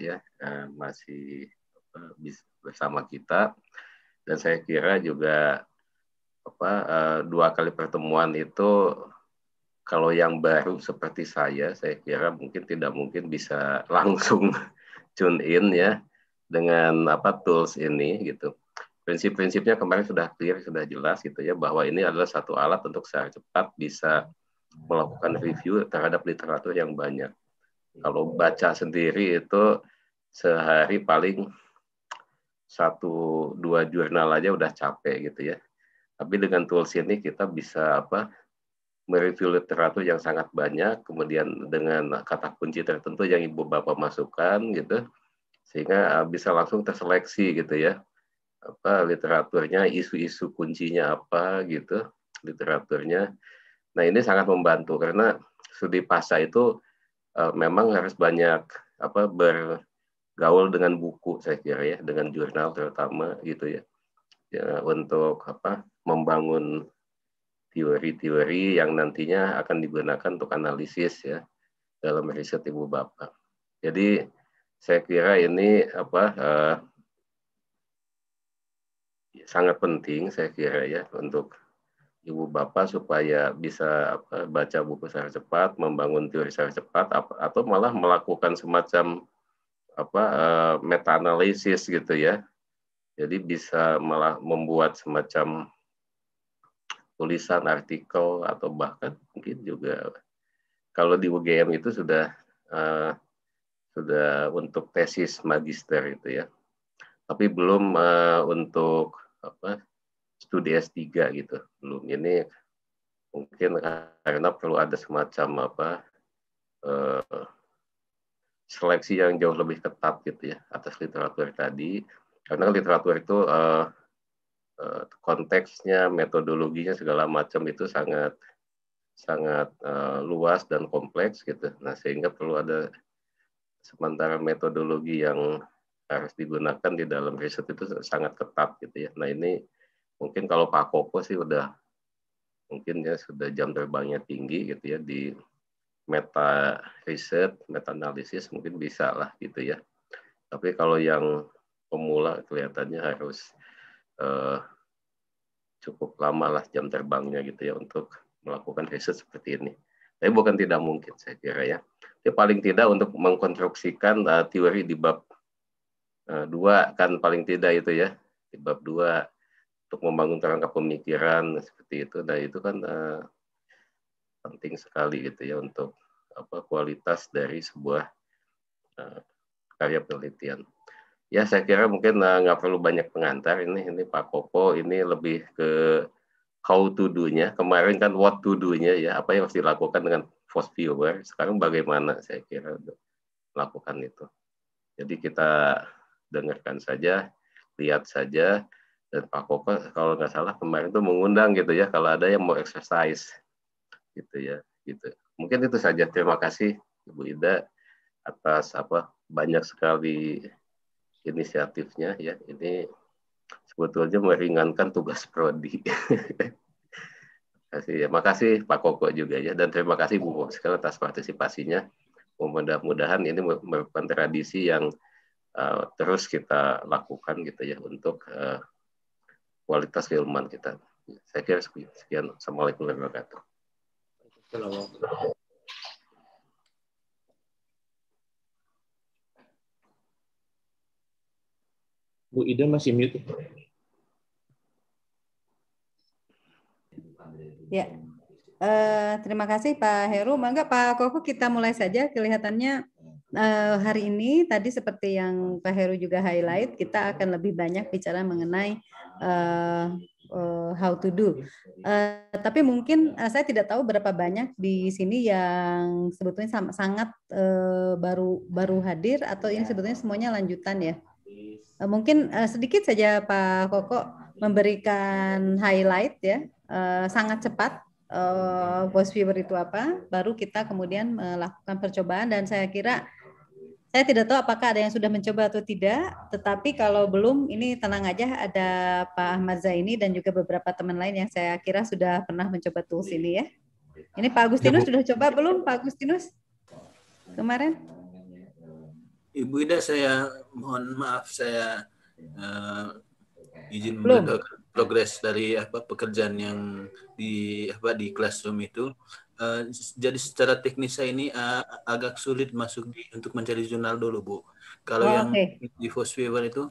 ya eh, masih eh, bersama kita dan saya kira juga apa eh, dua kali pertemuan itu kalau yang baru seperti saya saya kira mungkin tidak mungkin bisa langsung tune in ya dengan apa tools ini gitu prinsip-prinsipnya kemarin sudah clear sudah jelas gitu ya bahwa ini adalah satu alat untuk secara cepat bisa melakukan review terhadap literatur yang banyak kalau baca sendiri itu sehari paling satu dua jurnal aja udah capek gitu ya. Tapi dengan tools ini kita bisa apa mereview literatur yang sangat banyak, kemudian dengan kata kunci tertentu yang ibu bapak masukkan gitu, sehingga ah, bisa langsung terseleksi gitu ya apa literaturnya, isu-isu kuncinya apa gitu literaturnya. Nah ini sangat membantu karena studi pasca itu uh, memang harus banyak apa bergaul dengan buku saya kira ya dengan jurnal terutama gitu ya, ya untuk apa membangun teori-teori yang nantinya akan digunakan untuk analisis ya dalam riset ibu bapak. Jadi saya kira ini apa uh, sangat penting saya kira ya untuk ibu bapak supaya bisa apa, baca buku secara cepat, membangun teori secara cepat, apa, atau malah melakukan semacam apa uh, eh, meta analisis gitu ya. Jadi bisa malah membuat semacam tulisan, artikel atau bahkan mungkin juga kalau di UGM itu sudah uh, sudah untuk tesis magister itu ya. Tapi belum uh, untuk apa studi S3 gitu belum ini mungkin karena perlu ada semacam apa eh, seleksi yang jauh lebih ketat gitu ya atas literatur tadi karena kan literatur itu eh, eh, konteksnya metodologinya segala macam itu sangat sangat eh, luas dan kompleks gitu nah sehingga perlu ada sementara metodologi yang harus digunakan di dalam riset itu sangat ketat gitu ya nah ini mungkin kalau Pak Koko sih udah mungkin ya sudah jam terbangnya tinggi gitu ya di meta riset, meta analisis mungkin bisa lah gitu ya. Tapi kalau yang pemula kelihatannya harus eh, cukup lama lah jam terbangnya gitu ya untuk melakukan riset seperti ini. Tapi bukan tidak mungkin saya kira ya. Tapi paling tidak untuk mengkonstruksikan uh, teori di bab uh, dua kan paling tidak itu ya di bab dua untuk membangun kerangka pemikiran seperti itu. dan itu kan uh, penting sekali gitu ya untuk apa kualitas dari sebuah uh, karya penelitian. Ya saya kira mungkin uh, nggak perlu banyak pengantar ini ini Pak Kopo ini lebih ke how to do-nya. Kemarin kan what to do-nya ya, apa yang harus dilakukan dengan first viewer. Sekarang bagaimana saya kira untuk melakukan itu. Jadi kita dengarkan saja, lihat saja, dan Pak Koko kalau nggak salah kemarin itu mengundang gitu ya kalau ada yang mau exercise gitu ya gitu mungkin itu saja terima kasih Bu Ida atas apa banyak sekali inisiatifnya ya ini sebetulnya meringankan tugas prodi kasih ya makasih Pak Koko juga ya dan terima kasih Bu sekali atas partisipasinya mudah-mudahan ini merupakan tradisi yang uh, terus kita lakukan gitu ya untuk uh, kualitas keilmuan kita. Saya kira sekian. sekian. Assalamualaikum warahmatullahi wabarakatuh. Bu Ida masih mute. Ya, uh, terima kasih Pak Heru. Mangga Pak Koko kita mulai saja. Kelihatannya uh, hari ini tadi seperti yang Pak Heru juga highlight, kita akan lebih banyak bicara mengenai uh, uh, how to do. Uh, tapi mungkin uh, saya tidak tahu berapa banyak di sini yang sebetulnya sama, sangat uh, baru baru hadir atau ini sebetulnya semuanya lanjutan ya. Uh, mungkin uh, sedikit saja Pak Koko memberikan highlight ya, uh, sangat cepat uh, voice viewer itu apa, baru kita kemudian melakukan percobaan dan saya kira saya tidak tahu apakah ada yang sudah mencoba atau tidak, tetapi kalau belum ini tenang aja ada Pak Ahmad Zaini dan juga beberapa teman lain yang saya kira sudah pernah mencoba tools ini ya. Ini Pak Agustinus sudah coba belum Pak Agustinus? Kemarin? Ibu Ida saya mohon maaf saya uh, izin belum progres dari apa pekerjaan yang di apa di classroom itu uh, jadi secara teknis saya ini uh, agak sulit masuk di untuk mencari jurnal dulu bu kalau oh, yang okay. di paper itu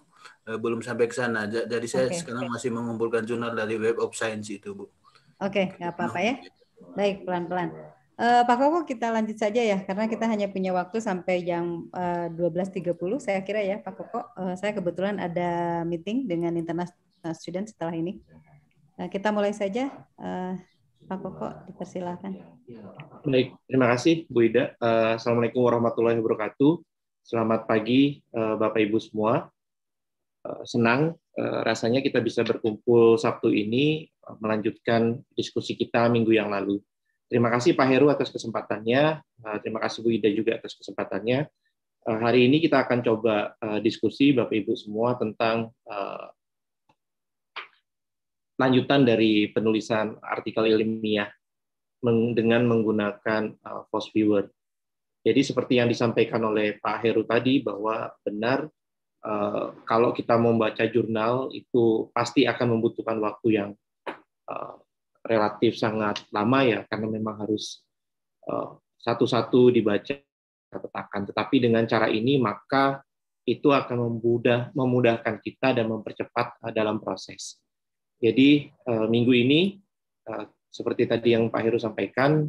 uh, belum sampai ke sana jadi saya okay. sekarang masih mengumpulkan jurnal dari Web of Science itu bu oke okay, nggak apa-apa ya baik pelan-pelan Uh, Pak Koko kita lanjut saja ya karena kita hanya punya waktu sampai jam uh, 12.30 saya kira ya Pak Koko. Uh, saya kebetulan ada meeting dengan internas Nah, student setelah ini. Uh, kita mulai saja. Uh, Pak Koko, dipersilakan. Baik, terima kasih Bu Ida. Assalamualaikum warahmatullahi wabarakatuh. Selamat pagi Bapak Ibu semua. senang rasanya kita bisa berkumpul Sabtu ini melanjutkan diskusi kita minggu yang lalu. Terima kasih Pak Heru atas kesempatannya. terima kasih Bu Ida juga atas kesempatannya. hari ini kita akan coba diskusi Bapak Ibu semua tentang lanjutan dari penulisan artikel ilmiah dengan menggunakan post uh, viewer. Jadi seperti yang disampaikan oleh Pak Heru tadi bahwa benar uh, kalau kita membaca jurnal itu pasti akan membutuhkan waktu yang uh, relatif sangat lama ya karena memang harus satu-satu dibaca petakan. Tetapi dengan cara ini maka itu akan memudah, memudahkan kita dan mempercepat dalam proses. Jadi eh, minggu ini eh, seperti tadi yang Pak Heru sampaikan,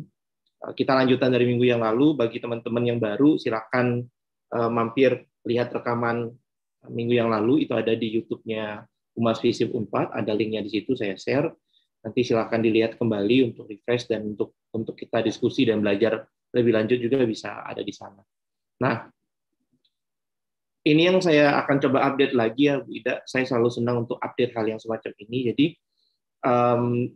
eh, kita lanjutan dari minggu yang lalu. Bagi teman-teman yang baru, silakan mampir lihat rekaman minggu yang lalu. Itu ada di YouTube-nya Humas Visip 4. Ada linknya di situ. Saya share. Nanti silakan dilihat kembali untuk refresh dan untuk untuk kita diskusi dan belajar lebih lanjut juga bisa ada di sana. Nah, ini yang saya akan coba update lagi ya Bu Ida. Saya selalu senang untuk update hal yang semacam ini. Jadi um,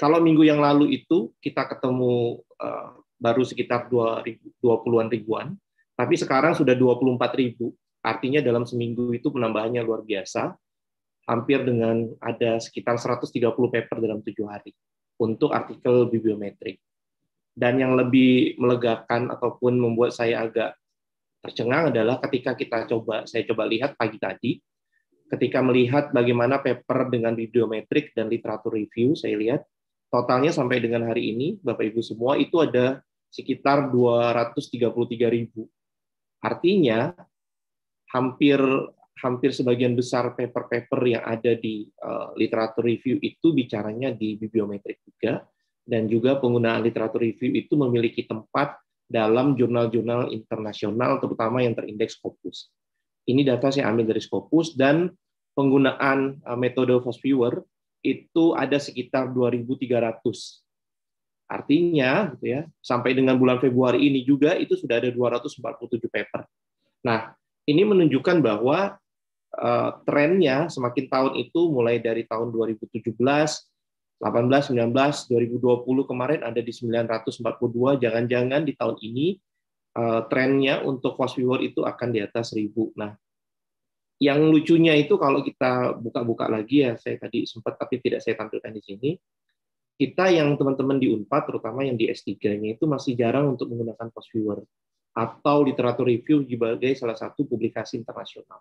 kalau minggu yang lalu itu kita ketemu uh, baru sekitar 20-an ribuan, tapi sekarang sudah 24 ribu. Artinya dalam seminggu itu penambahannya luar biasa, hampir dengan ada sekitar 130 paper dalam tujuh hari untuk artikel bibliometrik. Dan yang lebih melegakan ataupun membuat saya agak tercengang adalah ketika kita coba saya coba lihat pagi tadi ketika melihat bagaimana paper dengan bibliometrik dan literatur review saya lihat totalnya sampai dengan hari ini Bapak Ibu semua itu ada sekitar 233.000. Artinya hampir hampir sebagian besar paper-paper yang ada di uh, literatur review itu bicaranya di bibliometrik juga dan juga penggunaan literatur review itu memiliki tempat dalam jurnal-jurnal internasional, terutama yang terindeks Scopus. Ini data saya ambil dari Scopus dan penggunaan eh, metode Viewer itu ada sekitar 2.300. Artinya, gitu ya, sampai dengan bulan Februari ini juga itu sudah ada 247 paper. Nah, ini menunjukkan bahwa uh, trennya semakin tahun itu mulai dari tahun 2017 18, 19, 2020 kemarin ada di 942. Jangan-jangan di tahun ini uh, trennya untuk cost viewer itu akan di atas 1000. Nah, yang lucunya itu kalau kita buka-buka lagi ya, saya tadi sempat tapi tidak saya tampilkan di sini. Kita yang teman-teman di Unpad terutama yang di S3-nya itu masih jarang untuk menggunakan cost viewer atau literatur review sebagai salah satu publikasi internasional.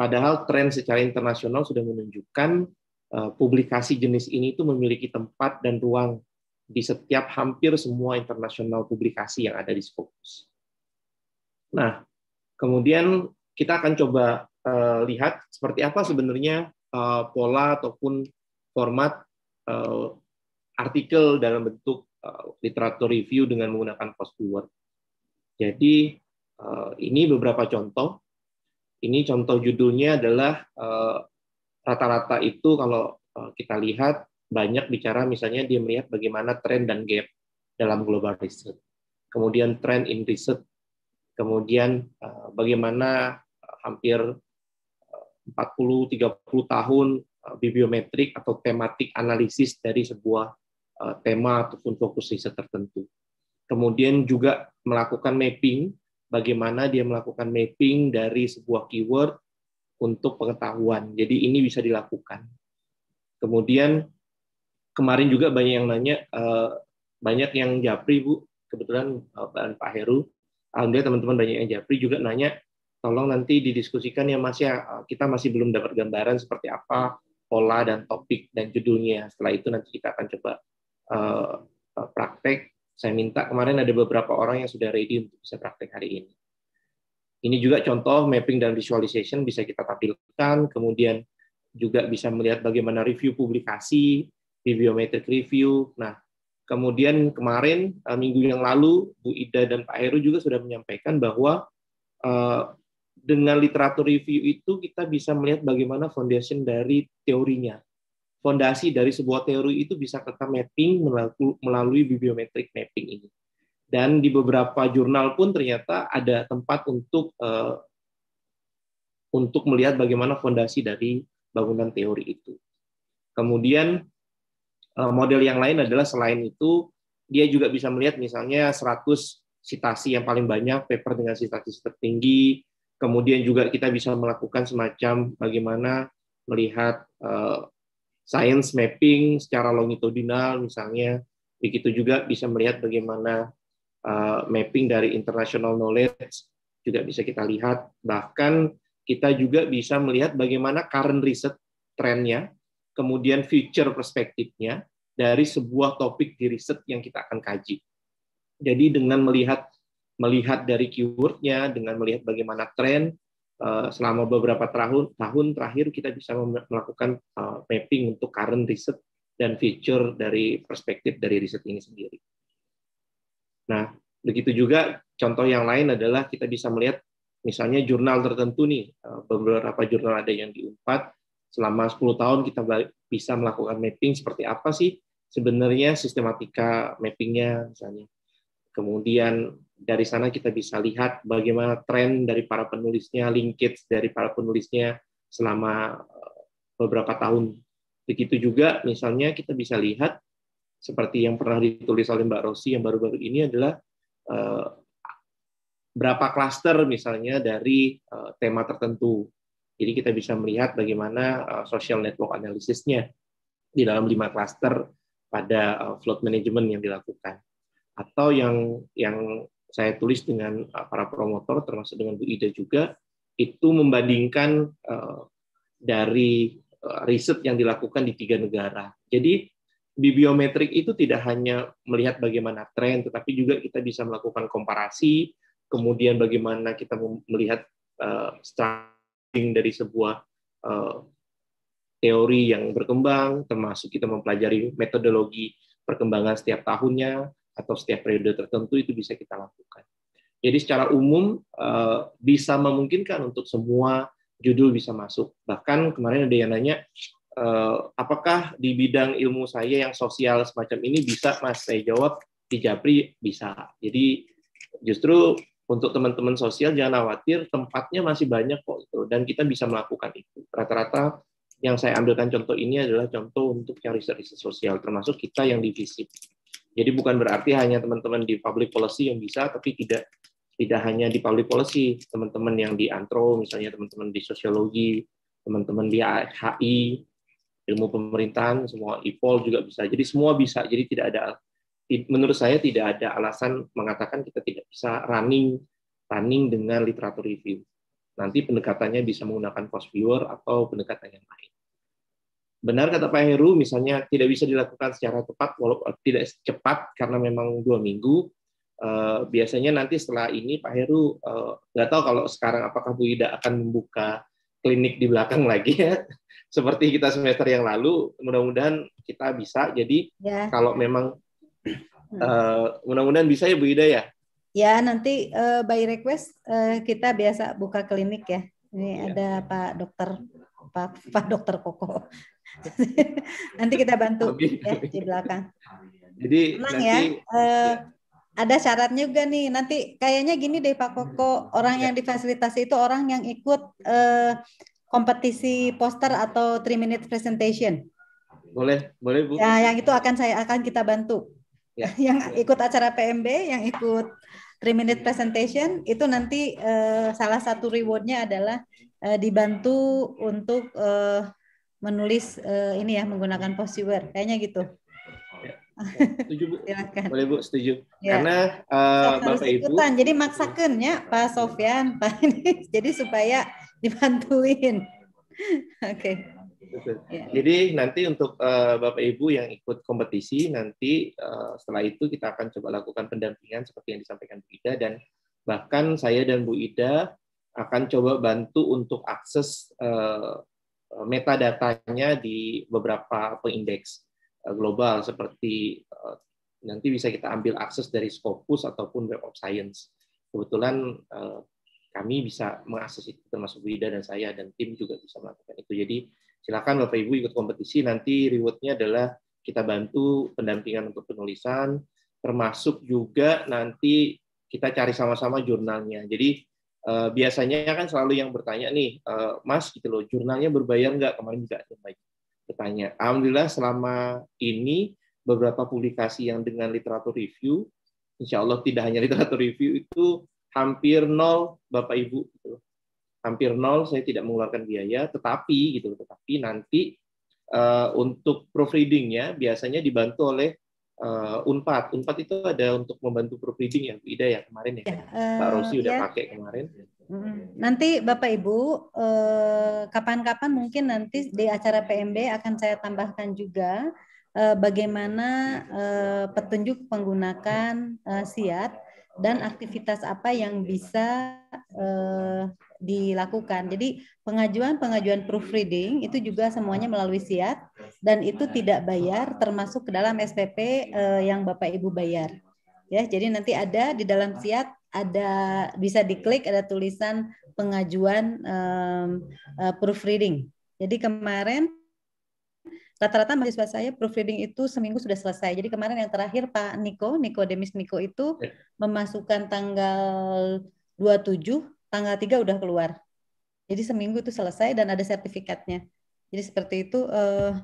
Padahal tren secara internasional sudah menunjukkan Eh, publikasi jenis ini itu memiliki tempat dan ruang di setiap hampir semua internasional publikasi yang ada di Scopus. Nah, kemudian kita akan coba uh, lihat seperti apa sebenarnya uh, pola ataupun format uh, artikel dalam bentuk uh, literatur review dengan menggunakan post keyword. Jadi uh, ini beberapa contoh. Ini contoh judulnya adalah uh, rata-rata itu kalau eh, kita lihat banyak bicara misalnya dia melihat bagaimana tren dan gap dalam global research. Kemudian tren in research. Kemudian eh, bagaimana eh, hampir 40 30 tahun bibliometrik atau tematik analisis dari sebuah tema ataupun fokus riset tertentu. Kemudian juga melakukan mapping bagaimana dia melakukan mapping dari sebuah keyword untuk pengetahuan. Jadi ini bisa dilakukan. Kemudian kemarin juga banyak yang nanya, eh, banyak yang japri bu, kebetulan eh, Pak Heru, alhamdulillah teman-teman banyak yang japri juga nanya, tolong nanti didiskusikan ya Mas ya, eh, kita masih belum dapat gambaran seperti apa pola dan topik dan judulnya. Setelah itu nanti kita akan coba praktek. Saya minta kemarin ada beberapa orang yang sudah ready untuk bisa praktek hari ini. Ini juga contoh mapping dan visualization bisa kita tampilkan, kemudian juga bisa melihat bagaimana review publikasi, bibliometric review. Nah, kemudian kemarin eh, minggu yang lalu Bu Ida dan Pak Heru juga sudah menyampaikan bahwa eh, dengan literatur review itu kita bisa melihat bagaimana foundation dari teorinya. Fondasi dari sebuah teori itu bisa kita mapping melalui, melalui bibliometric mapping ini dan di beberapa jurnal pun ternyata ada tempat untuk uh, untuk melihat bagaimana fondasi dari bangunan teori itu. Kemudian uh, model yang lain adalah selain itu dia juga bisa melihat misalnya 100 sitasi yang paling banyak paper dengan sitasi tertinggi, kemudian juga kita bisa melakukan semacam bagaimana melihat uh, science mapping secara longitudinal misalnya, begitu juga bisa melihat bagaimana Eh, mapping dari international knowledge juga bisa kita lihat. Bahkan kita juga bisa melihat bagaimana current research trennya, kemudian future perspektifnya dari sebuah topik di riset yang kita akan kaji. Jadi dengan melihat melihat dari keywordnya, dengan melihat bagaimana tren eh, selama beberapa tahun tahun terakhir kita bisa melakukan eh, mapping untuk current riset dan future dari perspektif dari riset ini sendiri. Nah, begitu juga contoh yang lain adalah kita bisa melihat misalnya jurnal tertentu nih, eh, beberapa jurnal ada yang diumpat selama 10 tahun kita bisa melakukan mapping seperti apa sih sebenarnya sistematika mappingnya misalnya. Kemudian dari sana kita bisa lihat bagaimana tren dari para penulisnya, linkage dari para penulisnya selama eh, beberapa tahun. Begitu juga misalnya kita bisa lihat seperti yang pernah ditulis oleh Mbak Rosi yang baru-baru ini adalah uh, berapa klaster misalnya dari uh, tema tertentu. Jadi kita bisa melihat bagaimana uh, social network analysis-nya di dalam lima klaster pada uh, float management yang dilakukan. Atau yang yang saya tulis dengan uh, para promotor termasuk dengan Bu Ida juga itu membandingkan uh, dari riset yang dilakukan di tiga negara. Jadi Biometrik itu tidak hanya melihat bagaimana tren, tetapi juga kita bisa melakukan komparasi, kemudian bagaimana kita melihat uh, starting dari sebuah uh, teori yang berkembang, termasuk kita mempelajari metodologi perkembangan setiap tahunnya atau setiap periode tertentu itu bisa kita lakukan. Jadi secara umum uh, bisa memungkinkan untuk semua judul bisa masuk. Bahkan kemarin ada yang nanya, Eh, apakah di bidang ilmu saya yang sosial semacam ini bisa, Mas? Saya jawab, di Japri bisa. Jadi justru untuk teman-teman sosial jangan khawatir, tempatnya masih banyak kok itu dan kita bisa melakukan itu. Rata-rata yang saya ambilkan contoh ini adalah contoh untuk yang riset-riset sosial, termasuk kita yang divisi. Jadi bukan berarti hanya teman-teman di public policy yang bisa, tapi tidak tidak hanya di public policy, teman-teman yang di antro, misalnya teman-teman di sosiologi, teman-teman di HI, ilmu pemerintahan, semua IPOL juga bisa. Jadi semua bisa. Jadi tidak ada menurut saya tidak ada alasan mengatakan kita tidak bisa running running dengan literatur review. Nanti pendekatannya bisa menggunakan post viewer atau pendekatan yang lain. Benar kata Pak Heru, misalnya tidak bisa dilakukan secara tepat, walaupun eh, tidak cepat karena memang dua minggu. Eh, biasanya nanti setelah ini Pak Heru eh, nggak tahu kalau sekarang apakah Bu Ida akan membuka klinik di belakang lagi ya seperti kita semester yang lalu mudah-mudahan kita bisa jadi ya. kalau memang uh, mudah-mudahan bisa ya Bu Ida ya ya nanti uh, by request uh, kita biasa buka klinik ya ini ya. ada Pak Dokter Pak Pak Dokter Koko nanti kita bantu Amin. ya di belakang jadi Tenang nanti, ya. Uh, ada syaratnya juga nih. Nanti kayaknya gini deh Pak Koko, orang iya. yang difasilitasi itu orang yang ikut eh, kompetisi poster atau three minute presentation? Boleh, boleh Bu. Ya, yang itu akan saya akan kita bantu. Ya. yang ikut acara PMB, yang ikut three minute presentation itu nanti eh, salah satu rewardnya adalah eh, dibantu untuk eh, menulis eh, ini ya menggunakan posture, kayaknya gitu. Ya. Setuju Bu. Silakan. Boleh Bu, setuju. Ya. Karena uh, Bapak Ibu jadi maksakan ya Pak Sofyan, Pak ini. Jadi supaya dibantuin. Oke. okay. Ya. Jadi nanti untuk uh, Bapak Ibu yang ikut kompetisi nanti uh, setelah itu kita akan coba lakukan pendampingan seperti yang disampaikan Bu Ida dan bahkan saya dan Bu Ida akan coba bantu untuk akses uh, metadatanya di beberapa pengindeks global seperti nanti bisa kita ambil akses dari Scopus ataupun Web of Science. Kebetulan kami bisa mengakses itu termasuk Wida dan saya dan tim juga bisa melakukan itu. Jadi silakan Bapak Ibu ikut kompetisi nanti rewardnya adalah kita bantu pendampingan untuk penulisan termasuk juga nanti kita cari sama-sama jurnalnya. Jadi eh, biasanya kan selalu yang bertanya nih eh, Mas gitu loh jurnalnya berbayar nggak kemarin juga ada bertanya. Alhamdulillah selama ini beberapa publikasi yang dengan literatur review Insya Allah tidak hanya literatur review itu hampir nol Bapak Ibu gitu loh. Hampir nol saya tidak mengeluarkan biaya, tetapi gitu loh, tetapi nanti uh, untuk proofreadingnya biasanya dibantu oleh uh, Unpad. Unpad itu ada untuk membantu proofreading yang Ida ya kemarin ya. ya uh, Rosi udah eh, ya. pakai kemarin. Nanti Bapak Ibu kapan-kapan mungkin nanti di acara PMB akan saya tambahkan juga bagaimana petunjuk menggunakan SIAT dan aktivitas apa yang bisa uh, dilakukan. Jadi pengajuan-pengajuan proofreading itu juga semuanya melalui SIAT dan itu tidak bayar termasuk ke dalam SPP uh, eh, yang Bapak Ibu bayar. Ya, jadi nanti ada di dalam SIAT ada bisa diklik ada tulisan pengajuan uh, proofreading. Jadi kemarin rata-rata mahasiswa saya proofreading itu seminggu sudah selesai. Jadi kemarin yang terakhir Pak Niko, Niko Demis Niko itu ya. memasukkan tanggal 27, tanggal 3 udah keluar. Jadi seminggu itu selesai dan ada sertifikatnya. Jadi seperti itu eh,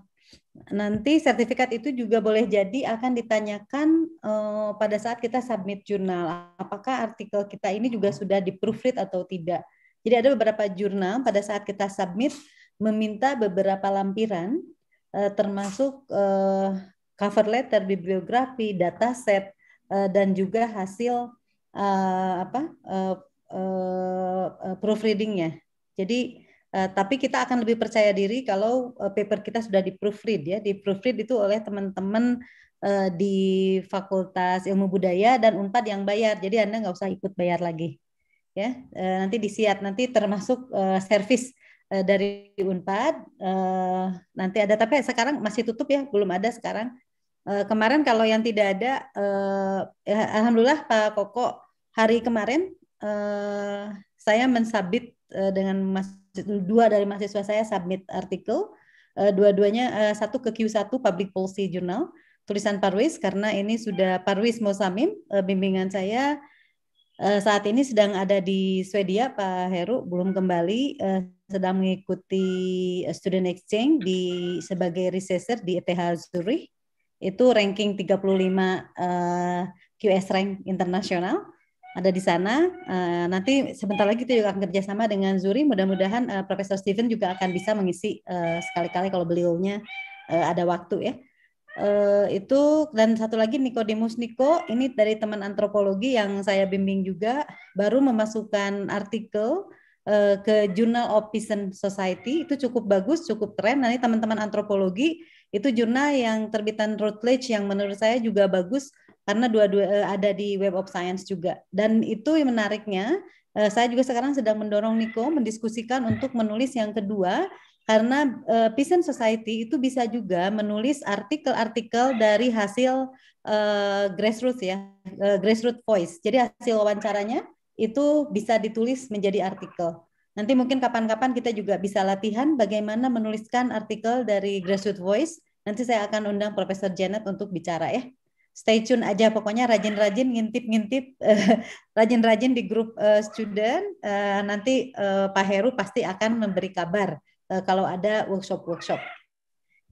nanti sertifikat itu juga boleh jadi akan ditanyakan eh, pada saat kita submit jurnal apakah artikel kita ini juga sudah di proofread atau tidak. Jadi ada beberapa jurnal pada saat kita submit meminta beberapa lampiran Eh, termasuk eh, cover letter, bibliografi, data set, eh, dan juga hasil apa proofreadingnya. Jadi tapi kita akan lebih percaya diri kalau paper kita sudah di proofread ya, di proofread itu oleh teman-teman di Fakultas Ilmu Budaya dan Unpad yang bayar. Jadi Anda nggak usah ikut bayar lagi. Ya, nanti disiat nanti termasuk servis Eh, dari Unpad eh, nanti ada tapi sekarang masih tutup ya belum ada sekarang eh, kemarin kalau yang tidak ada alhamdulillah Pak Koko hari kemarin saya mensubmit dengan dua dari mahasiswa saya submit artikel dua-duanya satu ke Q1 Public Policy Journal tulisan Parwis karena ini sudah Parwis Mosamim uh, bimbingan saya saat ini sedang ada di Swedia Pak Heru belum kembali sedang mengikuti eh, student exchange di sebagai researcher di ETH Zurich itu ranking 35 uh, QS rank internasional ada di sana. Uh, nanti sebentar lagi kita juga akan kerjasama dengan Zuri. Mudah-mudahan uh, Profesor Steven juga akan bisa mengisi uh, sekali-kali kalau beliaunya uh, ada waktu ya. Uh, itu dan satu lagi Niko Nikodemus Niko ini dari teman antropologi yang saya bimbing juga baru memasukkan artikel Eh, ke Journal of Peasant Society itu cukup bagus, cukup keren. Nanti teman-teman antropologi itu jurnal yang terbitan Routledge yang menurut saya juga bagus karena dua-dua eh, ada di Web of Science juga. Dan itu yang menariknya, eh, saya juga sekarang sedang mendorong Niko mendiskusikan untuk menulis yang kedua karena uh, Peasant Society itu bisa juga menulis artikel-artikel dari hasil uh, grassroots ya, uh, grassroots voice. Jadi hasil wawancaranya itu bisa ditulis menjadi artikel. Nanti mungkin kapan-kapan kita juga bisa latihan bagaimana menuliskan artikel dari Grassroot Voice. Nanti saya akan undang Profesor Janet untuk bicara ya. Stay tune aja pokoknya rajin-rajin ngintip-ngintip rajin-rajin di grup uh, student uh, nanti uh, Pak Heru pasti akan memberi kabar uh, kalau ada workshop-workshop.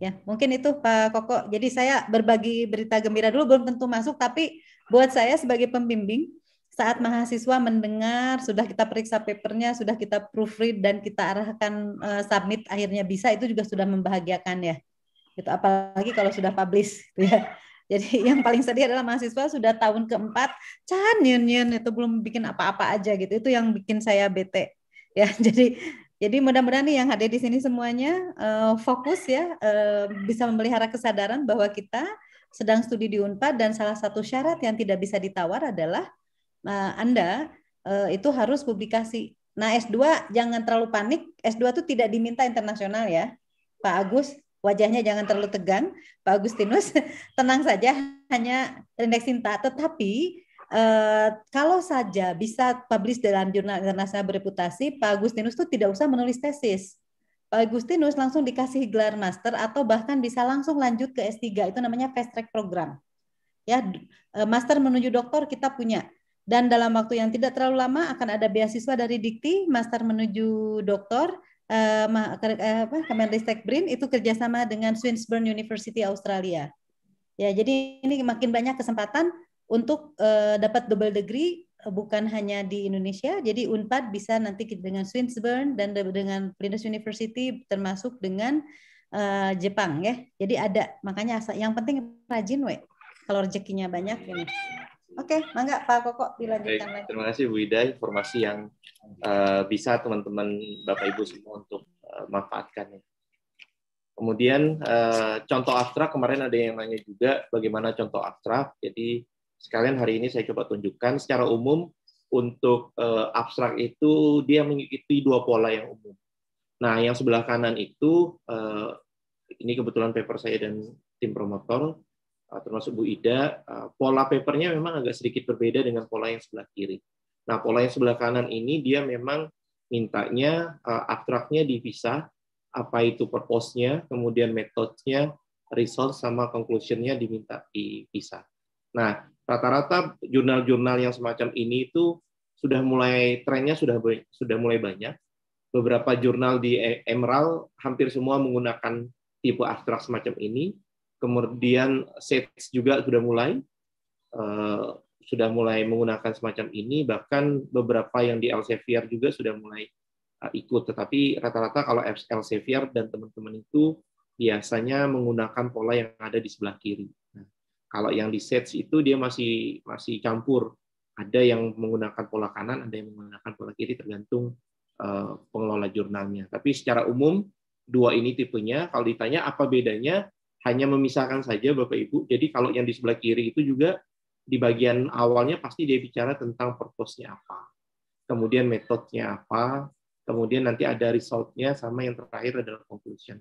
Ya, mungkin itu Pak Koko. Jadi saya berbagi berita gembira dulu belum tentu masuk tapi buat saya sebagai pembimbing saat mahasiswa mendengar sudah kita periksa papernya sudah kita proofread dan kita arahkan uh, submit akhirnya bisa itu juga sudah membahagiakan ya gitu apalagi kalau sudah publish gitu ya jadi yang paling sedih adalah mahasiswa sudah tahun keempat can yun itu belum bikin apa-apa aja gitu itu yang bikin saya bete ya jadi jadi mudah-mudahan nih yang hadir di sini semuanya uh, fokus ya uh, bisa memelihara kesadaran bahwa kita sedang studi di Unpad dan salah satu syarat yang tidak bisa ditawar adalah uh, Anda uh, itu harus publikasi. Nah, S2 jangan terlalu panik. S2 itu tidak diminta internasional ya. Pak Agus, wajahnya jangan terlalu tegang. Pak Agustinus, tenang saja, hanya indeks sinta. Tetapi Uh, kalau saja bisa publish dalam jurnal internasional bereputasi, Pak Agustinus itu tidak usah menulis tesis. Pak Agustinus langsung dikasih gelar master atau bahkan bisa langsung lanjut ke S3, itu namanya fast track program. Ya, master menuju doktor kita punya. Dan dalam waktu yang tidak terlalu lama akan ada beasiswa dari Dikti, master menuju doktor, eh, eh apa, Kemenristek BRIN itu kerjasama dengan Swinburne University Australia. Ya, jadi ini makin banyak kesempatan untuk eh, dapat double degree eh, bukan hanya di Indonesia. Jadi Unpad bisa nanti dengan Swinburne dan dengan Flinders University termasuk dengan uh, Jepang ya. Jadi ada makanya yang penting rajin we. Kalau rezekinya banyak ini. Ya. Oke, okay, mangga Pak Koko dilanjutkan Baik, lagi. Terima kasih Bu Ida informasi yang uh, bisa teman-teman Bapak Ibu semua untuk uh, manfaatkan. Kemudian eh, contoh abstrak kemarin ada yang nanya juga bagaimana contoh abstrak. Jadi sekalian hari ini saya coba tunjukkan secara umum untuk abstrak itu dia mengikuti dua pola yang umum. Nah, yang sebelah kanan itu ini kebetulan paper saya dan tim promotor Ah, termasuk Bu Ida, ah, pola papernya memang agak sedikit berbeda dengan pola yang sebelah kiri. Nah, pola yang sebelah kanan ini dia memang mintanya ah, abstraknya dipisah, apa itu purpose-nya, kemudian metodenya, result sama conclusion-nya diminta dipisah. Nah, rata-rata jurnal-jurnal yang semacam ini itu sudah mulai trennya sudah sudah mulai banyak. Beberapa jurnal di e-, Emerald hampir semua menggunakan tipe abstrak semacam ini kemudian sales juga sudah mulai uh, sudah mulai menggunakan semacam ini bahkan beberapa yang di Elsevier juga sudah mulai uh, ikut tetapi rata-rata kalau Elsevier dan teman-teman itu biasanya menggunakan pola yang ada di sebelah kiri nah, kalau yang di sets itu dia masih masih campur ada yang menggunakan pola kanan ada yang menggunakan pola kiri tergantung uh, pengelola jurnalnya tapi secara umum dua ini tipenya kalau ditanya apa bedanya hanya memisahkan saja Bapak Ibu. Jadi kalau yang di sebelah kiri itu juga di bagian awalnya pasti dia bicara tentang purpose-nya apa, kemudian metodenya apa, kemudian nanti ada result-nya sama yang terakhir adalah conclusion.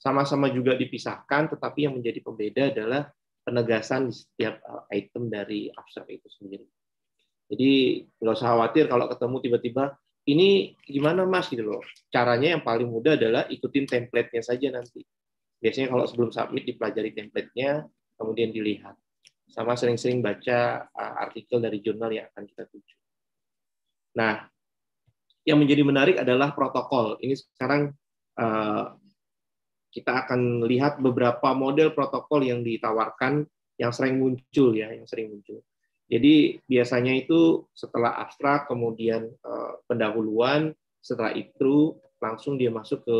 Sama-sama juga dipisahkan, tetapi yang menjadi pembeda adalah penegasan di setiap eh, item dari abstrak itu sendiri. Jadi nggak usah khawatir kalau ketemu tiba-tiba ini gimana mas gitu loh. Caranya yang paling mudah adalah ikutin template-nya saja nanti. Biasanya kalau sebelum submit dipelajari template-nya, kemudian dilihat. Sama sering-sering baca uh, artikel dari jurnal yang akan kita tuju. Nah, yang menjadi menarik adalah protokol. Ini sekarang uh, kita akan lihat beberapa model protokol yang ditawarkan yang sering muncul ya, yang sering muncul. Jadi biasanya itu setelah abstrak, kemudian uh, pendahuluan, setelah itu langsung dia masuk ke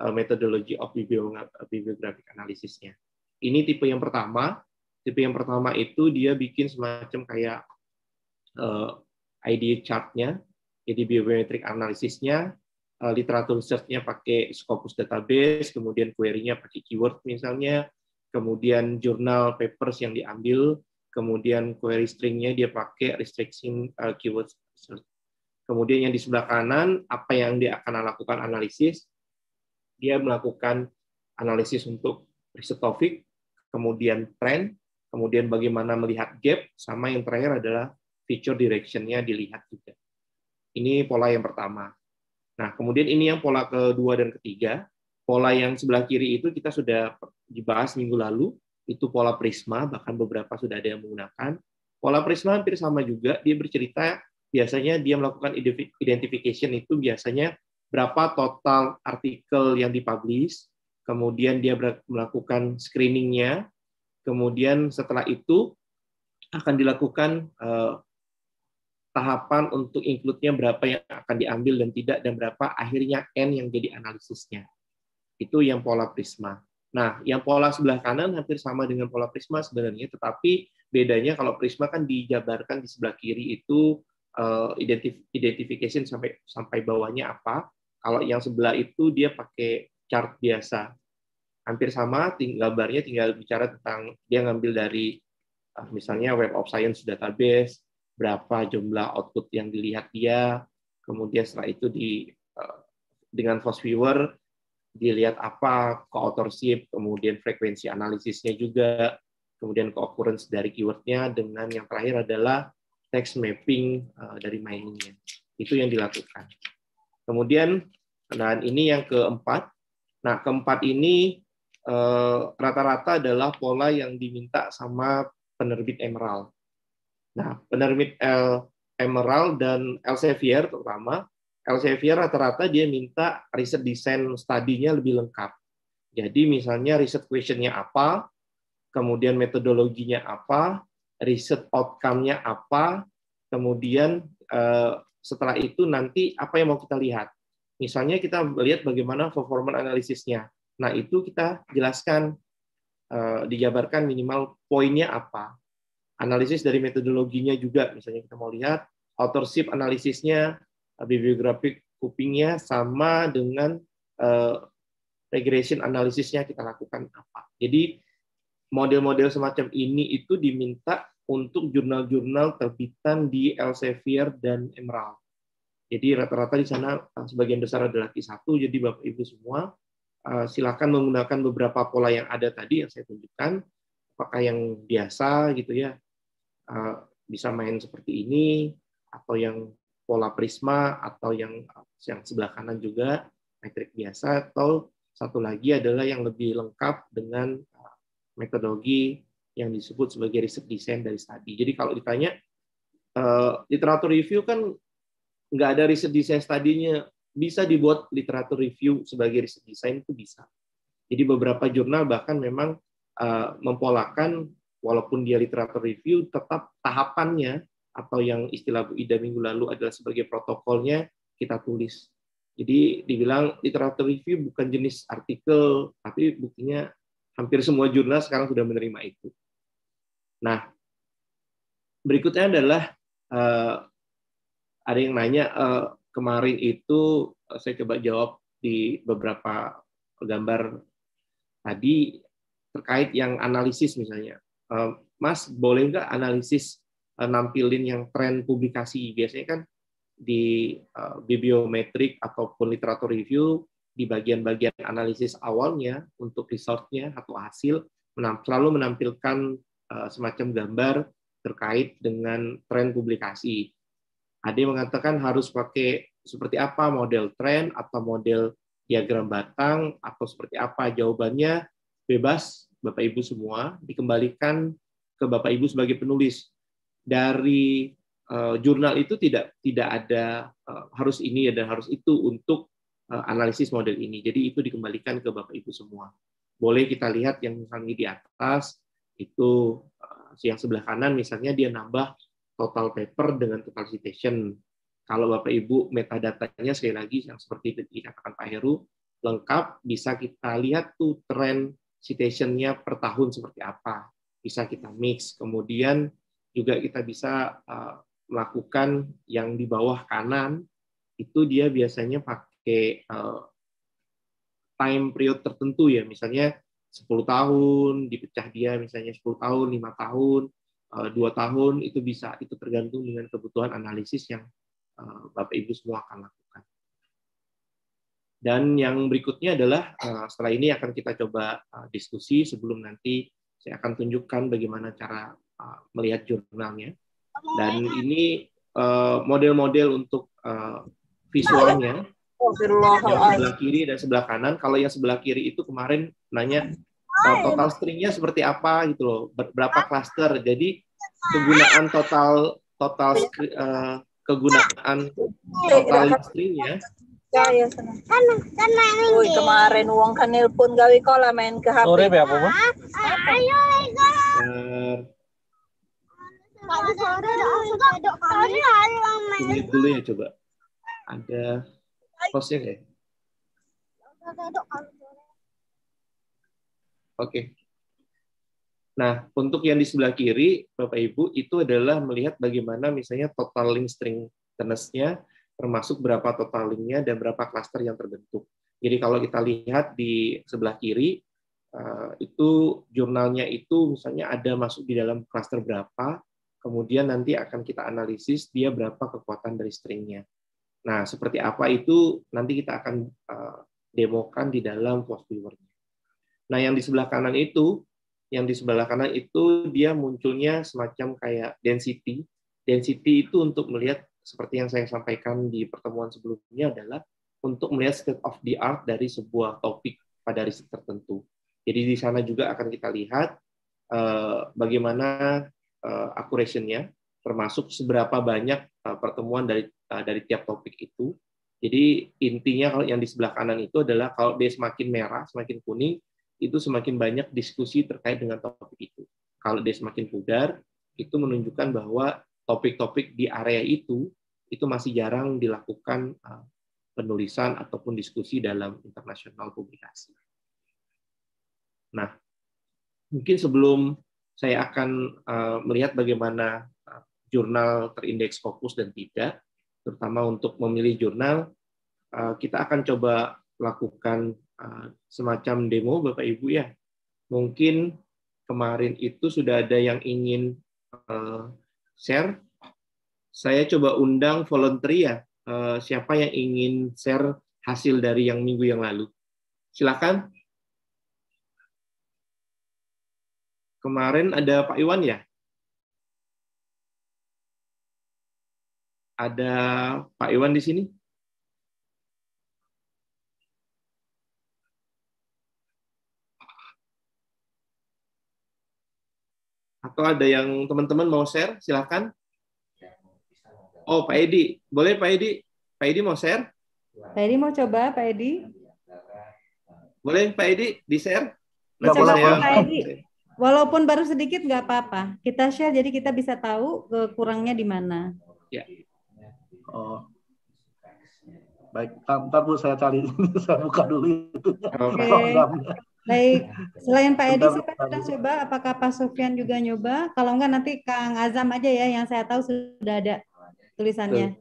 Eh, metodologi of bibliographic analysis-nya. Ini tipe yang pertama. Tipe yang pertama itu dia bikin semacam kayak uh, idea chart-nya, jadi biometrik analisisnya, uh, literatur search-nya pakai Scopus database, kemudian query-nya pakai keyword misalnya, kemudian jurnal papers yang diambil, kemudian query string-nya dia pakai restricting uh, keyword search. Kemudian yang di sebelah kanan, apa yang dia akan lakukan analisis, dia melakukan analisis untuk riset topik, kemudian trend, kemudian bagaimana melihat gap, sama yang terakhir adalah feature direction-nya dilihat juga. Ini pola yang pertama. Nah, kemudian ini yang pola kedua dan ketiga. Pola yang sebelah kiri itu kita sudah dibahas minggu lalu, itu pola prisma, bahkan beberapa sudah ada yang menggunakan. Pola prisma hampir sama juga, dia bercerita biasanya dia melakukan identification itu biasanya berapa total artikel yang dipublish, kemudian dia melakukan screeningnya, kemudian setelah itu akan dilakukan uh, tahapan untuk include-nya berapa yang akan diambil dan tidak, dan berapa akhirnya N yang jadi analisisnya. Itu yang pola prisma. Nah, yang pola sebelah kanan hampir sama dengan pola prisma sebenarnya, tetapi bedanya kalau prisma kan dijabarkan di sebelah kiri itu uh, identification sampai sampai bawahnya apa, kalau yang sebelah itu dia pakai chart biasa. Hampir sama, tinggal gambarnya tinggal bicara tentang dia ngambil dari eh, misalnya Web of Science database, berapa jumlah output yang dilihat dia, kemudian setelah itu di eh, dengan first viewer dilihat apa co-authorship, kemudian frekuensi analisisnya juga, kemudian co-occurrence dari keywordnya dengan yang terakhir adalah text mapping eh, dari miningnya. Itu yang dilakukan. Kemudian nah ini yang keempat. Nah, keempat ini eh, rata-rata adalah pola yang diminta sama penerbit Emerald. Nah, penerbit L Emerald dan Elsevier terutama, Elsevier rata-rata dia minta riset desain studinya lebih lengkap. Jadi misalnya riset questionnya apa, kemudian metodologinya apa, riset outcome-nya apa, kemudian eh, setelah itu nanti apa yang mau kita lihat. Misalnya kita melihat bagaimana performance analisisnya. Nah, itu kita jelaskan, eh, dijabarkan minimal poinnya apa. Analisis dari metodologinya juga, misalnya kita mau lihat authorship analisisnya, bibliografik kupingnya, sama dengan eh, regression analisisnya kita lakukan apa. Jadi, model-model semacam ini itu diminta untuk jurnal-jurnal terbitan di Elsevier dan Emerald. Jadi rata-rata di sana eh, sebagian besar adalah Q1, jadi Bapak Ibu semua eh, silakan menggunakan beberapa pola yang ada tadi yang saya tunjukkan, apakah yang biasa gitu ya, eh, bisa main seperti ini, atau yang pola prisma, atau yang yang sebelah kanan juga, metrik biasa, atau satu lagi adalah yang lebih lengkap dengan metodologi yang disebut sebagai riset desain dari studi. Jadi kalau ditanya uh, literatur review kan nggak ada riset desain studinya, bisa dibuat literatur review sebagai riset desain itu bisa. Jadi beberapa jurnal bahkan memang uh, mempolakan walaupun dia literatur review tetap tahapannya atau yang istilah Bu Ida minggu lalu adalah sebagai protokolnya kita tulis. Jadi dibilang literatur review bukan jenis artikel, tapi buktinya Hampir semua jurnal sekarang sudah menerima itu. Nah, berikutnya adalah uh, ada yang nanya uh, kemarin itu eh, saya coba jawab di beberapa gambar tadi terkait yang analisis misalnya. Uh, Mas boleh nggak analisis uh, nampilin yang tren publikasi biasanya kan di uh, bibliometrik ataupun literatur review di bagian-bagian analisis awalnya untuk resultnya atau hasil selalu menampilkan eh, semacam gambar terkait dengan tren publikasi. Ade mengatakan harus pakai seperti apa model tren atau model diagram batang atau seperti apa. Jawabannya bebas Bapak Ibu semua dikembalikan ke Bapak Ibu sebagai penulis. Dari eh, jurnal itu tidak tidak ada eh, harus ini dan harus itu untuk Eh, analisis model ini. Jadi itu dikembalikan ke Bapak Ibu semua. Boleh kita lihat yang misalnya di atas itu eh, yang sebelah kanan misalnya dia nambah total paper dengan total citation. Kalau Bapak Ibu metadatanya sekali lagi yang seperti dikatakan Pak Heru lengkap bisa kita lihat tuh tren citation-nya per tahun seperti apa. Bisa kita mix. Kemudian juga kita bisa eh, melakukan yang di bawah kanan itu dia biasanya pakai pakai uh, time period tertentu ya, misalnya 10 tahun dipecah dia misalnya 10 tahun, 5 tahun, eh, dua tahun itu bisa itu tergantung dengan kebutuhan analisis yang eh, Bapak Ibu semua akan lakukan. Dan yang berikutnya adalah setelah ini akan kita coba diskusi sebelum nanti saya akan tunjukkan bagaimana cara melihat jurnalnya. Dan ini model-model untuk visualnya yang sebelah kiri dan sebelah kanan. Kalau yang sebelah kiri itu kemarin nanya total stringnya seperti apa gitu loh, berapa cluster. Jadi kegunaan total total uh, kegunaan total stringnya. Ya, sana. Uy, kemarin uang kan nelpon gawe kola main ke HP. Sore apa, Bang? Ayo, Sore dulu ya coba. Ada closing ya. Oke. Nah, untuk yang di sebelah kiri, Bapak Ibu, itu adalah melihat bagaimana misalnya total link string tenesnya, termasuk berapa total linknya dan berapa cluster yang terbentuk. Jadi kalau kita lihat di sebelah kiri, eh, itu jurnalnya itu misalnya ada masuk di dalam cluster berapa, kemudian nanti akan kita analisis dia berapa kekuatan dari stringnya. Nah, seperti apa itu nanti kita akan eh, demokan di dalam post viewer Nah, yang di sebelah kanan itu, yang di sebelah kanan itu dia munculnya semacam kayak density. Density itu untuk melihat seperti yang saya sampaikan di pertemuan sebelumnya adalah untuk melihat state of the art dari sebuah topik pada riset tertentu. Jadi di sana juga akan kita lihat uh, bagaimana uh, accuracy-nya termasuk seberapa banyak uh, pertemuan dari uh, dari tiap topik itu. Jadi intinya kalau yang di sebelah kanan itu adalah kalau dia semakin merah, semakin kuning, itu semakin banyak diskusi terkait dengan topik itu. Kalau dia semakin pudar, itu menunjukkan bahwa topik-topik di area itu itu masih jarang dilakukan uh, penulisan ataupun diskusi dalam internasional publikasi. Nah, mungkin sebelum saya akan melihat bagaimana jurnal terindeks fokus dan tidak, terutama untuk memilih jurnal, eh, kita akan coba lakukan eh, semacam demo Bapak Ibu ya. Mungkin kemarin itu sudah ada yang ingin eh, share. Saya coba undang volunteer ya, siapa yang ingin share hasil dari yang minggu yang lalu. Silakan. Kemarin ada Pak Iwan ya? Ada Pak Iwan di sini? Atau ada yang teman-teman mau share? Silahkan. Oh, Pak Edi. Boleh Pak Edi? Pak Edi mau share? Pak Edi mau coba, Pak Edi? Boleh Pak Edi di-share? Nah, coba saya... Pak Edi. Walaupun baru sedikit nggak apa-apa. Kita share jadi kita bisa tahu eh, kurangnya di mana. Ya. Oh. Baik, ntar Bu saya cari, saya buka dulu itu. Okay. Oh, Baik, selain Pak Edi, siapa sudah coba? Apakah Pak Sofian juga nyoba? Kalau enggak nanti Kang Azam aja ya, yang saya tahu sudah ada tulisannya.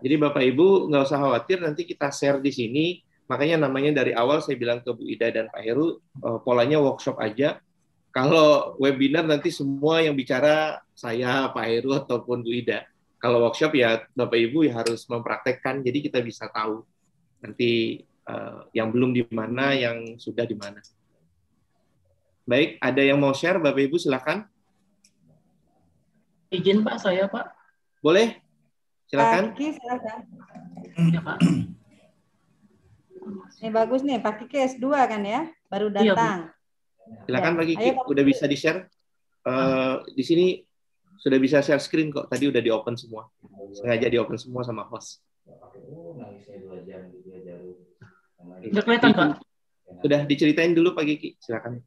Jadi Bapak Ibu nggak usah khawatir, nanti kita share di sini. Makanya namanya dari awal saya bilang ke Bu Ida dan Pak Heru, eh, polanya workshop aja. Kalau webinar nanti semua yang bicara saya, Pak Heru, ataupun Bu Ida kalau workshop ya Bapak Ibu ya harus mempraktekkan jadi kita bisa tahu nanti uh, yang belum di mana yang sudah di mana. Baik, ada yang mau share Bapak Ibu silakan. Izin Pak saya Pak. Boleh? Silakan. Pak Kiki silakan. Ya, Pak. Ini bagus nih, Pak Kiki S2 kan ya, baru iya, datang. Iya, silakan ya. Pak Kiki, Ayo, Pak udah bisa di-share. Uh, di sini sudah bisa share screen kok. Tadi udah di open semua. Sengaja di open semua sama host. sudah kelihatan, kan? Sudah diceritain dulu Pak Kiki. Silakan.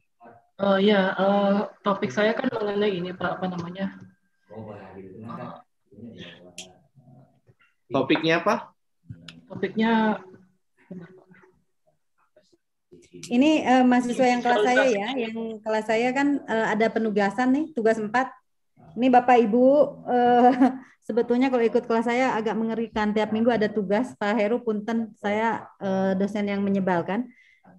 Uh, ya, uh, topik saya kan mengenai ini Pak, apa namanya? topiknya apa? Topiknya ini uh, mahasiswa yang kelas saya ya, yang kelas saya kan uh, ada penugasan nih, tugas empat. Ini Bapak Ibu, eh, sebetulnya kalau ikut kelas saya agak mengerikan. Tiap minggu ada tugas, Pak Heru Punten, saya eh, dosen yang menyebalkan.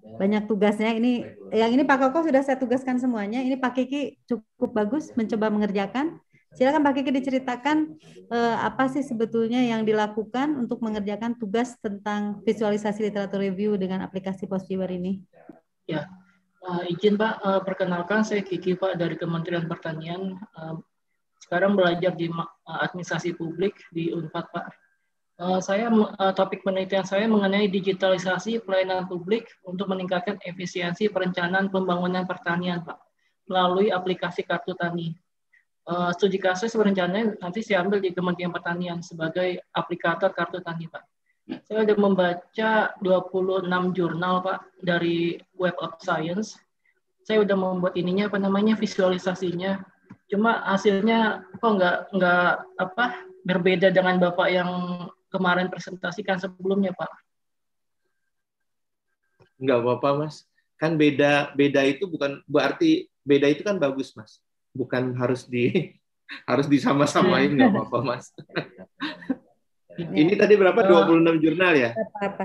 Banyak tugasnya. Ini yang ini Pak Koko sudah saya tugaskan semuanya. Ini Pak Kiki cukup bagus mencoba mengerjakan. Silakan Pak Kiki diceritakan eh, apa sih sebetulnya yang dilakukan untuk mengerjakan tugas tentang visualisasi literatur review dengan aplikasi Postviewer ini. Ya, Uh, izin Pak, uh, perkenalkan saya Kiki Pak dari Kementerian Pertanian. Uh, sekarang belajar di eh, administrasi publik di Unpad Pak. Eh, saya eh, topik penelitian saya mengenai digitalisasi pelayanan publik untuk meningkatkan efisiensi perencanaan pembangunan pertanian Pak melalui aplikasi kartu tani. studi kasus berencana nanti saya ambil di Kementerian Pertanian sebagai aplikator kartu tani Pak. Saya sudah membaca 26 jurnal Pak dari Web of Science. Saya sudah membuat ininya apa namanya visualisasinya cuma hasilnya kok nggak nggak apa berbeda dengan bapak yang kemarin presentasikan sebelumnya pak nggak apa-apa mas kan beda beda itu bukan berarti beda itu kan bagus mas bukan harus di harus disama-samain nggak apa-apa mas iya. ini tadi berapa 26 eh, jurnal ya apa-apa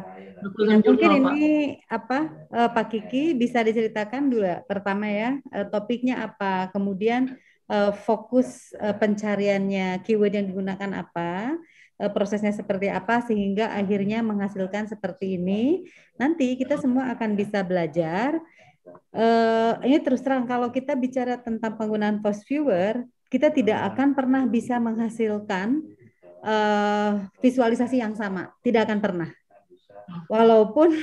mungkin ini apa eh, Pak Kiki bisa diceritakan dulu ya, pertama ya eh, topiknya apa kemudian Eh, fokus eh, pencariannya, keyword yang digunakan apa, eh, prosesnya seperti apa sehingga akhirnya menghasilkan seperti ini. Nanti kita semua akan bisa belajar. ini terus terang kalau kita bicara tentang penggunaan post viewer, kita tidak akan pernah bisa menghasilkan visualisasi yang sama, tidak akan pernah. Walaupun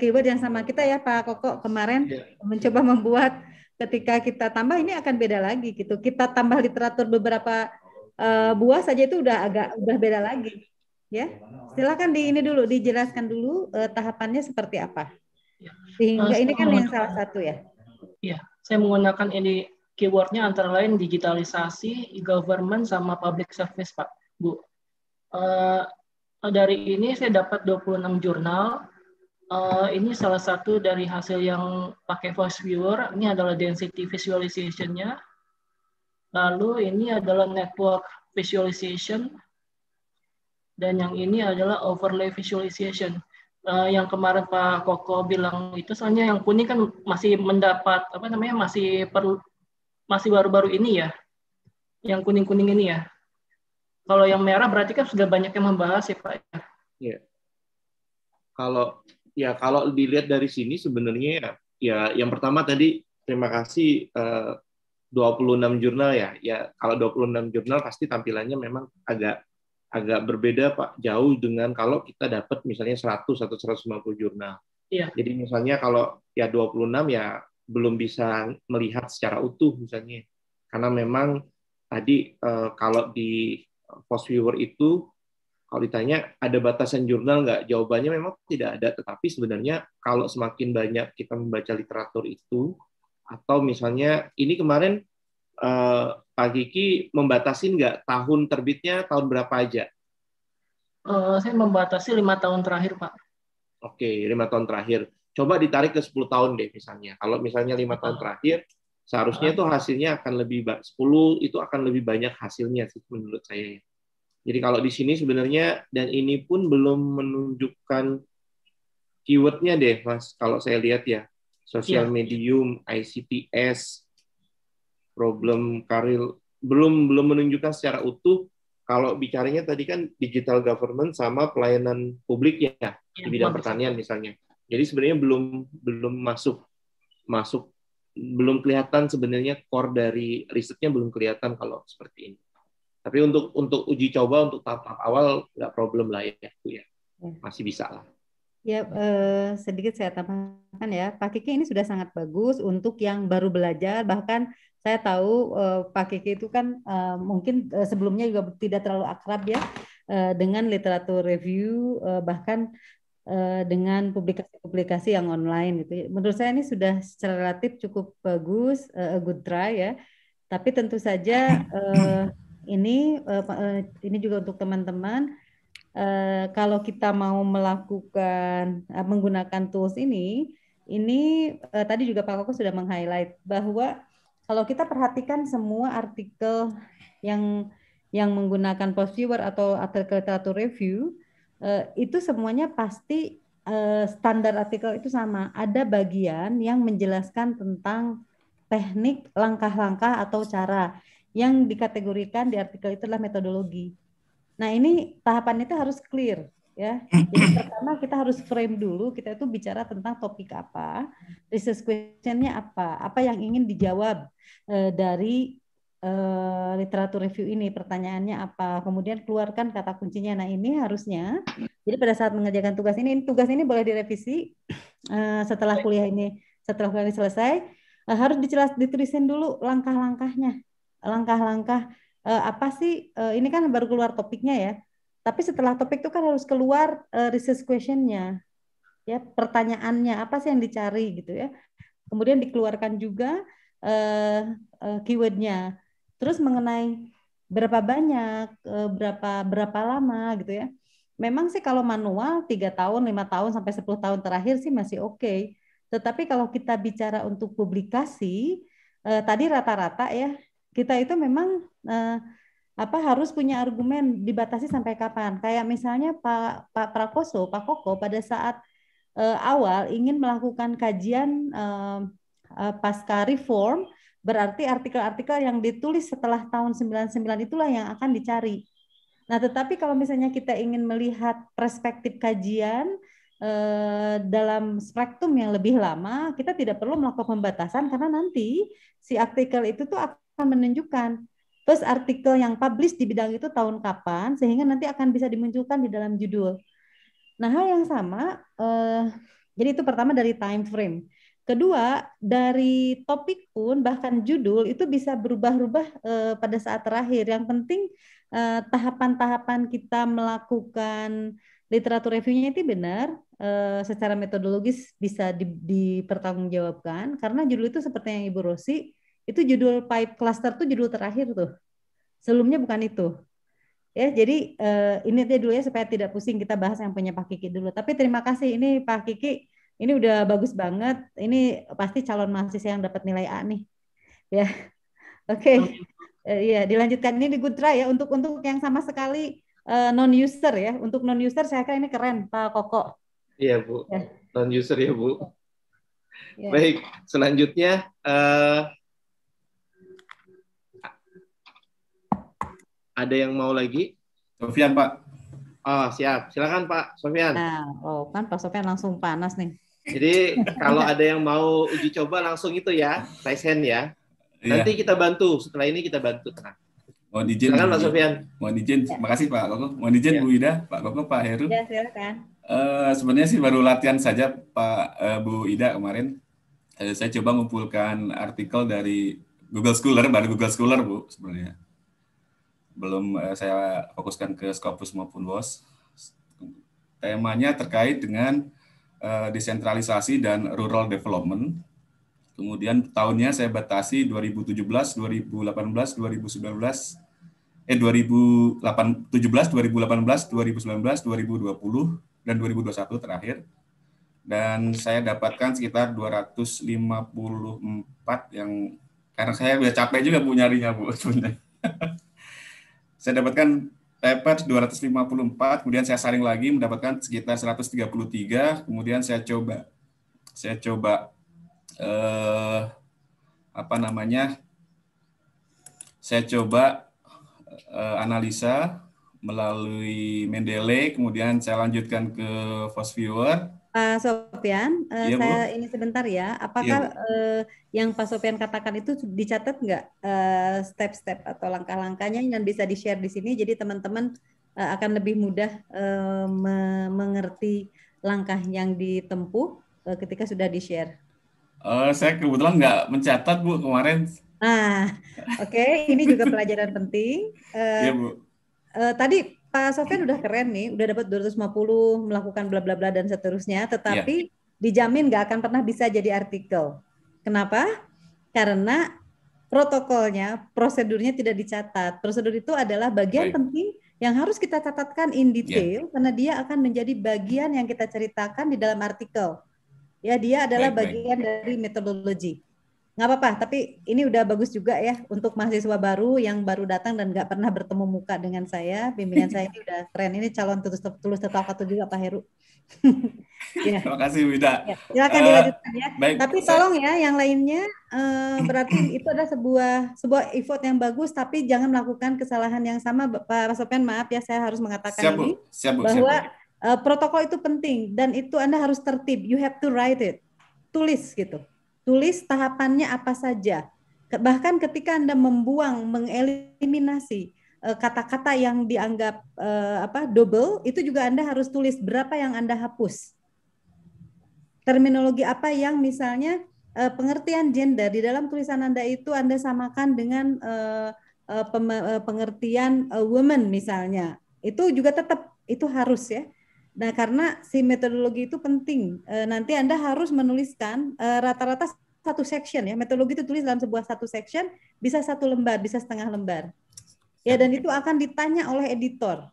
keyword yang sama kita ya Pak Koko kemarin iya. mencoba membuat ketika kita tambah ini akan beda lagi gitu. Kita tambah literatur beberapa uh, buah saja itu udah agak udah beda lagi. Ya, silakan di ini dulu dijelaskan dulu uh, tahapannya seperti apa. Ya. Sehingga eh, ini kan yang salah satu ya. Iya, saya menggunakan ini keywordnya antara lain digitalisasi, e-government, sama public service, Pak, Bu. Uh, dari ini saya dapat 26 jurnal, uh, ini salah satu dari hasil yang pakai voice viewer. Ini adalah density visualization-nya. Lalu ini adalah network visualization. Dan yang ini adalah overlay visualization. Uh, yang kemarin Pak Koko bilang itu soalnya yang kuning kan masih mendapat apa namanya masih perlu masih baru-baru ini ya. Yang kuning-kuning ini ya. Kalau yang merah berarti kan sudah banyak yang membahas ya Pak. Ya? Iya. Kalau ya kalau dilihat dari sini sebenarnya ya, ya yang pertama tadi terima kasih eh, uh, 26 jurnal ya. Ya kalau 26 jurnal pasti tampilannya memang agak agak berbeda Pak jauh dengan kalau kita dapat misalnya 100 atau 150 jurnal. Iya. Jadi misalnya kalau ya 26 ya belum bisa melihat secara utuh misalnya. Karena memang tadi eh, kalau di eh, post viewer itu kalau ditanya ada batasan jurnal nggak? Jawabannya memang tidak ada, tetapi sebenarnya kalau semakin banyak kita membaca literatur itu, atau misalnya ini kemarin eh, Pak Kiki membatasi nggak tahun terbitnya tahun berapa aja? Uh, saya membatasi lima tahun terakhir, Pak. Oke, lima tahun terakhir. Coba ditarik ke 10 tahun deh misalnya. Kalau misalnya lima tahun terakhir, seharusnya itu hasilnya akan lebih 10 itu akan lebih banyak hasilnya sih menurut saya ya. Jadi kalau di sini sebenarnya dan ini pun belum menunjukkan keywordnya deh, Mas. Kalau saya lihat ya, social yeah. medium, ICPS, problem karir belum belum menunjukkan secara utuh. Kalau bicaranya tadi kan digital government sama pelayanan publik ya, yeah, di bidang pertanian misalnya. Jadi sebenarnya belum belum masuk masuk belum kelihatan sebenarnya core dari risetnya belum kelihatan kalau seperti ini. Tapi untuk untuk uji coba untuk tahap-tahap awal nggak problem lah ya, ya, ya. Masih bisa lah. Ya, eh, sedikit saya tambahkan ya. Pak Kiki ini sudah sangat bagus untuk yang baru belajar. Bahkan saya tahu eh, Pak Kiki itu kan eh, mungkin eh, sebelumnya juga tidak terlalu akrab ya eh, dengan literatur review, eh, bahkan eh, dengan publikasi-publikasi yang online gitu. Ya. Menurut saya ini sudah secara relatif cukup bagus, eh, a good try ya. Tapi tentu saja eh, ini eh, eh, ini juga untuk teman-teman eh, kalau kita mau melakukan menggunakan tools ini ini tadi juga Pak Koko sudah meng-highlight bahwa kalau kita perhatikan semua artikel yang yang menggunakan post viewer atau artikel literatur review itu semuanya pasti standar artikel itu sama. Ada bagian yang menjelaskan tentang teknik, langkah-langkah atau cara yang dikategorikan di artikel itu adalah metodologi. Nah, ini tahapan itu harus clear ya. Jadi pertama kita harus frame dulu kita itu bicara tentang topik apa, research question-nya apa, apa yang ingin dijawab eh, dari eh, literatur review ini, pertanyaannya apa, kemudian keluarkan kata kuncinya. Nah, ini harusnya jadi pada saat mengerjakan tugas ini tugas ini boleh direvisi eh, setelah kuliah ini setelah kuliah ini selesai eh, harus dijelas ditulisin dulu langkah-langkahnya langkah-langkah uh, apa sih uh, ini kan baru keluar topiknya ya tapi setelah topik itu kan harus keluar uh, research questionnya ya pertanyaannya apa sih yang dicari gitu ya kemudian dikeluarkan juga uh, uh, keywordnya terus mengenai berapa banyak uh, berapa berapa lama gitu ya memang sih kalau manual tiga tahun lima tahun sampai 10 tahun terakhir sih masih oke okay. tetapi kalau kita bicara untuk publikasi eh, tadi rata-rata ya kita itu memang eh, apa harus punya argumen dibatasi sampai kapan. Kayak misalnya Pak Pak Prakoso, Pak Koko pada saat eh, awal ingin melakukan kajian eh, eh pasca reform, berarti artikel-artikel yang ditulis setelah tahun 99 itulah yang akan dicari. Nah, tetapi kalau misalnya kita ingin melihat perspektif kajian Eh, dalam spektrum yang lebih lama, kita tidak perlu melakukan pembatasan karena nanti si artikel itu tuh akan menunjukkan terus artikel yang publish di bidang itu tahun kapan sehingga nanti akan bisa dimunculkan di dalam judul. Nah, hal yang sama eh, jadi itu pertama dari time frame. Kedua, dari topik pun bahkan judul itu bisa berubah-ubah eh, pada saat terakhir. Yang penting tahapan eh, tahapan-tahapan kita melakukan literatur reviewnya itu benar, Eh, secara metodologis bisa di, dipertanggungjawabkan karena judul itu seperti yang Ibu Rosi itu judul pipe cluster tuh judul terakhir tuh sebelumnya bukan itu ya jadi uh, ini tuh dulu ya supaya tidak pusing kita bahas yang punya Pak Kiki dulu tapi terima kasih ini Pak Kiki ini udah bagus banget ini pasti calon mahasiswa yang dapat nilai A nih ya oke okay. Eh, iya, dilanjutkan ini di Gutra ya untuk untuk yang sama sekali uh, non user ya untuk non user saya kira ini keren Pak Koko Iya Bu, ya. non user ya Bu. Ya. Baik, selanjutnya uh, ada yang mau lagi? Sofian Pak. Oh siap, silakan Pak Sofian. Nah, oh kan Pak Sofian langsung panas nih. Jadi kalau ada yang mau uji coba langsung itu ya, raise hand ya. Iya. Nanti kita bantu. Setelah ini kita bantu. Nah. Mohon izin. Silakan Pak Sofian. Mohon izin. Ya. Makasih Pak Koko. Mohon izin ya. Bu Ida, Pak Koko, Pak Heru. Ya, silakan. Eh, sebenarnya sih baru latihan saja Pak uh, Bu Ida kemarin. Uh, saya coba mengumpulkan artikel dari Google Scholar, baru Google Scholar Bu sebenarnya. Belum uh, saya fokuskan ke Scopus maupun WOS. Temanya terkait dengan uh, desentralisasi dan rural development. Kemudian tahunnya saya batasi 2017, 2018, 2019, eh 2018, 2017, 2018, 2019, 2020, dan 2021 terakhir. Dan saya dapatkan sekitar 254 yang karena saya udah capek juga bu nyarinya bu sebenarnya. saya dapatkan paper 254, kemudian saya saring lagi mendapatkan sekitar 133, kemudian saya coba saya coba eh, apa namanya? Saya coba eh, analisa melalui Mendeley, kemudian saya lanjutkan ke Fast Viewer. Pak eh, Sofian, eh, iya, saya Bu. ini sebentar ya. Apakah iya, eh, yang Pak Sofian katakan itu dicatat nggak uh, step-step atau langkah-langkahnya yang bisa di-share di sini? Jadi teman-teman akan lebih mudah mengerti langkah yang ditempuh ketika sudah di-share. Uh, saya kebetulan nggak mencatat Bu kemarin. Ah, oke, okay. ini juga pelajaran penting. Uh, iya, Bu uh, tadi Pak Sofian udah keren nih, udah dapat 250 melakukan bla bla bla dan seterusnya, tetapi yeah. dijamin nggak akan pernah bisa jadi artikel. Kenapa? Karena protokolnya, prosedurnya tidak dicatat. Prosedur itu adalah bagian Baik. penting yang harus kita catatkan in iya. detail yeah. karena dia akan menjadi bagian yang kita ceritakan di dalam artikel. Ya, dia adalah Baik. bagian dari metodologi nggak apa-apa tapi ini udah bagus juga ya untuk mahasiswa baru yang baru datang dan nggak pernah bertemu muka dengan saya bimbingan saya ini udah keren ini calon tulus tulus tetap satu juga Pak Heru ya. terima kasih Wida ya, silakan uh, dilanjutkan ya eh, baik, tapi tolong ya yang lainnya uh, berarti itu adalah sebuah sebuah effort yang bagus tapi jangan melakukan kesalahan yang sama Pak Sofian maaf ya saya harus mengatakan siap, ini siap, bahwa siap, Uh, protokol itu penting dan itu Anda harus tertib. You have to write it. Tulis gitu. Tulis tahapannya apa saja. Bahkan ketika Anda membuang, mengeliminasi eh, kata-kata yang dianggap eh, apa double, itu juga Anda harus tulis berapa yang Anda hapus. Terminologi apa yang misalnya eh, pengertian gender di dalam tulisan Anda itu Anda samakan dengan pengertian woman misalnya. Itu juga tetap itu harus ya Nah, karena si metodologi itu penting. E, nanti Anda harus menuliskan eh, rata-rata e, satu section ya. Metodologi itu tulis dalam sebuah satu section, bisa satu lembar, bisa setengah lembar. Ya, dan itu akan ditanya oleh editor.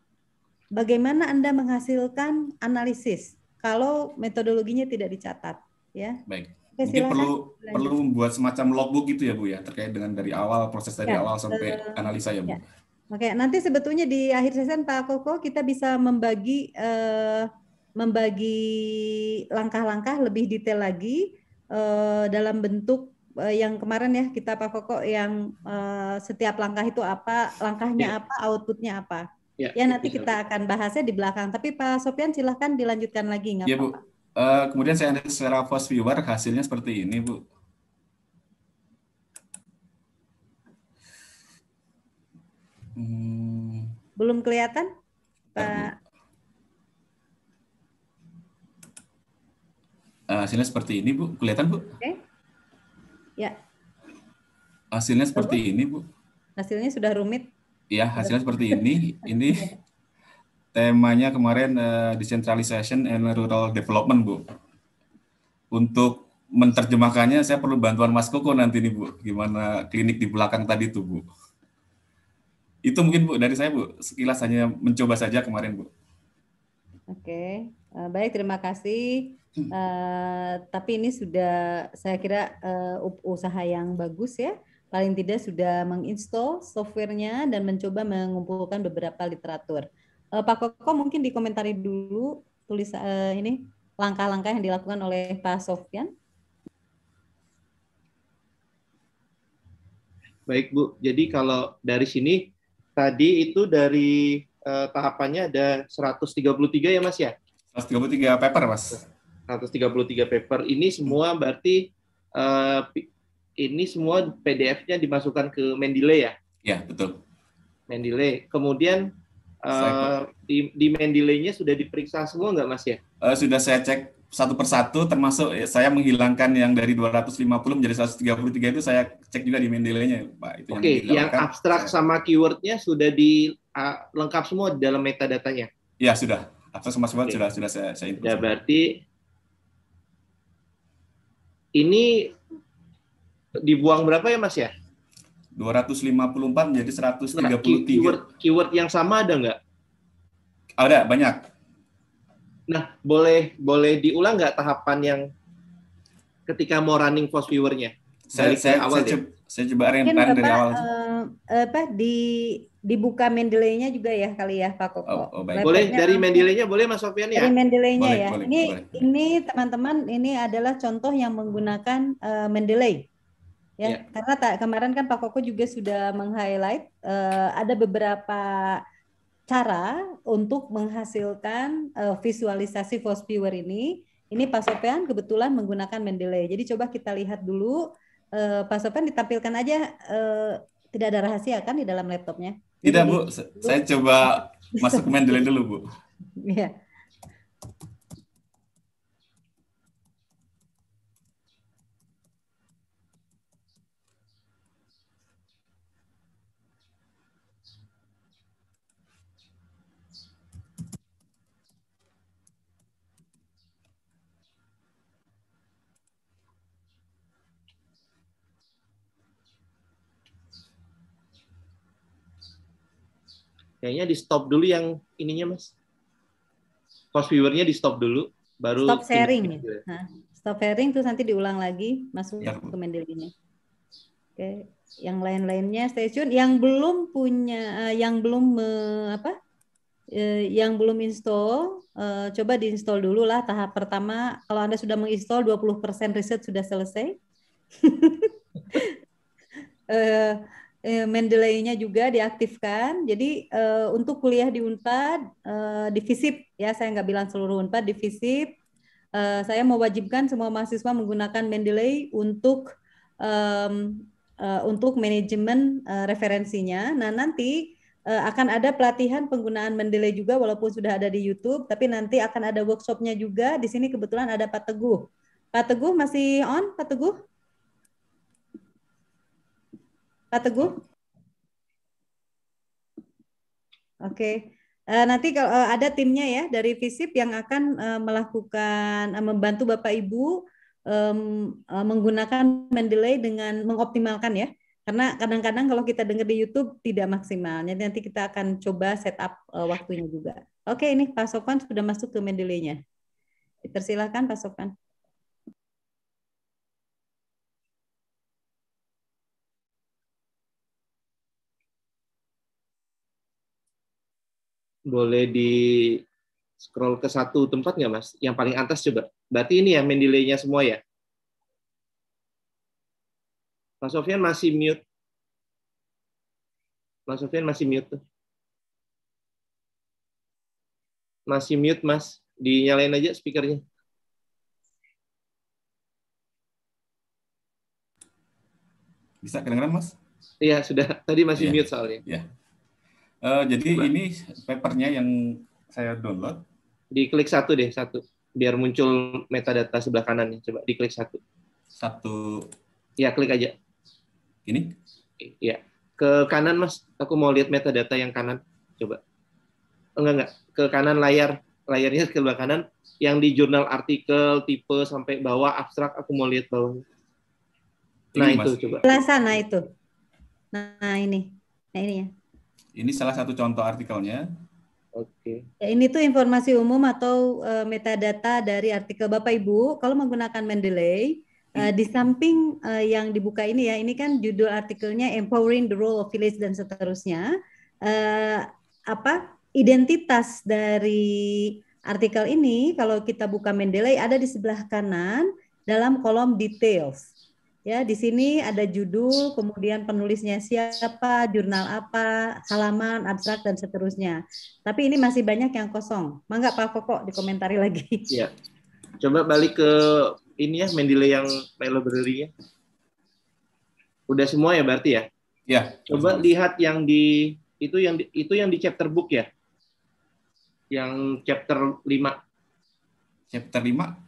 Bagaimana Anda menghasilkan analisis kalau metodologinya tidak dicatat, ya? Baik. Oke, Mungkin perlu perlu membuat semacam logbook gitu ya, Bu ya, terkait dengan dari awal proses dari ya, awal sampai eh, analisa ya, Bu. Ya. Oke, nanti sebetulnya di akhir season Pak Koko kita bisa membagi eh, membagi langkah-langkah lebih detail lagi eh, dalam bentuk eh, yang kemarin ya kita Pak Koko yang eh, setiap langkah itu apa, langkahnya ya. apa, outputnya apa. Ya, ya nanti bisa. kita akan bahasnya di belakang. Tapi Pak Sofian silahkan dilanjutkan lagi nggak ya, Bu. Uh, kemudian saya secara first viewer hasilnya seperti ini Bu Hmm. Belum kelihatan, Pak? Eh, hasilnya seperti ini, Bu. Kelihatan, Bu? Oke. Okay. Ya. Hasilnya seperti ini, Bu. Hasilnya sudah rumit. Ya, hasilnya seperti ini. Ini temanya kemarin uh, decentralization and rural development, Bu. Untuk menerjemahkannya saya perlu bantuan Mas Koko nanti nih, Bu. Gimana klinik di belakang tadi tuh, Bu. Itu mungkin Bu dari saya Bu, sekilas hanya mencoba saja kemarin Bu. Oke, okay. Eh, baik terima kasih. Uh, tapi ini sudah saya kira uh, usaha yang bagus ya. Paling tidak sudah menginstall softwarenya dan mencoba mengumpulkan beberapa literatur. Uh, Pak Koko mungkin dikomentari dulu tulis uh, ini langkah-langkah yang dilakukan oleh Pak Sofian. Baik Bu, jadi kalau dari sini Tadi itu dari uh, tahapannya ada 133 ya Mas ya? 133 paper Mas. 133 paper. Ini hmm. semua berarti eh, ini semua PDF-nya dimasukkan ke Mendeley ya? Ya, betul. Mendeley. Kemudian Uh, di, di Mendeley-nya sudah diperiksa semua nggak, Mas ya? Uh, sudah saya cek satu persatu termasuk saya menghilangkan yang dari 250 menjadi 133 itu saya cek juga di Mendeley-nya Pak. Itu Oke, yang, yang abstrak sama keywordnya sudah di uh, lengkap semua dalam metadatanya? Ya sudah, abstrak sama keyword sudah sudah saya saya input. Ya berarti ini dibuang berapa ya Mas ya? 254 menjadi 133. Nah, keyword keyword yang sama ada nggak? Ada banyak Nah, boleh boleh diulang nggak tahapan yang ketika mau running for viewernya? Saya, saya, awal saya, coba, saya coba rentan dari awal. Uh, apa di dibuka Mendeley-nya juga ya kali ya Pak Koko. Oh, oh baik. Boleh dari Mendeley-nya boleh Mas Sofian ya? Dari Mendeley-nya ya. Boleh, ini boleh. ini teman-teman ini adalah contoh yang menggunakan uh, Mendeley. Ya, yeah. karena tak, kemarin kan Pak Koko juga sudah meng-highlight uh, ada beberapa cara untuk menghasilkan uh, visualisasi force viewer ini. Ini Pak Sofian kebetulan menggunakan Mendeley. Jadi coba kita lihat dulu uh, Pak Sofian ditampilkan aja uh, tidak ada rahasia kan di dalam laptopnya? Tidak Bu, saya coba masuk ke Mendeley dulu Bu. Iya. Kayaknya di stop dulu yang ininya mas. Cost viewernya di stop dulu, baru stop sharing. Gitu ya. Nah, stop sharing terus nanti diulang lagi masuk ya. ke mendelinya Oke, yang lain-lainnya stasiun yang belum punya, eh, yang belum me, apa? Eh, yang belum install, eh, coba diinstall dulu lah tahap pertama. Kalau Anda sudah menginstall 20% riset sudah selesai. Eh, Mendeleynya juga diaktifkan. Jadi uh, untuk kuliah di Unpad uh, di ya saya nggak bilang seluruh Unpad di FISIP saya mewajibkan semua mahasiswa menggunakan Mendeley untuk um, uh, untuk manajemen uh, referensinya. Nah, nanti uh, akan ada pelatihan penggunaan Mendeley juga walaupun sudah ada di YouTube, tapi nanti akan ada workshopnya juga. Di sini kebetulan ada Pak Teguh. Pak Teguh masih on? Pak Teguh? Pak Teguh? Oke. Okay. Uh, eh, nanti kalau uh, ada timnya ya dari FISIP yang akan uh, melakukan uh, membantu Bapak Ibu um, uh, menggunakan mendelay dengan mengoptimalkan ya. Karena kadang-kadang kalau kita dengar di YouTube tidak maksimal. Jadi nanti kita akan coba setup uh, waktunya juga. Oke, okay, ini Pak Sofan sudah masuk ke mendelaynya. nya Pasokan. Pak Sofan. boleh di scroll ke satu tempat nggak mas? Yang paling atas coba. Berarti ini ya mendelaynya semua ya? Mas Sofian masih mute. Mas Sofian masih mute tuh. Masih mute mas. Dinyalain aja speakernya. Bisa kedengeran mas? Iya sudah. Tadi masih yeah. mute soalnya. Yeah. Uh, jadi Coba. ini papernya yang saya download. Diklik satu deh, satu. Biar muncul metadata sebelah kanan. Coba diklik satu. Satu. Ya, klik aja. Ini? Ya, Ke kanan, Mas. Aku mau lihat metadata yang kanan. Coba. Eh, enggak, enggak. Ke kanan layar. Layarnya ke sebelah kanan. Yang di jurnal artikel, tipe, sampai bawah, abstrak. Aku mau lihat bawahnya. Nah, ini, itu. Mas. Coba. sana nah, itu. Nah, ini. Nah, ini ya. Ini salah satu contoh artikelnya. Oke. Okay. Ya, ini tuh informasi umum atau uh, metadata dari artikel Bapak Ibu. Kalau menggunakan Mendeley, Uh, di samping uh, yang dibuka ini ya, ini kan judul artikelnya Empowering the Role of Village dan seterusnya. Uh, apa identitas dari artikel ini kalau kita buka Mendeley ada di sebelah kanan dalam kolom details. Ya, di sini ada judul, kemudian penulisnya siapa, jurnal apa, halaman, abstrak dan seterusnya. Tapi ini masih banyak yang kosong. Mangga Pak Koko dikomentari lagi. Ya. Coba balik ke ini ya Mendeley yang My library ya. Udah semua ya berarti ya? Ya. Coba lihat yang di itu yang itu yang di chapter book ya. Yang chapter 5. Chapter 5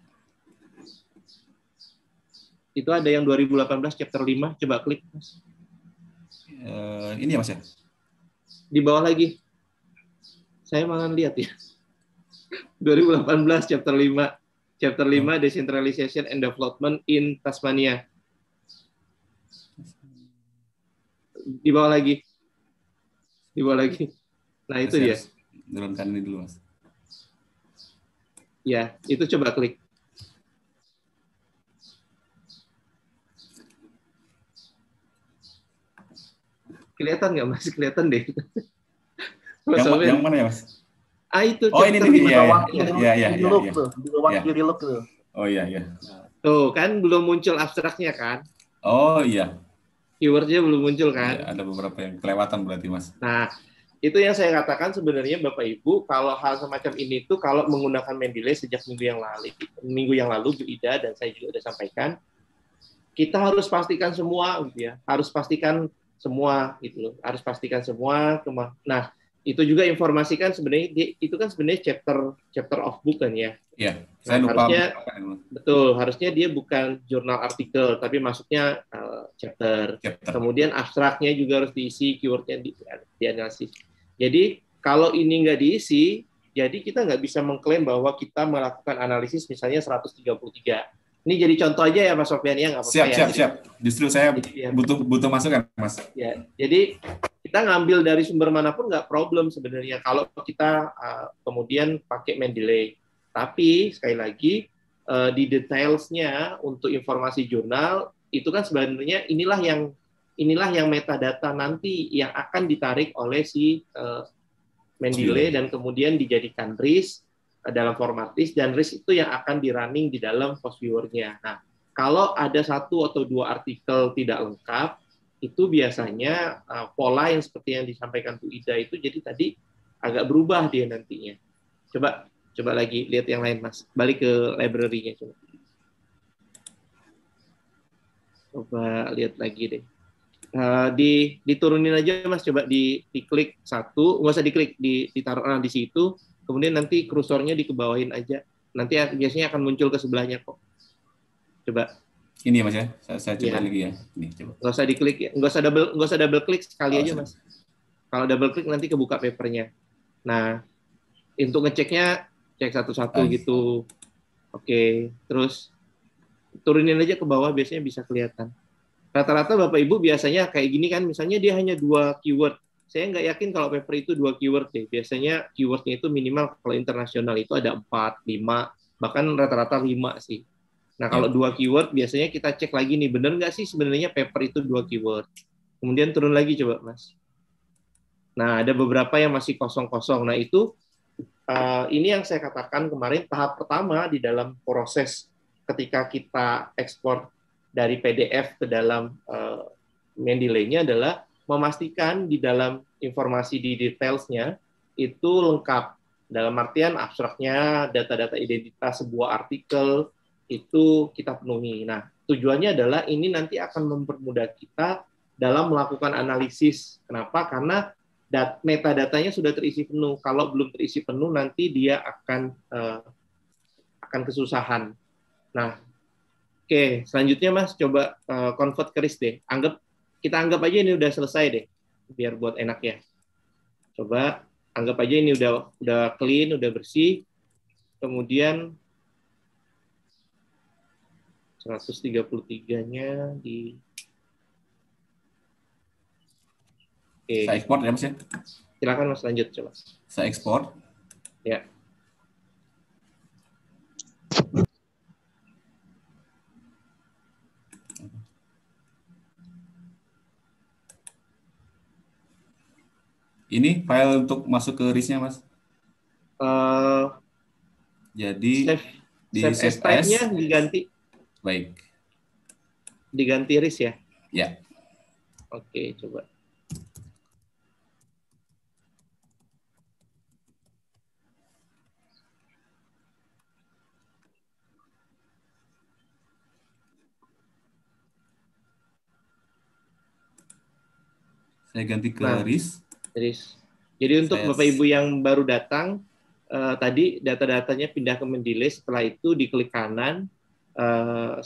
itu ada yang 2018 chapter 5, coba klik, Mas. Uh, ini ya, Mas ya? Di bawah lagi. Saya malah lihat ya. 2018 chapter 5. Chapter 5 hmm. Decentralization and Development in Tasmania. Di bawah lagi. Di bawah lagi. Nah, itu ya, dia. Turunkan ini dulu, Mas. Ya, itu coba klik. Kelihatan nggak mas? Kelihatan deh. mas yang, yang mana ya mas? Ah itu. Oh ini ini ya ya ya ya. Di look tuh, Oh iya iya. Tuh kan belum muncul abstraknya kan? Oh iya. Keywordnya belum muncul kan? Ya, ada beberapa yang kelewatan berarti mas. Nah itu yang saya katakan sebenarnya Bapak Ibu kalau hal semacam ini tuh kalau menggunakan Mendeley sejak minggu yang lalu minggu yang lalu Bu Ida dan saya juga sudah sampaikan kita harus pastikan semua gitu ya harus pastikan semua gitu loh harus pastikan semua nah itu juga informasikan sebenarnya itu kan sebenarnya chapter chapter of book kan ya Iya, yeah, saya lupa. Harusnya, betul, harusnya dia bukan jurnal artikel, tapi maksudnya uh, chapter. chapter. Kemudian abstraknya juga harus diisi, keywordnya di, di analisis Jadi kalau ini nggak diisi, jadi kita nggak bisa mengklaim bahwa kita melakukan analisis misalnya 133. Ini jadi contoh aja ya Mas Sofian ya nggak apa-apa. Siap, ya. siap, siap. Justru saya ya. butuh butuh masukan, Mas. Ya, jadi kita ngambil dari sumber manapun nggak problem sebenarnya kalau kita uh, kemudian pakai Mendeley. Tapi sekali lagi uh, di detailsnya untuk informasi jurnal itu kan sebenarnya inilah yang inilah yang metadata nanti yang akan ditarik oleh si uh, eh, Mendeley dan kemudian dijadikan risk dalam format list dan risk itu yang akan di di dalam post viewernya. Nah, kalau ada satu atau dua artikel tidak lengkap, itu biasanya uh, pola yang seperti yang disampaikan Bu Ida itu jadi tadi agak berubah dia nantinya. Coba coba lagi lihat yang lain Mas. Balik ke library-nya coba. Coba lihat lagi deh. Uh, di diturunin aja Mas coba di diklik satu, nggak usah diklik, di ditaruh uh, di situ kemudian nanti kursornya dikebawahin aja. Nanti biasanya akan muncul ke sebelahnya kok. Coba. Ini ya mas ya, saya, saya coba ya. lagi ya. Ini coba. Gak usah diklik, ya. gak usah double, gak usah double klik sekali oh, aja mas. Kalau double klik nanti kebuka papernya. Nah, untuk ngeceknya cek satu-satu oh. gitu. Oke, terus turunin aja ke bawah biasanya bisa kelihatan. Rata-rata Bapak Ibu biasanya kayak gini kan, misalnya dia hanya dua keyword saya nggak yakin kalau paper itu dua keyword ya. Biasanya keywordnya itu minimal kalau internasional itu ada empat, lima, bahkan rata-rata lima sih. Nah kalau iya. dua keyword biasanya kita cek lagi nih benar nggak sih sebenarnya paper itu dua keyword. Kemudian turun lagi coba mas. Nah ada beberapa yang masih kosong-kosong. Nah itu uh, ini yang saya katakan kemarin tahap pertama di dalam proses ketika kita ekspor dari PDF ke dalam uh, eh, Mendeley-nya adalah memastikan di dalam informasi di detailsnya itu lengkap dalam artian abstraknya data-data identitas sebuah artikel itu kita penuhi. Nah, tujuannya adalah ini nanti akan mempermudah kita dalam melakukan analisis. Kenapa? Karena dat metadatanya sudah terisi penuh. Kalau belum terisi penuh nanti dia akan uh, akan kesusahan. Nah, oke, selanjutnya Mas coba uh, convert ke RIS deh. Anggap kita anggap aja ini udah selesai deh, biar buat enak ya. Coba anggap aja ini udah udah clean, udah bersih. Kemudian 133-nya di Oke. Okay. Saya gitu. ekspor ya Mas ya. Silakan Mas lanjut coba. Saya export Ya. ini file untuk masuk ke risnya Mas. Uh, Jadi save, di save, nya diganti. Baik. Diganti RIS ya? Ya. Oke, coba. Saya ganti ke nah. RIS. Jadi jadi untuk Bapak Ibu yang baru datang uh, tadi data-datanya pindah ke Mendeley setelah itu diklik kanan uh,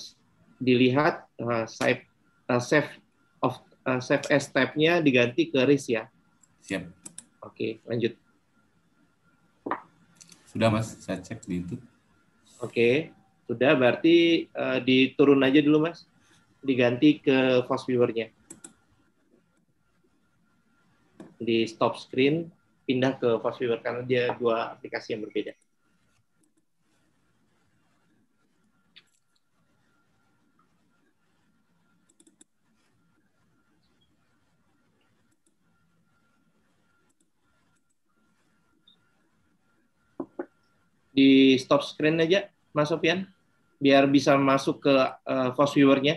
dilihat uh, save uh, save of uh, save as tab-nya diganti ke RIS ya. Siap. Oke, okay, lanjut. Sudah Mas, saya cek di itu. Oke, okay. sudah berarti uh, diturun aja dulu Mas. Diganti ke fast viewer-nya di stop screen pindah ke fast viewer karena dia dua aplikasi yang berbeda. Di stop screen aja, Mas Sofian, biar bisa masuk ke uh, fast viewernya. nya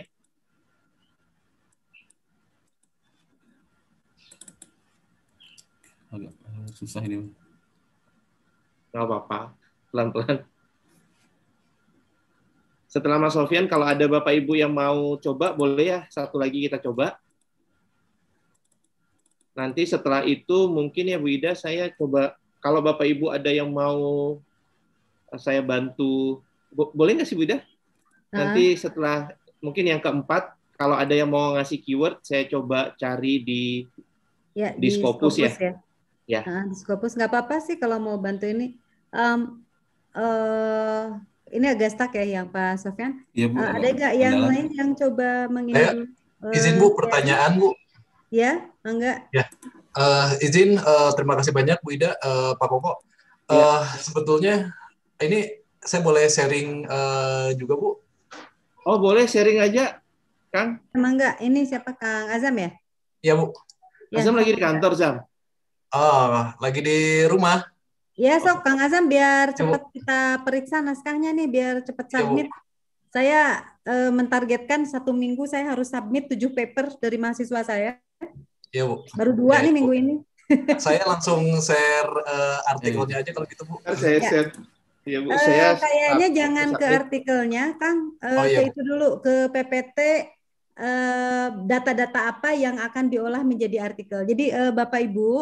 susah ini. Gak apa-apa, pelan-pelan. Setelah Mas Sofian, kalau ada Bapak Ibu yang mau coba, boleh ya satu lagi kita coba. Nanti setelah itu mungkin ya Bu Ida, saya coba kalau Bapak Ibu ada yang mau eh, saya bantu, bo boleh nggak sih Bu Ida? Nanti setelah mungkin yang keempat, kalau ada yang mau ngasih keyword, saya coba cari di ya, di, di Scopus, Scopus ya. ya. Ya. Nah, di Scopus nggak apa-apa sih kalau mau bantu ini. Um, uh, ini agak stuck ya yang Pak Sofyan. Iya, Bu. Uh, ada nggak yang lain yang coba mengirim? Eh, izin Bu, ya? pertanyaan ya. Bu. Ya, enggak. Ya. Uh, izin, uh, terima kasih banyak Bu Ida, uh, Pak Koko. Uh, ya. Sebetulnya ini saya boleh sharing uh, juga Bu. Oh boleh sharing aja, Kang. Emang enggak, ini siapa Kang Azam ya? Iya Bu. Ya, Azam lagi di kantor Zam. Oh, lagi di rumah. Ya, sok Kang Azam biar cepat kita periksa naskahnya nih biar cepat submit. Ya, Saya e, mentargetkan satu minggu saya harus submit tujuh paper dari mahasiswa saya. Iya, Bu. Baru dua ya, nih Bu. minggu ini. Saya langsung share uh, artikelnya iya. aja kalau gitu, Bu. Saya share. Ya, iya, Bu, uh, saya kayaknya ah, jangan ke artikelnya, Kang. Uh, oh, iya. itu dulu ke PPT data-data uh, apa yang akan diolah menjadi artikel. Jadi uh, Bapak Ibu,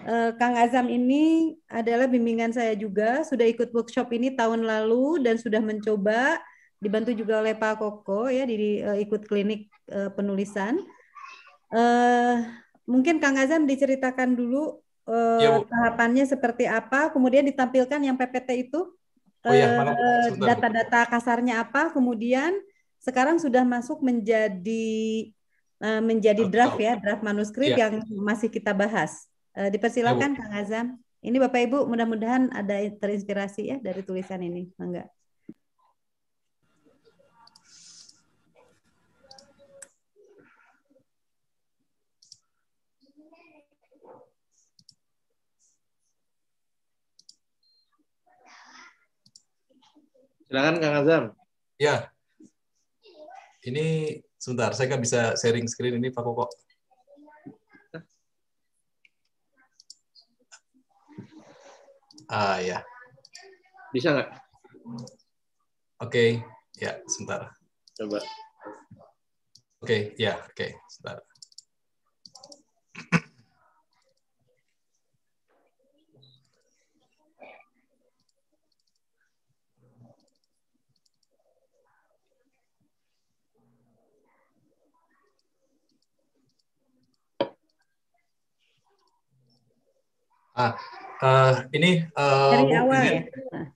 Uh, Kang Azam ini adalah bimbingan saya juga, sudah ikut workshop ini tahun lalu dan sudah mencoba dibantu juga oleh Pak Koko ya di uh, ikut klinik uh, penulisan. Uh, mungkin Kang Azam diceritakan dulu uh, ya, tahapannya seperti apa, kemudian ditampilkan yang PPT itu oh, ya, uh, data-data kasarnya apa, kemudian sekarang sudah masuk menjadi menjadi draft ya, draft manuskrip ya. yang masih kita bahas. Eh, dipersilakan Kang Azam. Ini Bapak Ibu mudah-mudahan ada terinspirasi ya dari tulisan ini. Enggak. Silakan Kang Azam. Ya. Ini sebentar, saya nggak bisa sharing screen ini Pak Koko. Ah ya. Bisa nggak? Oke, okay. ya sebentar. Coba. Oke, okay. ya oke, okay. sebentar. Ah, uh, ini uh, dari awal ya?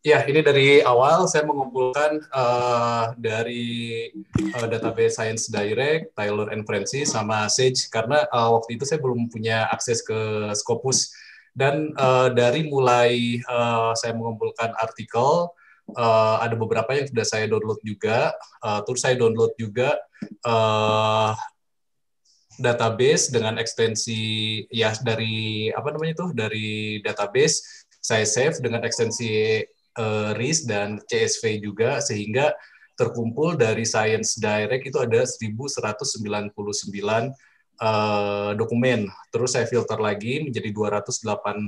ya ini dari awal saya mengumpulkan uh, dari uh, database Science Direct, Taylor and Francis sama Sage karena uh, waktu itu saya belum punya akses ke Scopus dan uh, dari mulai uh, saya mengumpulkan artikel uh, ada beberapa yang sudah saya download juga uh, terus saya download juga uh, database dengan ekstensi ya dari apa namanya itu dari database saya save dengan ekstensi uh, eh, RIS dan CSV juga sehingga terkumpul dari Science Direct itu ada 1199 uh, eh, dokumen. Terus saya filter lagi menjadi 218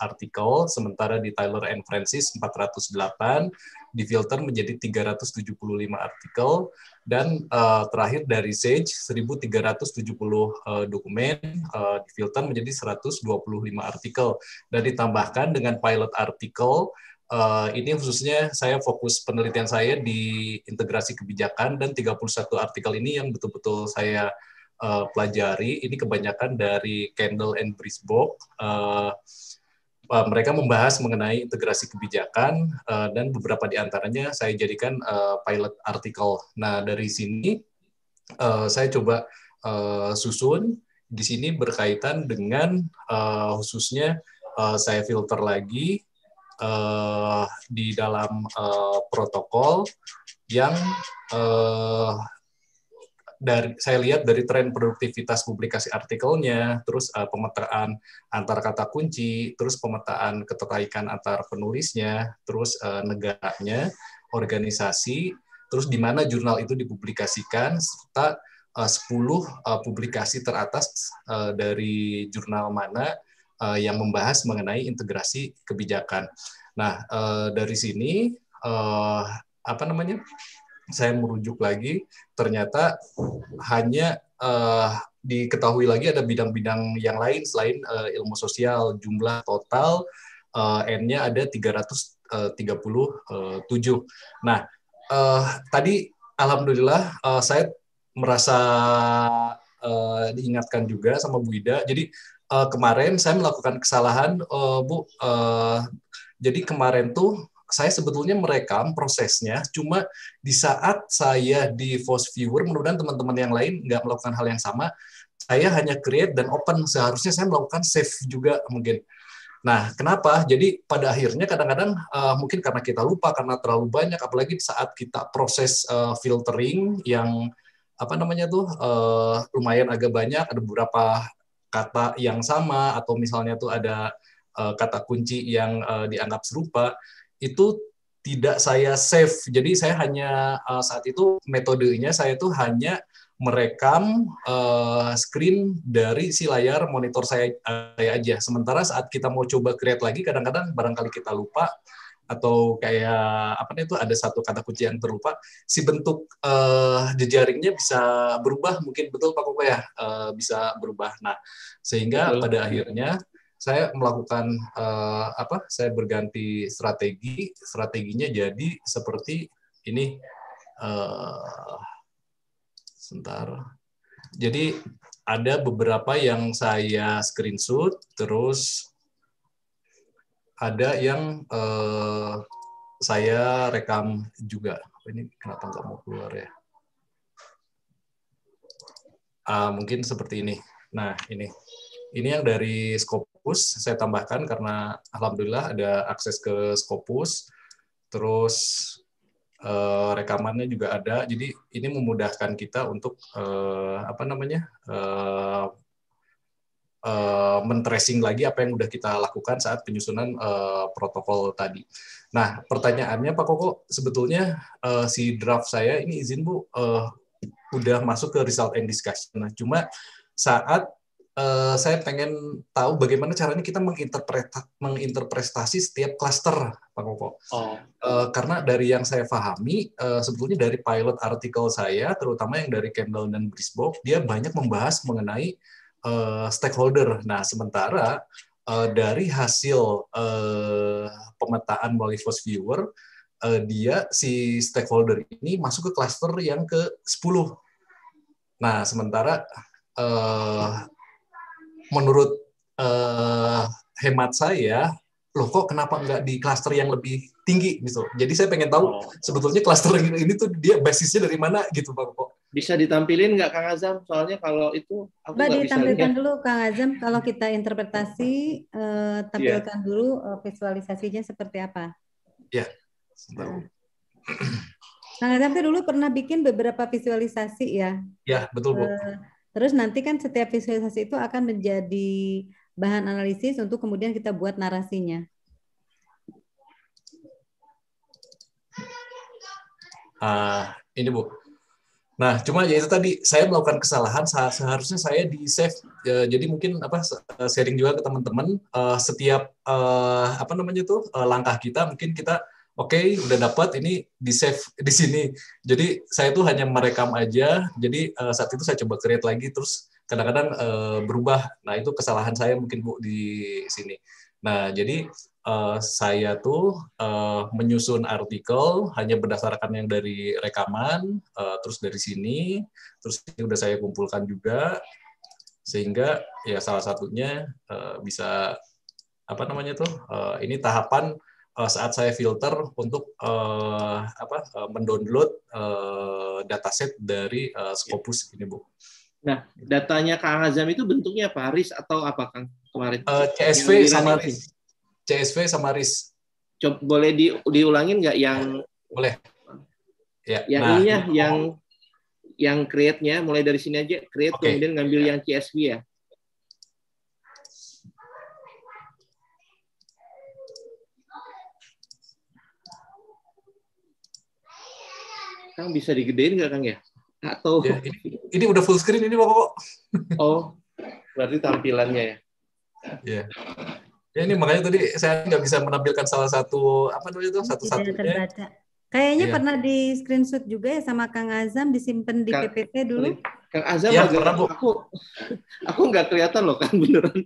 artikel, sementara di Tyler and Francis 408 difilter menjadi 375 artikel dan uh, terakhir dari Sage 1370 uh, eh, dokumen uh, difilter menjadi 125 artikel dan ditambahkan dengan pilot artikel Uh, ini khususnya saya fokus penelitian saya di integrasi kebijakan dan 31 artikel ini yang betul-betul saya uh, pelajari. Ini kebanyakan dari Kendall and Brisbane. Uh, uh, mereka membahas mengenai integrasi kebijakan uh, dan beberapa di antaranya saya jadikan uh, pilot artikel. Nah, dari sini uh, saya coba uh, susun di sini berkaitan dengan uh, khususnya uh, saya filter lagi uh, di dalam uh, protokol yang uh, dari saya lihat dari tren produktivitas publikasi artikelnya, terus uh, pemetaan antar kata kunci, terus pemetaan keterkaitan antar penulisnya, terus uh, negaranya, organisasi, terus di mana jurnal itu dipublikasikan serta uh, 10 uh, publikasi teratas uh, dari jurnal mana uh, yang membahas mengenai integrasi kebijakan. Nah, uh, dari sini uh, apa namanya? saya merujuk lagi ternyata hanya uh, diketahui lagi ada bidang-bidang yang lain selain uh, ilmu sosial jumlah total uh, n-nya ada 337. Nah, uh, tadi alhamdulillah uh, saya merasa uh, diingatkan juga sama Bu Ida. Jadi uh, kemarin saya melakukan kesalahan, uh, Bu. Uh, jadi kemarin tuh saya sebetulnya merekam prosesnya cuma di saat saya di Force Viewer mudah-mudahan teman-teman yang lain nggak melakukan hal yang sama saya hanya create dan open seharusnya saya melakukan save juga mungkin Nah, kenapa? Jadi pada akhirnya kadang-kadang uh, mungkin karena kita lupa karena terlalu banyak, apalagi saat kita proses uh, filtering yang apa namanya tuh uh, lumayan agak banyak, ada beberapa kata yang sama atau misalnya tuh ada uh, kata kunci yang uh, dianggap serupa itu tidak saya save. Jadi saya hanya uh, saat itu metodenya saya itu hanya merekam uh, screen dari si layar monitor saya, uh, saya aja. Sementara saat kita mau coba create lagi, kadang-kadang barangkali kita lupa atau kayak apa itu ada satu kata kunci yang terlupa si bentuk uh, jejaringnya bisa berubah mungkin betul Pak Koko ya uh, bisa berubah nah sehingga betul. pada akhirnya saya melakukan uh, apa? Saya berganti strategi, strateginya jadi seperti ini. Uh, sebentar. Jadi ada beberapa yang saya screenshot, terus ada yang uh, saya rekam juga. Ini kenapa nggak mau keluar ya? Uh, mungkin seperti ini. Nah, ini. Ini yang dari scope Scopus saya tambahkan karena alhamdulillah ada akses ke Scopus terus eh, rekamannya juga ada jadi ini memudahkan kita untuk eh, apa namanya eh, eh, mentracing lagi apa yang sudah kita lakukan saat penyusunan eh, protokol tadi nah pertanyaannya Pak Koko sebetulnya eh, si draft saya ini izin Bu eh, udah masuk ke result and discussion nah cuma saat Eh, saya pengen tahu bagaimana caranya kita menginterpretasi setiap klaster, Pak Koko. Oh. Uh, karena dari yang saya pahami, uh, sebetulnya dari pilot artikel saya, terutama yang dari Campbell dan Brisbane, dia banyak membahas mengenai uh, stakeholder. Nah, sementara uh, dari hasil uh, pemetaan melalui First Viewer, uh, dia si stakeholder ini masuk ke klaster yang ke 10. Nah, sementara uh, menurut uh, hemat saya loh kok kenapa nggak di klaster yang lebih tinggi gitu. Jadi saya pengen tahu oh. sebetulnya klaster ini tuh dia basisnya dari mana gitu Pak Kok. Bisa ditampilin nggak Kang Azam? Soalnya kalau itu aku Mbak ditampilkan bisa dulu Kang Azam kalau kita interpretasi eh, tampilkan yeah. dulu eh, visualisasinya seperti apa. Ya, yeah. sebentar. Nah. Kang Azam dulu pernah bikin beberapa visualisasi ya. Ya, betul Bu. Eh, Terus nanti kan setiap visualisasi itu akan menjadi bahan analisis untuk kemudian kita buat narasinya. Ah, ini Bu. Nah, cuma ya itu tadi saya melakukan kesalahan seharusnya saya di save. Ya, jadi mungkin apa sharing juga ke teman-teman eh, setiap eh, apa namanya tuh eh, langkah kita mungkin kita oke okay, udah dapat ini di save di sini jadi saya tuh hanya merekam aja jadi uh, saat itu saya coba create lagi terus kadang-kadang uh, berubah nah itu kesalahan saya mungkin bu di sini nah jadi uh, saya tuh uh, menyusun artikel hanya berdasarkan yang dari rekaman uh, terus dari sini terus ini udah saya kumpulkan juga sehingga ya salah satunya uh, bisa apa namanya tuh uh, ini tahapan Eh, saat saya filter untuk uh, apa uh, mendownload uh, dataset dari uh, Scopus ini, Bu. Nah, datanya Kang Azam itu bentuknya apa? RIS atau apa, Kang? Kemarin. Uh, CSV sama RIS. CSV sama RIS. Coba boleh di, diulangin nggak yang boleh. Ya. Yang nah, ininya, yang yang create-nya mulai dari sini aja create okay. kemudian ngambil ya. yang CSV ya. Kang bisa digedein nggak Kang ya? Atau ya, ini, ini udah full screen ini kok. oh, berarti tampilannya ya. Ya. Ya ini makanya tadi saya nggak bisa menampilkan salah satu apa namanya itu satu satunya. Kayaknya ya. pernah di screenshot juga ya sama Kang Azam disimpan di Kang, PPT dulu. Kang Azam ya, agar aku, aku aku nggak kelihatan loh Kang beneran.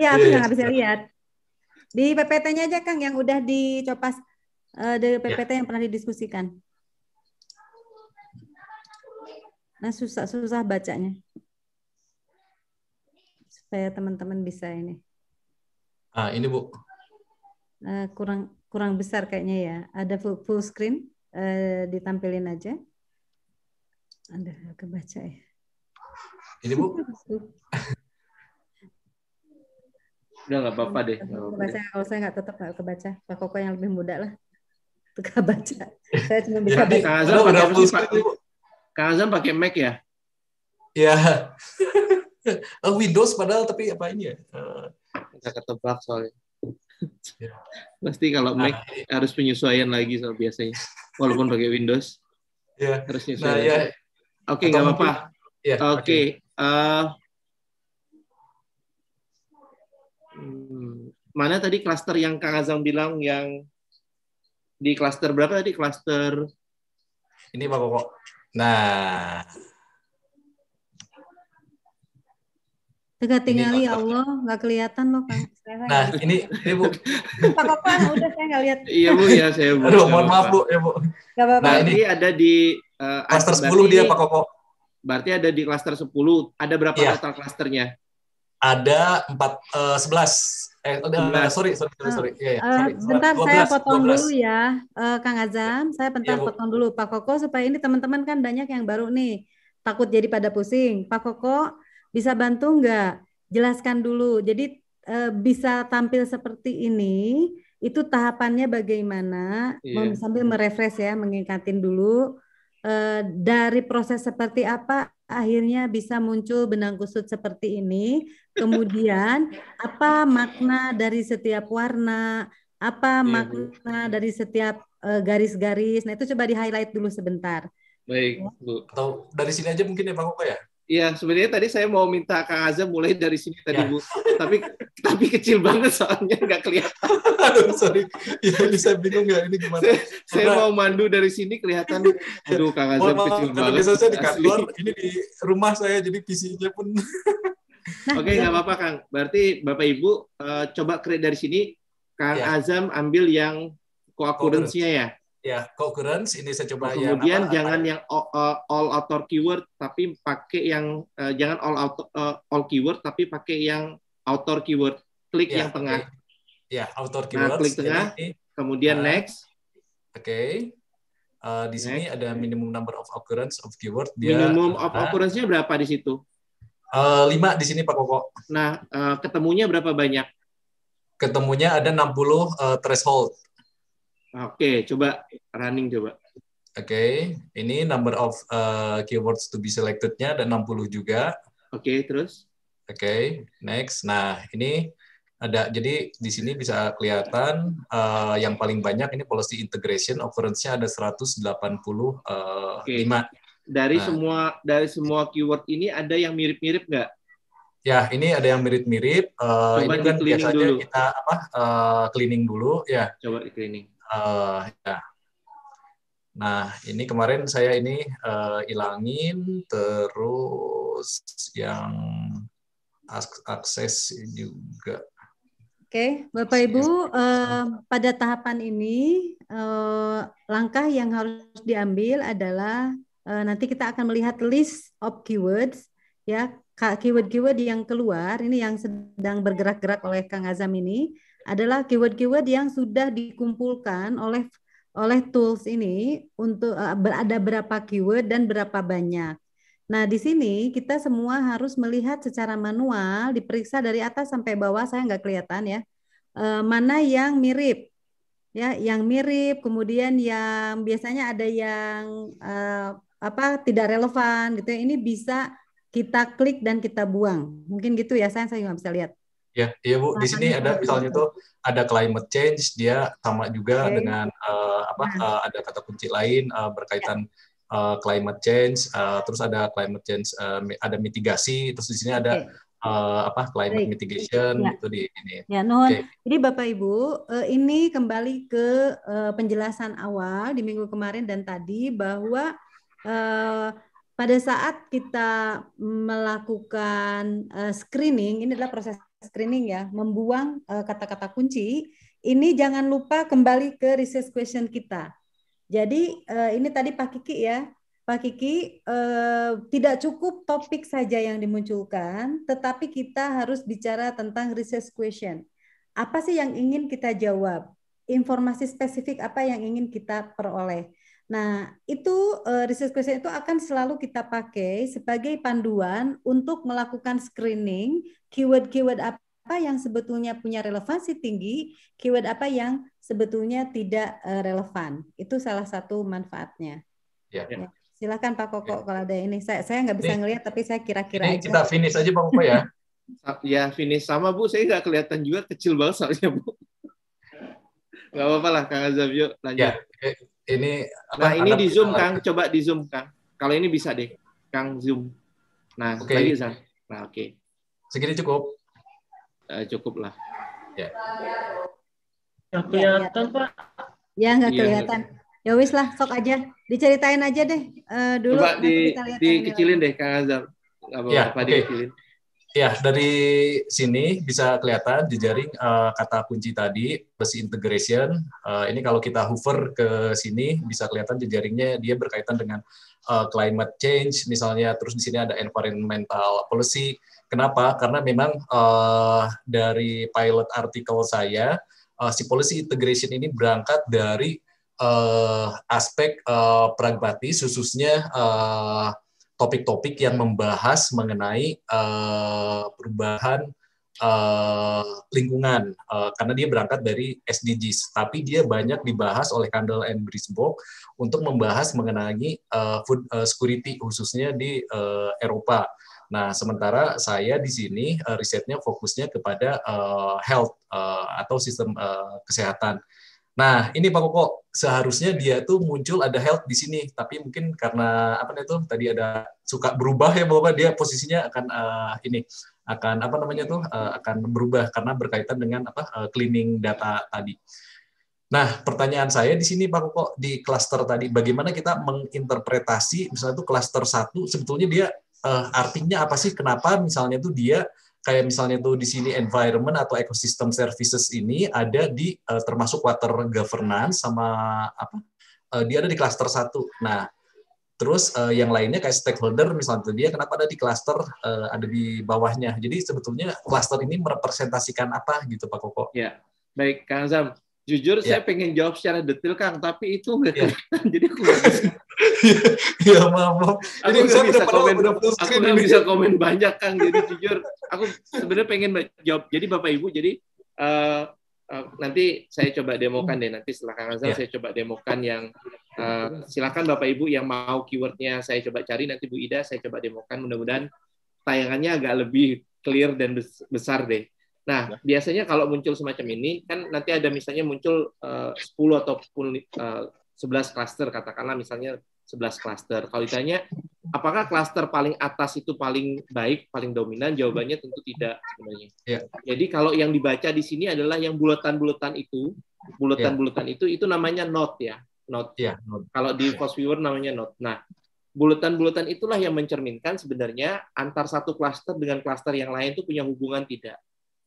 Iya, aku iya, iya, nggak ya, bisa iya. lihat. Di PPT-nya aja Kang yang udah dicopas uh, eh, dari PPT ya. yang pernah didiskusikan. Nah, susah-susah bacanya. Supaya teman-teman bisa ini. Ah, ini Bu. Uh, kurang kurang besar kayaknya ya. Ada full, full screen uh, ditampilin aja. Anda kebaca ya. Ini Bu. Udah nggak apa-apa deh. Kebaca, kalau saya nggak tetap nggak kebaca. Pak Koko yang lebih muda lah. Tukar baca. Saya cuma bisa. Ya, baca. Ada full screen, Bu. Kang Azam pakai Mac ya? Ya. Oh, Windows padahal tapi apa ini ya? Eh. Nggak ketebak soalnya. Ya. Pasti kalau nah. Mac ya. harus penyesuaian lagi soal biasanya. Walaupun pakai Windows. Ya. Harus nah, penyesuaian. Nah, ya. Oke, okay, nggak apa-apa. Ya, Oke. Okay. Okay. Uh, mana tadi klaster yang Kang Azam bilang yang di klaster berapa tadi? Klaster ini Pak Koko. Nah. Tegak tinggali ya Allah, nggak kelihatan loh kan. Nah, nah, ini, ini Bu. Pak Kopan, udah saya nggak lihat. Iya Bu, ya saya Bu. Aduh, mohon maaf Bu. Ya, bu. Gak apa-apa. Nah, ini ada di... Uh, Cluster 10 dia Pak Koko. Berarti ada di cluster 10. Ada berapa ya. total klasternya? Ada 4, uh, 11. Eh, bentar saya potong dulu ya, uh, Kang Azam. Saya bentar yeah, potong dulu, Pak Koko, supaya ini teman-teman kan banyak yang baru nih, takut jadi pada pusing. Pak Koko, bisa bantu nggak? Jelaskan dulu. Jadi uh, bisa tampil seperti ini, itu tahapannya bagaimana? Yeah. Iya. Sambil merefresh ya, mengingatin dulu. Uh, dari proses seperti apa akhirnya bisa muncul benang kusut seperti ini. Kemudian apa makna dari setiap warna? Apa ya, makna Bu. dari setiap eh, garis-garis? Uh, nah itu coba di highlight dulu sebentar. Baik ya. Bu. Atau dari sini aja mungkin ya Pak Koko ya. Iya, sebenarnya tadi saya mau minta Kang Azam mulai dari sini tadi ya. Bu, tapi tapi kecil banget soalnya nggak kelihatan. Aduh, sorry. Ya, ini saya bingung ya ini gimana. Saya, saya mau mandu dari sini kelihatan. Aduh, Kang Azam oh, kecil banget. saya di kantor, ini di rumah saya jadi PC-nya pun. Nah, Oke, iya. nggak apa-apa Kang. Berarti Bapak Ibu uh, coba create dari sini. Kang ya. Azam ambil yang koakurensinya ya ya concurrence ini saya coba kemudian yang kemudian jangan apa. yang all, author keyword tapi pakai yang eh, jangan all auto, eh, all keyword tapi pakai yang author keyword klik ya, yang okay. tengah ya author keyword nah, klik tengah ini, kemudian uh, next oke okay. uh, di next. sini ada minimum number of occurrence of keyword dia, minimum of uh, occurrence-nya berapa di situ uh, lima di sini Pak Koko nah uh, ketemunya berapa banyak ketemunya ada 60 uh, threshold Oke, coba running coba. Oke, okay. ini number of uh, keywords to be selected-nya ada 60 juga. Oke, okay, terus? Oke, okay, next. Nah, ini ada jadi di sini bisa kelihatan uh, yang paling banyak ini policy integration occurrence-nya ada 185. Uh, okay. 5. Dari nah. semua dari semua keyword ini ada yang mirip-mirip nggak? Ya, ini ada yang mirip-mirip. Uh, Coba ini kan biasanya dulu. kita apa? Uh, cleaning dulu, ya. Coba cleaning. Uh, ya. Nah, ini kemarin saya ini uh, ilangin terus yang akses juga. Oke, okay. Bapak Ibu, uh, pada tahapan ini uh, langkah yang harus diambil adalah uh, nanti kita akan melihat list of keywords ya keyword-keyword yang keluar ini yang sedang bergerak-gerak oleh Kang Azam ini adalah keyword-keyword yang sudah dikumpulkan oleh oleh tools ini untuk eh, ada berapa keyword dan berapa banyak. Nah, di sini kita semua harus melihat secara manual, diperiksa dari atas sampai bawah, saya nggak kelihatan ya, eh, mana yang mirip. Ya, yang mirip, kemudian yang biasanya ada yang eh, apa tidak relevan gitu. Ya, ini bisa kita klik dan kita buang. Mungkin gitu ya, saya saya nggak bisa lihat. Ya, iya Bu. Di sini ada misalnya tuh ada climate change, dia sama juga okay. dengan uh, apa uh, ada kata kunci lain uh, berkaitan uh, climate change, uh, terus ada climate change uh, ada mitigasi, terus di sini ada okay. Uh, apa climate Baik. mitigation ya. gitu di ini. Ya, Nuhun. Okay. Jadi Bapak Ibu, uh, ini kembali ke uh, penjelasan awal di minggu kemarin dan tadi bahwa uh, pada saat kita melakukan uh, screening, ini adalah proses screening ya, membuang eh, kata-kata kunci, ini jangan lupa kembali ke research question kita. Jadi eh, ini tadi Pak Kiki ya, Pak Kiki, uh, tidak cukup topik saja yang dimunculkan, tetapi kita harus bicara tentang research question. Apa sih yang ingin kita jawab? Informasi spesifik apa yang ingin kita peroleh? Nah, itu uh, research question itu akan selalu kita pakai sebagai panduan untuk melakukan screening keyword-keyword apa yang sebetulnya punya relevansi tinggi, keyword apa yang sebetulnya tidak uh, relevan. Itu salah satu manfaatnya. Ya. ya. Silakan Pak Koko ya. kalau ada ini. Saya saya nggak bisa ini, ngelihat tapi saya kira-kira aja. Kita finish aja Pak Koko ya. ya finish sama Bu, saya nggak kelihatan juga kecil banget soalnya Bu. Nggak apa-apa lah Kang Azab, yuk lanjut. Ya eh, ini nah ini di zoom ada, kang coba di zoom kang kalau ini bisa deh kang zoom nah oke okay. lagi nah oke okay. segini cukup uh, cukup lah ya yeah. nggak kelihatan pak ya nggak iya, kelihatan ya wis lah sok aja diceritain aja deh uh, dulu coba di, kita lihat dikecilin deh kang Azam nggak apa-apa ya, okay. dikecilin Ya, dari sini bisa kelihatan jejaring uh, kata kunci tadi, besi integration. Uh, ini kalau kita hover ke sini, bisa kelihatan jejaringnya dia berkaitan dengan uh, climate change, misalnya. Terus di sini ada environmental policy. Kenapa? Karena memang uh, dari pilot artikel saya, uh, si policy integration ini berangkat dari uh, aspek uh, pragmatis, khususnya uh, topik-topik yang membahas mengenai uh, perubahan uh, lingkungan uh, karena dia berangkat dari SDGs tapi dia banyak dibahas oleh Kandel and Brisbane untuk membahas mengenai uh, food security khususnya di uh, Eropa. Nah, sementara saya di sini uh, risetnya fokusnya kepada uh, health uh, atau sistem uh, kesehatan. Nah, ini Pak Koko, seharusnya dia tuh muncul ada health di sini, tapi mungkin karena apa itu tadi ada suka berubah ya bahwa dia posisinya akan uh, ini akan apa namanya tuh uh, akan berubah karena berkaitan dengan apa uh, cleaning data tadi. Nah, pertanyaan saya di sini Pak Koko di klaster tadi bagaimana kita menginterpretasi misalnya itu klaster satu sebetulnya dia uh, artinya apa sih kenapa misalnya itu dia kayak misalnya tuh di sini environment atau ekosistem services ini ada di uh, termasuk water governance sama apa uh, dia ada di klaster satu nah terus uh, yang lainnya kayak stakeholder misalnya dia kenapa ada di klaster uh, ada di bawahnya jadi sebetulnya klaster ini merepresentasikan apa gitu Pak Koko ya baik Kang Zam. Jujur ya. saya pengen jawab secara detail Kang, tapi itu nggak ya. jadi aku ya maaf, Jadi aku bisa komen, udah aku nggak bisa komen banyak Kang. Jadi jujur, aku sebenarnya pengen jawab. Jadi Bapak Ibu, jadi uh, Uh, nanti saya coba demokan deh nanti setelah Kang Azal yeah. saya coba demokan yang uh, silakan Bapak Ibu yang mau keywordnya saya coba cari nanti Bu Ida saya coba demokan mudah-mudahan tayangannya agak lebih clear dan besar deh Nah, nah, biasanya kalau muncul semacam ini, kan nanti ada misalnya muncul eh, uh, 10 ataupun uh, 11 klaster, katakanlah misalnya 11 klaster. Kalau ditanya, apakah klaster paling atas itu paling baik, paling dominan? Jawabannya tentu tidak sebenarnya. Ya. Jadi kalau yang dibaca di sini adalah yang bulatan-bulatan itu, bulatan-bulatan itu, itu namanya node ya. Note. Ya, note. Kalau di post iya. viewer namanya note. Nah, bulatan-bulatan itulah yang mencerminkan sebenarnya antar satu klaster dengan klaster yang lain itu punya hubungan tidak.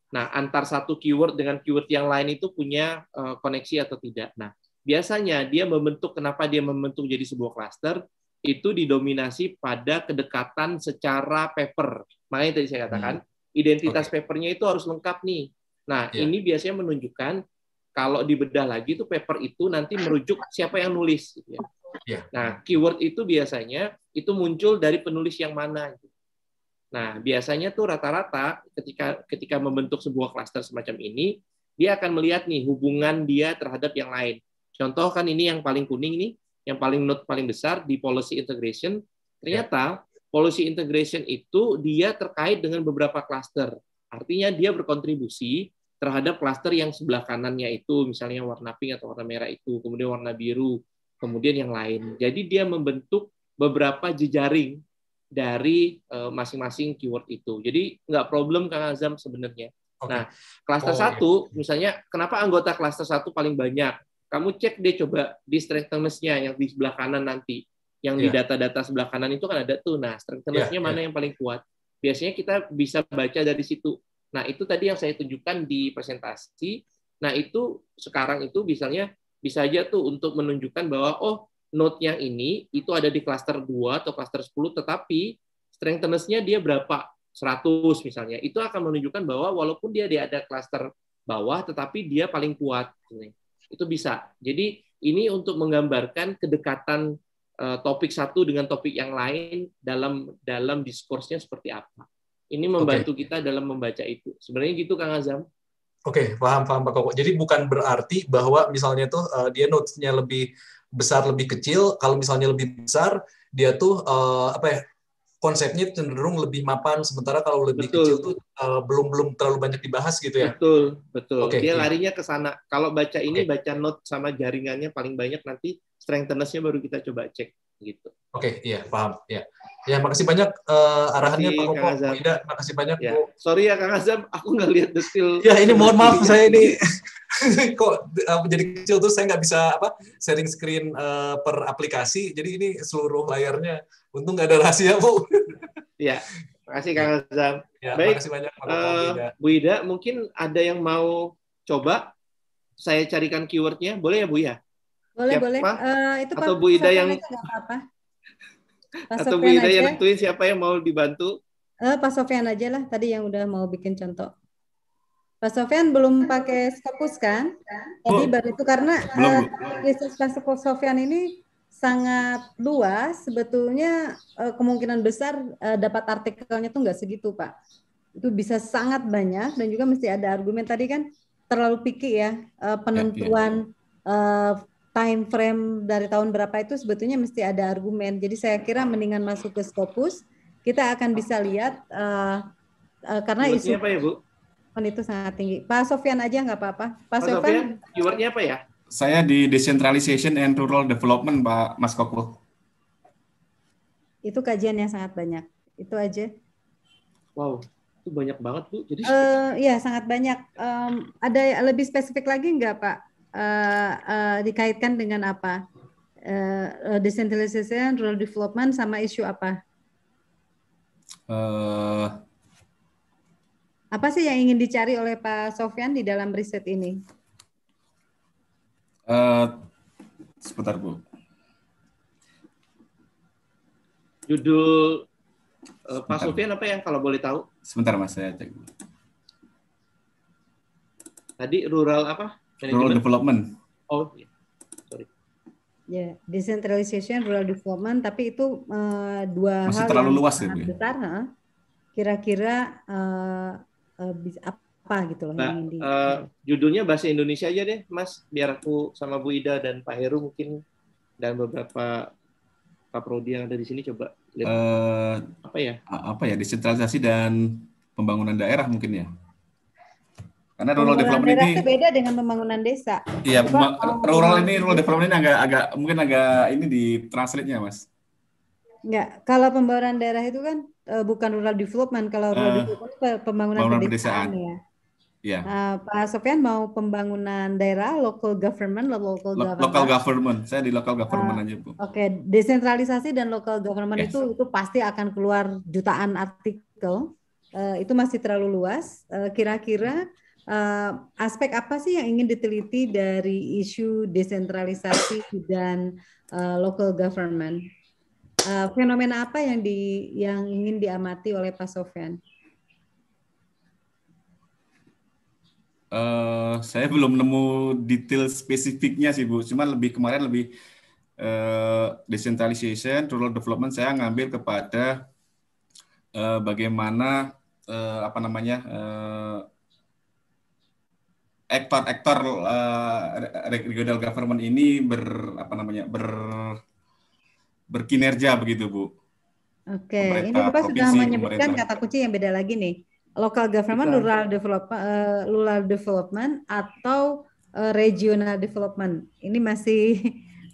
Nah, antar satu keyword dengan keyword yang lain itu punya uh, koneksi atau tidak. Nah, biasanya dia membentuk kenapa dia membentuk jadi sebuah cluster itu didominasi pada kedekatan secara paper. Makanya tadi saya katakan hmm. identitas okay. papernya itu harus lengkap nih. Nah, yeah. ini biasanya menunjukkan kalau dibedah lagi itu paper itu nanti merujuk siapa yang nulis. Gitu ya. yeah. Nah, keyword itu biasanya itu muncul dari penulis yang mana. Gitu. Nah, biasanya tuh rata-rata ketika ketika membentuk sebuah klaster semacam ini, dia akan melihat nih hubungan dia terhadap yang lain. Contoh kan ini yang paling kuning nih, yang paling note paling besar di policy integration, ternyata policy integration itu dia terkait dengan beberapa klaster. Artinya dia berkontribusi terhadap klaster yang sebelah kanannya itu, misalnya warna pink atau warna merah itu, kemudian warna biru, kemudian yang lain. Jadi dia membentuk beberapa jejaring dari eh, masing-masing keyword itu. Jadi nggak problem Kang Azam sebenarnya. Okay. Nah, klaster oh, satu oh, iya. misalnya kenapa anggota klaster satu paling banyak? Kamu cek deh coba di strengthness-nya yang di sebelah kanan nanti. Yang yeah. di iya. data-data sebelah kanan itu kan ada tuh. Nah, strengthness-nya iya, yeah, mana yeah. yang paling kuat? Biasanya kita bisa baca dari situ. Nah, itu tadi yang saya tunjukkan di presentasi. Nah, itu sekarang itu misalnya bisa aja tuh untuk menunjukkan bahwa oh node yang ini itu ada di cluster 2 atau cluster 10 tetapi strengthness-nya dia berapa? 100 misalnya. Itu akan menunjukkan bahwa walaupun dia ada cluster bawah tetapi dia paling kuat. Itu bisa. Jadi ini untuk menggambarkan kedekatan eh, topik satu dengan topik yang lain dalam dalam diskursnya seperti apa. Ini membantu okay. kita dalam membaca itu. Sebenarnya gitu Kang Azam. Oke, okay, paham paham Pak Koko. Jadi bukan berarti bahwa misalnya tuh uh, dia notes-nya lebih besar lebih kecil kalau misalnya lebih besar dia tuh uh, apa ya konsepnya cenderung lebih mapan sementara kalau lebih betul. kecil tuh uh, belum belum terlalu banyak dibahas gitu ya betul betul okay. dia larinya ke sana kalau baca ini okay. baca note sama jaringannya paling banyak nanti strengthenessnya baru kita coba cek gitu. Oke, okay, iya paham. Iya. Ya, makasih banyak uh, arahannya Pak Koko. Tidak, makasih banyak. Ya. Bu. Sorry ya Kang Azam, aku nggak lihat detail. Ya, ini mohon maaf saya ini kok uh, jadi kecil terus saya nggak bisa apa sharing screen uh, per aplikasi. Jadi ini seluruh layarnya. Untung nggak ada rahasia, Bu. Iya. Makasih Kang Azam. Ya, Baik. Makasih banyak Pak Koko. Uh, Bu Ida, mungkin ada yang mau coba saya carikan keywordnya. Boleh ya, Bu ya? Boleh, siapa? boleh. Uh, itu atau Bu Ida yang apa Atau Bu Ida yang nentuin siapa yang mau dibantu? uh, Pak Sofian aja lah tadi yang udah mau bikin contoh. Pak Sofian belum pakai skopus kan? Jadi oh, baru itu karena belum, uh, Pak Sofian ini sangat luas sebetulnya uh, kemungkinan besar uh, dapat artikelnya tuh nggak segitu Pak. Itu bisa sangat banyak dan juga mesti ada argumen tadi kan terlalu picky ya uh, penentuan ya, ya. Uh, time frame dari tahun berapa itu sebetulnya mesti ada argumen. Jadi saya kira mendingan masuk ke Scopus, kita akan bisa lihat uh, uh, karena isu apa ya Bu? Kan itu sangat tinggi. Pak Sofian aja nggak apa-apa. Pak, Pak Sofian, keywordnya apa ya? Saya di decentralization and rural development, Pak Mas Kopul. Itu kajian yang sangat banyak. Itu aja. Wow, itu banyak banget Bu. Jadi uh, ya sangat banyak. Um, ada lebih spesifik lagi nggak Pak? uh, uh, dikaitkan dengan apa? Uh, decentralization, rural development, sama isu apa? Uh, apa sih yang ingin dicari oleh Pak Sofyan di dalam riset ini? Uh, sebentar Bu. Judul uh, Pak Sofyan apa yang kalau boleh tahu? Sebentar Mas saya cek. Tadi rural apa? rural development. Oh, iya. sorry. Ya, yeah. decentralization rural development, tapi itu uh, dua Masih hal terlalu yang luas ya, sangat ya, besar. Kira-kira uh, uh, apa gitu loh nah, yang ini? uh, judulnya bahasa Indonesia aja deh, Mas. Biar aku sama Bu Ida dan Pak Heru mungkin dan beberapa Pak Prodi yang ada di sini coba lihat uh, apa ya? Apa ya? Desentralisasi dan pembangunan daerah mungkin ya. Karena rural pembangunan development ini beda dengan pembangunan desa. Iya, Coba, oh. rural ini rural development ini agak agak mungkin agak ini di translate-nya, Mas. Enggak, kalau pembangunan daerah itu kan uh, bukan rural development, kalau rural uh, development pembangunan pedesaan ya. Iya. Uh, Pak Sofian mau pembangunan daerah, local government, local government. Local government, saya di local government uh, aja bu. Oke, okay. desentralisasi dan local government yes. itu itu pasti akan keluar jutaan artikel. Uh, itu masih terlalu luas. Kira-kira uh, kira -kira uh, aspek apa sih yang ingin diteliti dari isu desentralisasi dan uh, local government? Uh, fenomena apa yang di yang ingin diamati oleh Pak Sofian? Uh, saya belum nemu detail spesifiknya sih Bu, cuma lebih kemarin lebih uh, decentralization, rural development saya ngambil kepada uh, bagaimana uh, apa namanya uh, aktor-aktor uh, eh, regional government ini ber apa namanya ber berkinerja begitu bu. Oke, okay. ini bapak sudah menyebutkan pemerintah. kata kunci yang beda lagi nih, local government, Betul. rural development, uh, rural development atau uh, regional development. Ini masih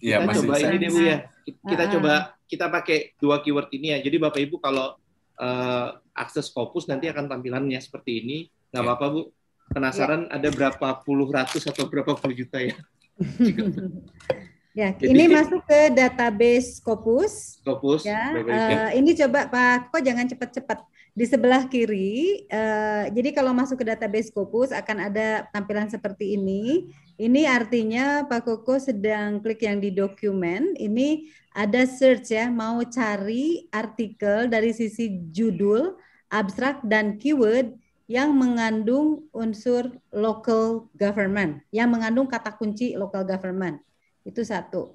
Iya, masih coba ini deh bu ya. Kita uh, coba kita pakai dua keyword ini ya. Jadi bapak ibu kalau uh, akses fokus nanti akan tampilannya seperti ini, nggak iya. apa-apa bu penasaran ya. ada berapa puluh ratus atau berapa puluh juta ya. ya, Jadi, ini masuk ke database Scopus. Scopus. Ya, uh, ini coba Pak, kok jangan cepat-cepat. Di sebelah kiri, uh, jadi kalau masuk ke database Scopus akan ada tampilan seperti ini. Ini artinya Pak Koko sedang klik yang di dokumen. Ini ada search ya, mau cari artikel dari sisi judul, abstrak, dan keyword yang mengandung unsur local government, yang mengandung kata kunci local government. Itu satu.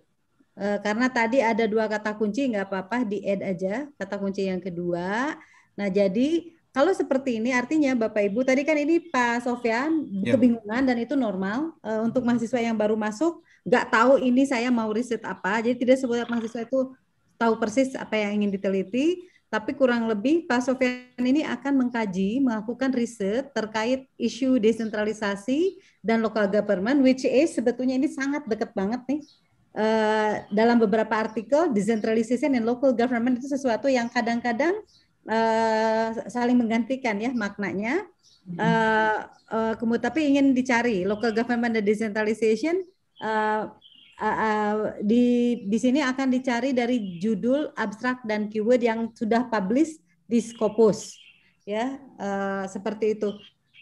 E, karena tadi ada dua kata kunci, nggak apa-apa, di add aja kata kunci yang kedua. Nah, jadi kalau seperti ini artinya Bapak Ibu, tadi kan ini Pak Sofyan ya. kebingungan dan itu normal e, untuk mahasiswa yang baru masuk, nggak tahu ini saya mau riset apa, jadi tidak sebuah mahasiswa itu tahu persis apa yang ingin diteliti tapi kurang lebih Pak Sofian ini akan mengkaji, melakukan riset terkait isu desentralisasi dan local government, which is sebetulnya ini sangat dekat banget nih. Uh, dalam beberapa artikel, desentralisasi dan local government itu sesuatu yang kadang-kadang uh, saling menggantikan ya maknanya. Uh, uh, kemudian tapi ingin dicari local government dan decentralization uh, uh, di di sini akan dicari dari judul, abstrak dan keyword yang sudah publish di Scopus. Ya, uh, seperti itu.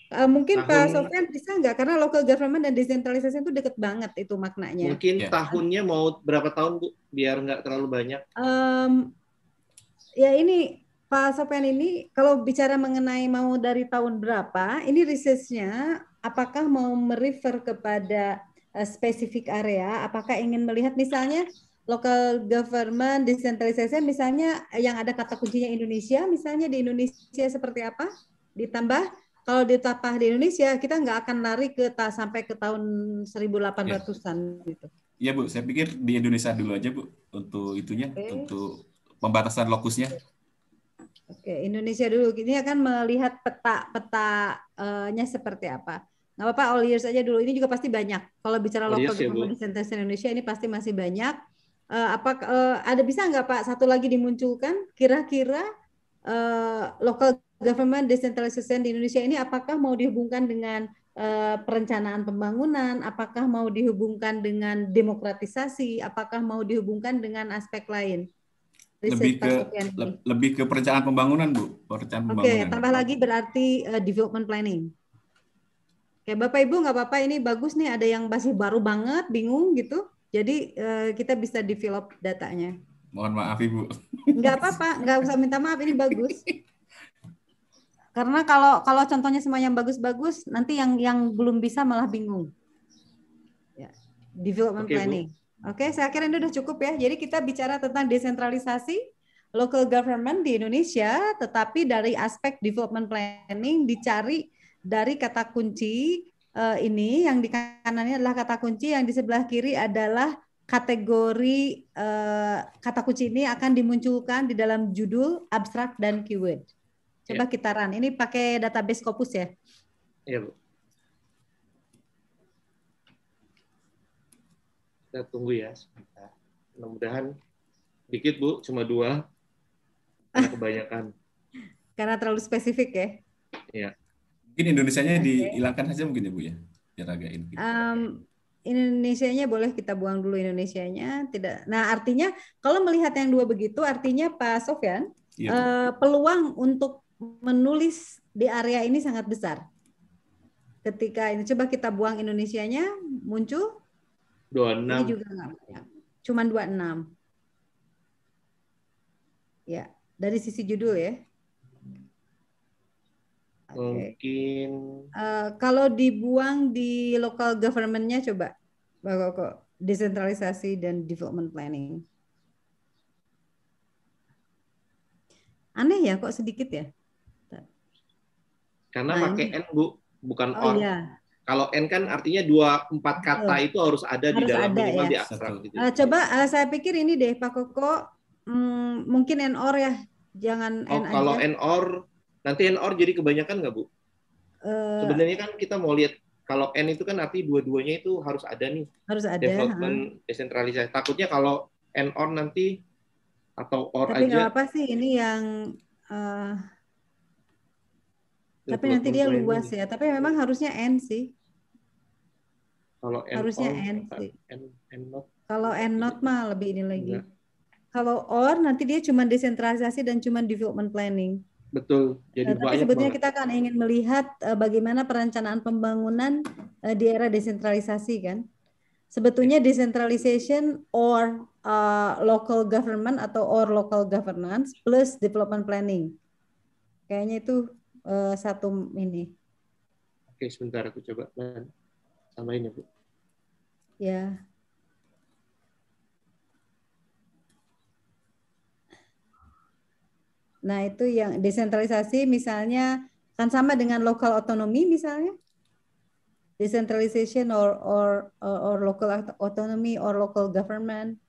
Uh, mungkin tahun, Pak Sofian bisa nggak? Karena local government dan desentralisasi itu deket banget itu maknanya. Mungkin ya. tahunnya mau berapa tahun Bu? Biar nggak terlalu banyak. Um, ya ini Pak Sofian ini kalau bicara mengenai mau dari tahun berapa, ini risetnya apakah mau merefer kepada Eh, spesifik area? Apakah ingin melihat misalnya local government decentralization misalnya yang ada kata kuncinya Indonesia misalnya di Indonesia seperti apa ditambah kalau ditapah di Indonesia kita nggak akan lari ke sampai ke tahun 1800-an ya. gitu. Iya Bu, saya pikir di Indonesia dulu aja Bu untuk itunya okay. untuk pembatasan lokusnya. Oke, Indonesia dulu. Ini akan melihat peta-petanya seperti apa nggak apa-apa all years aja dulu. Ini juga pasti banyak. Kalau bicara all local ya, government ya, di Indonesia ini pasti masih banyak. Uh, apa uh, ada bisa nggak Pak satu lagi dimunculkan kira-kira uh, local government decentralization di Indonesia ini apakah mau dihubungkan dengan uh, perencanaan pembangunan, apakah mau dihubungkan dengan demokratisasi, apakah mau dihubungkan dengan aspek lain? lebih ke lebih ke perencanaan pembangunan bu perencanaan pembangunan. Oke tambah lagi berarti uh, development planning. Ya Bapak Ibu nggak apa-apa ini bagus nih ada yang masih baru banget bingung gitu. Jadi eh, kita bisa develop datanya. Mohon maaf Ibu. Nggak apa-apa, nggak usah minta maaf ini bagus. Karena kalau kalau contohnya semua yang bagus-bagus nanti yang yang belum bisa malah bingung. Ya. Development okay, planning. Bu. Oke, saya kira ini sudah cukup ya. Jadi kita bicara tentang desentralisasi local government di Indonesia, tetapi dari aspek development planning dicari dari kata kunci uh, ini yang di kanannya adalah kata kunci, yang di sebelah kiri adalah kategori uh, kata kunci ini akan dimunculkan di dalam judul, abstrak dan keyword. Coba yeah. kita run. Ini pakai database Scopus ya? Iya, Bu. Kita tunggu ya Mudah-mudahan dikit, Bu, cuma dua. Karena kebanyakan. Karena terlalu spesifik ya? Iya. Mungkin Indonesianya okay. dihilangkan saja mungkin ya Bu ya, biar agak ini. Gitu. Um, Indonesianya boleh kita buang dulu Indonesia nya, tidak. Nah, artinya kalau melihat yang dua begitu artinya Pak Sofyan, iya, uh, peluang untuk menulis di area ini sangat besar. Ketika ini coba kita buang Indonesia nya, muncul 26. Ini juga enggak Cuman 26. Ya, dari sisi judul ya. Okay. Mungkin uh, kalau dibuang di local governmentnya coba, Pak Koko, desentralisasi dan development planning. Aneh ya, kok sedikit ya? Karena nah, pakai ini. n bu, bukan oh, on. Iya. Kalau n kan artinya dua empat kata oh. itu harus ada harus di dalam ada, minimal ya. di abstrak. Uh, coba uh, saya pikir ini deh Pak Koko, hmm, mungkin n or ya, jangan oh, n. Kalau n or Nanti n or jadi kebanyakan nggak Bu? Uh, Sebenarnya kan kita mau lihat kalau n itu kan arti dua-duanya itu harus ada nih. Harus ada. Development uh. desentralisasi. Takutnya kalau n or nanti atau or Tapi aja. Tapi apa sih ini yang uh, tapi nanti dia luas ya. Tapi memang harusnya n sih. Kalau n harusnya n eh, sih. N, n not. Kalau n not mah lebih ini lagi. Enggak. Kalau or nanti dia cuma desentralisasi dan cuma development planning. Betul. Jadi eh, Tapi sebetulnya banget. kita akan ingin melihat uh, bagaimana perencanaan pembangunan uh, di era desentralisasi kan. Sebetulnya ya. decentralization or uh, local government atau or local governance plus development planning. Kayaknya itu uh, satu ini. Oke, sebentar aku coba sama ini ya, Bu. Ya. Nah, itu yang desentralisasi misalnya kan sama dengan local autonomy misalnya. Decentralization or or or, or local autonomy or local government.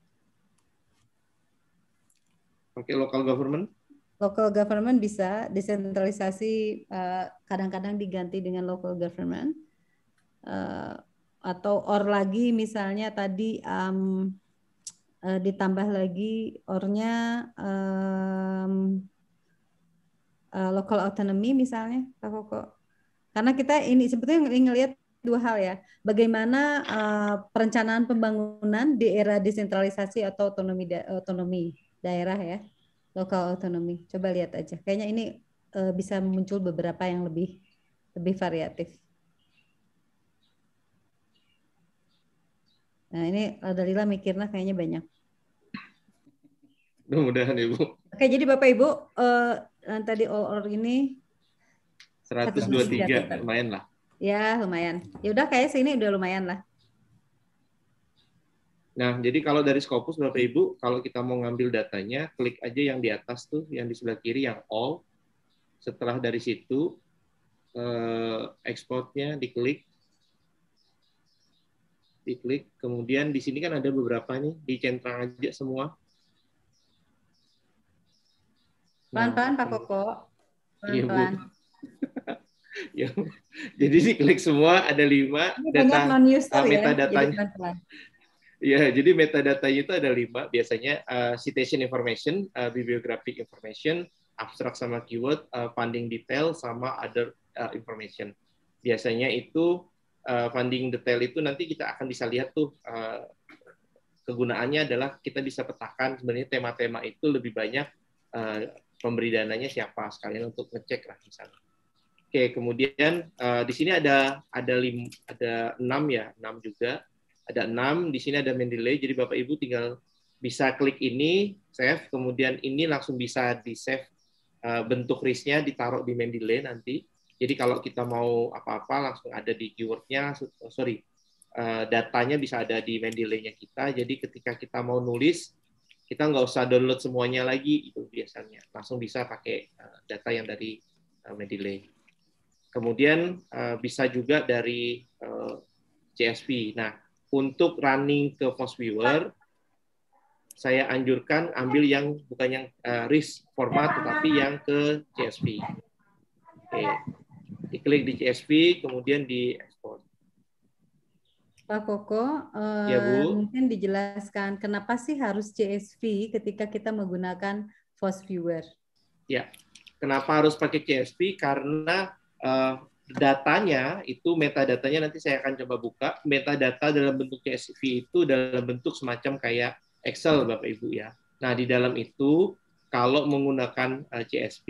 Oke, okay, local government. Local government bisa desentralisasi kadang eh, kadang-kadang diganti dengan local government. Uh, atau or lagi misalnya tadi um, uh, ditambah lagi ornya um, uh, local autonomy misalnya Pak Koko? Karena kita ini sebetulnya ingin ngelihat dua hal ya, bagaimana uh, perencanaan pembangunan di era desentralisasi atau otonomi da otonomi daerah ya, lokal otonomi. Coba lihat aja. Kayaknya ini uh, bisa muncul beberapa yang lebih lebih variatif. Nah ini alhamdulillah mikirnya kayaknya banyak. Mudah-mudahan Ibu. Oke, jadi Bapak Ibu, uh, uh, tadi all or ini 123 lumayan lah. Ya, lumayan. Ya udah kayak sini udah lumayan lah. Nah, jadi kalau dari Scopus Bapak Ibu, kalau kita mau ngambil datanya, klik aja yang di atas tuh, yang di sebelah kiri yang all. Setelah dari situ eh, ekspornya diklik. Diklik, kemudian di sini kan ada beberapa nih, dicentrang aja semua. Pelan-pelan nah, Pak iya. Koko. Iya, pelan-pelan. Ya, Bu. Jadi klik semua ada lima data uh, metadatanya. Ya jadi, iya, jadi metadatanya itu ada lima. Biasanya uh, citation information, uh, bibliographic information, abstrak sama keyword, uh, funding detail sama other uh, information. Biasanya itu uh, funding detail itu nanti kita akan bisa lihat tuh uh, kegunaannya adalah kita bisa petakan sebenarnya tema-tema itu lebih banyak uh, pemberi dananya siapa sekalian untuk ngecek lah misalnya. Oke, kemudian uh, di sini ada ada lim, ada enam ya, enam juga. Ada enam, di sini ada Mendeley. Jadi Bapak Ibu tinggal bisa klik ini, save, kemudian ini langsung bisa di save uh, eh, bentuk risknya ditaruh di Mendeley nanti. Jadi kalau kita mau apa-apa langsung ada di keywordnya, sorry, uh, datanya bisa ada di Mendeley-nya kita. Jadi ketika kita mau nulis kita nggak usah download semuanya lagi itu biasanya langsung bisa pakai uh, data yang dari uh, Kemudian uh, bisa juga dari uh, JSP. Nah, untuk running ke Post Viewer saya anjurkan ambil yang bukan yang uh, RIS format tetapi yang ke JSP. Oke. Diklik di JSP kemudian di Pak Koko, ya, Bu. Eh, mungkin dijelaskan kenapa sih harus CSV ketika kita menggunakan Force Viewer? Ya, kenapa harus pakai CSV? Karena uh, datanya itu metadatanya nanti saya akan coba buka. Metadata dalam bentuk CSV itu dalam bentuk semacam kayak Excel, Bapak Ibu ya. Nah di dalam itu kalau menggunakan uh, eh, CSV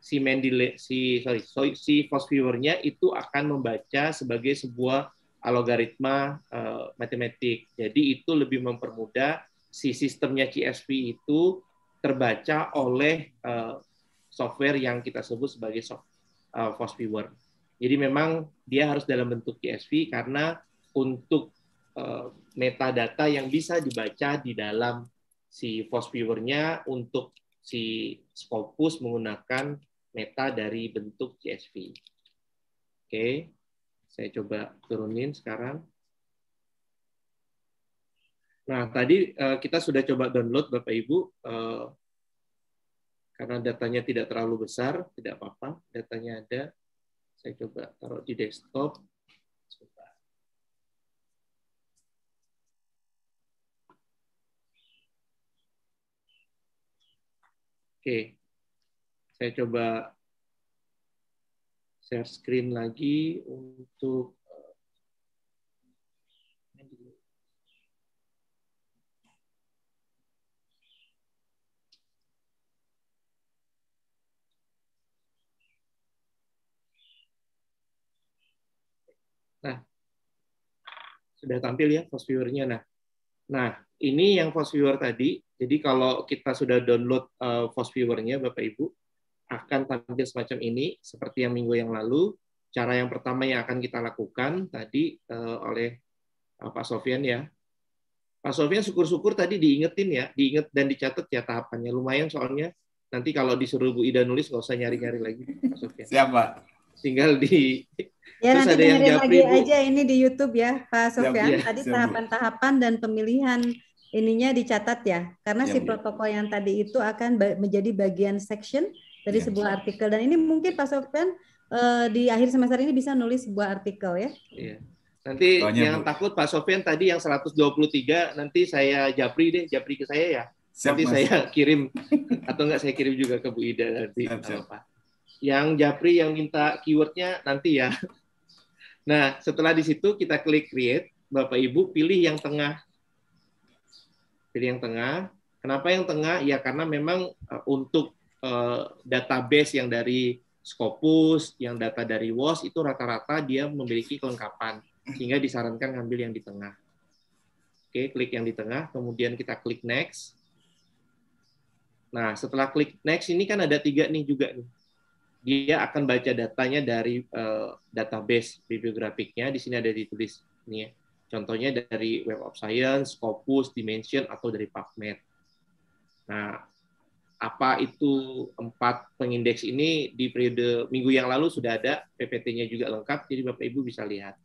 si Mendeley si sorry si force Viewernya itu akan membaca sebagai sebuah algoritma uh, matematik. Jadi itu lebih mempermudah si sistemnya CSV itu terbaca oleh uh, software yang kita sebut sebagai soft, uh, viewer. Jadi memang dia harus dalam bentuk CSV karena untuk uh, metadata yang bisa dibaca di dalam si force viewernya untuk si Scopus menggunakan meta dari bentuk CSV. Oke. Okay. Saya coba turunin sekarang. Nah, tadi eh, kita sudah coba download Bapak Ibu eh, karena datanya tidak terlalu besar, tidak apa-apa, datanya ada. Saya coba taruh di desktop. Coba. Oke. Saya coba share screen lagi untuk eh, Nah, sudah tampil ya post viewernya. Nah, nah ini yang post viewer tadi. Jadi kalau kita sudah download uh, eh, post viewernya, Bapak Ibu, akan tampil semacam ini seperti yang minggu yang lalu. Cara yang pertama yang akan kita lakukan tadi uh, oleh eh, Pak Sofian ya. Pak Sofian syukur-syukur tadi diingetin ya, diinget dan dicatat ya tahapannya. Lumayan soalnya nanti kalau disuruh Bu Ida nulis nggak usah nyari-nyari lagi Pak Sofian. Siapa? Tinggal di Ya Terus nanti dengerin lagi Bu. aja ini di YouTube ya Pak Sofian. Ya, tadi tahapan-tahapan dan pemilihan ininya dicatat ya, karena si protokol yang tadi itu akan menjadi bagian section dari ya, sebuah artikel dan ini mungkin Pak Sofian uh, eh, di akhir semester ini bisa nulis sebuah artikel ya. Iya. Nanti Banyak yang Bu. takut Pak Sofian tadi yang 123 nanti saya japri deh, japri ke saya ya. Siap, nanti mas. saya kirim atau enggak saya kirim juga ke Bu Ida nanti siap, siap. apa. Yang japri yang minta keywordnya nanti ya. Nah, setelah di situ kita klik create, Bapak Ibu pilih yang tengah. Pilih yang tengah. Kenapa yang tengah? Ya karena memang eh, untuk Eh, database yang dari Scopus, yang data dari WOS itu rata-rata dia memiliki kelengkapan sehingga disarankan ngambil yang di tengah. Oke, klik yang di tengah, kemudian kita klik next. Nah, setelah klik next ini kan ada tiga nih juga nih. Dia akan baca datanya dari uh, database bibliografiknya. Di sini ada ditulis nih ya. Contohnya dari Web of Science, Scopus, Dimension, atau dari PubMed. Nah, apa itu empat pengindeks ini di periode minggu yang lalu sudah ada PPT-nya juga lengkap jadi Bapak Ibu bisa lihat.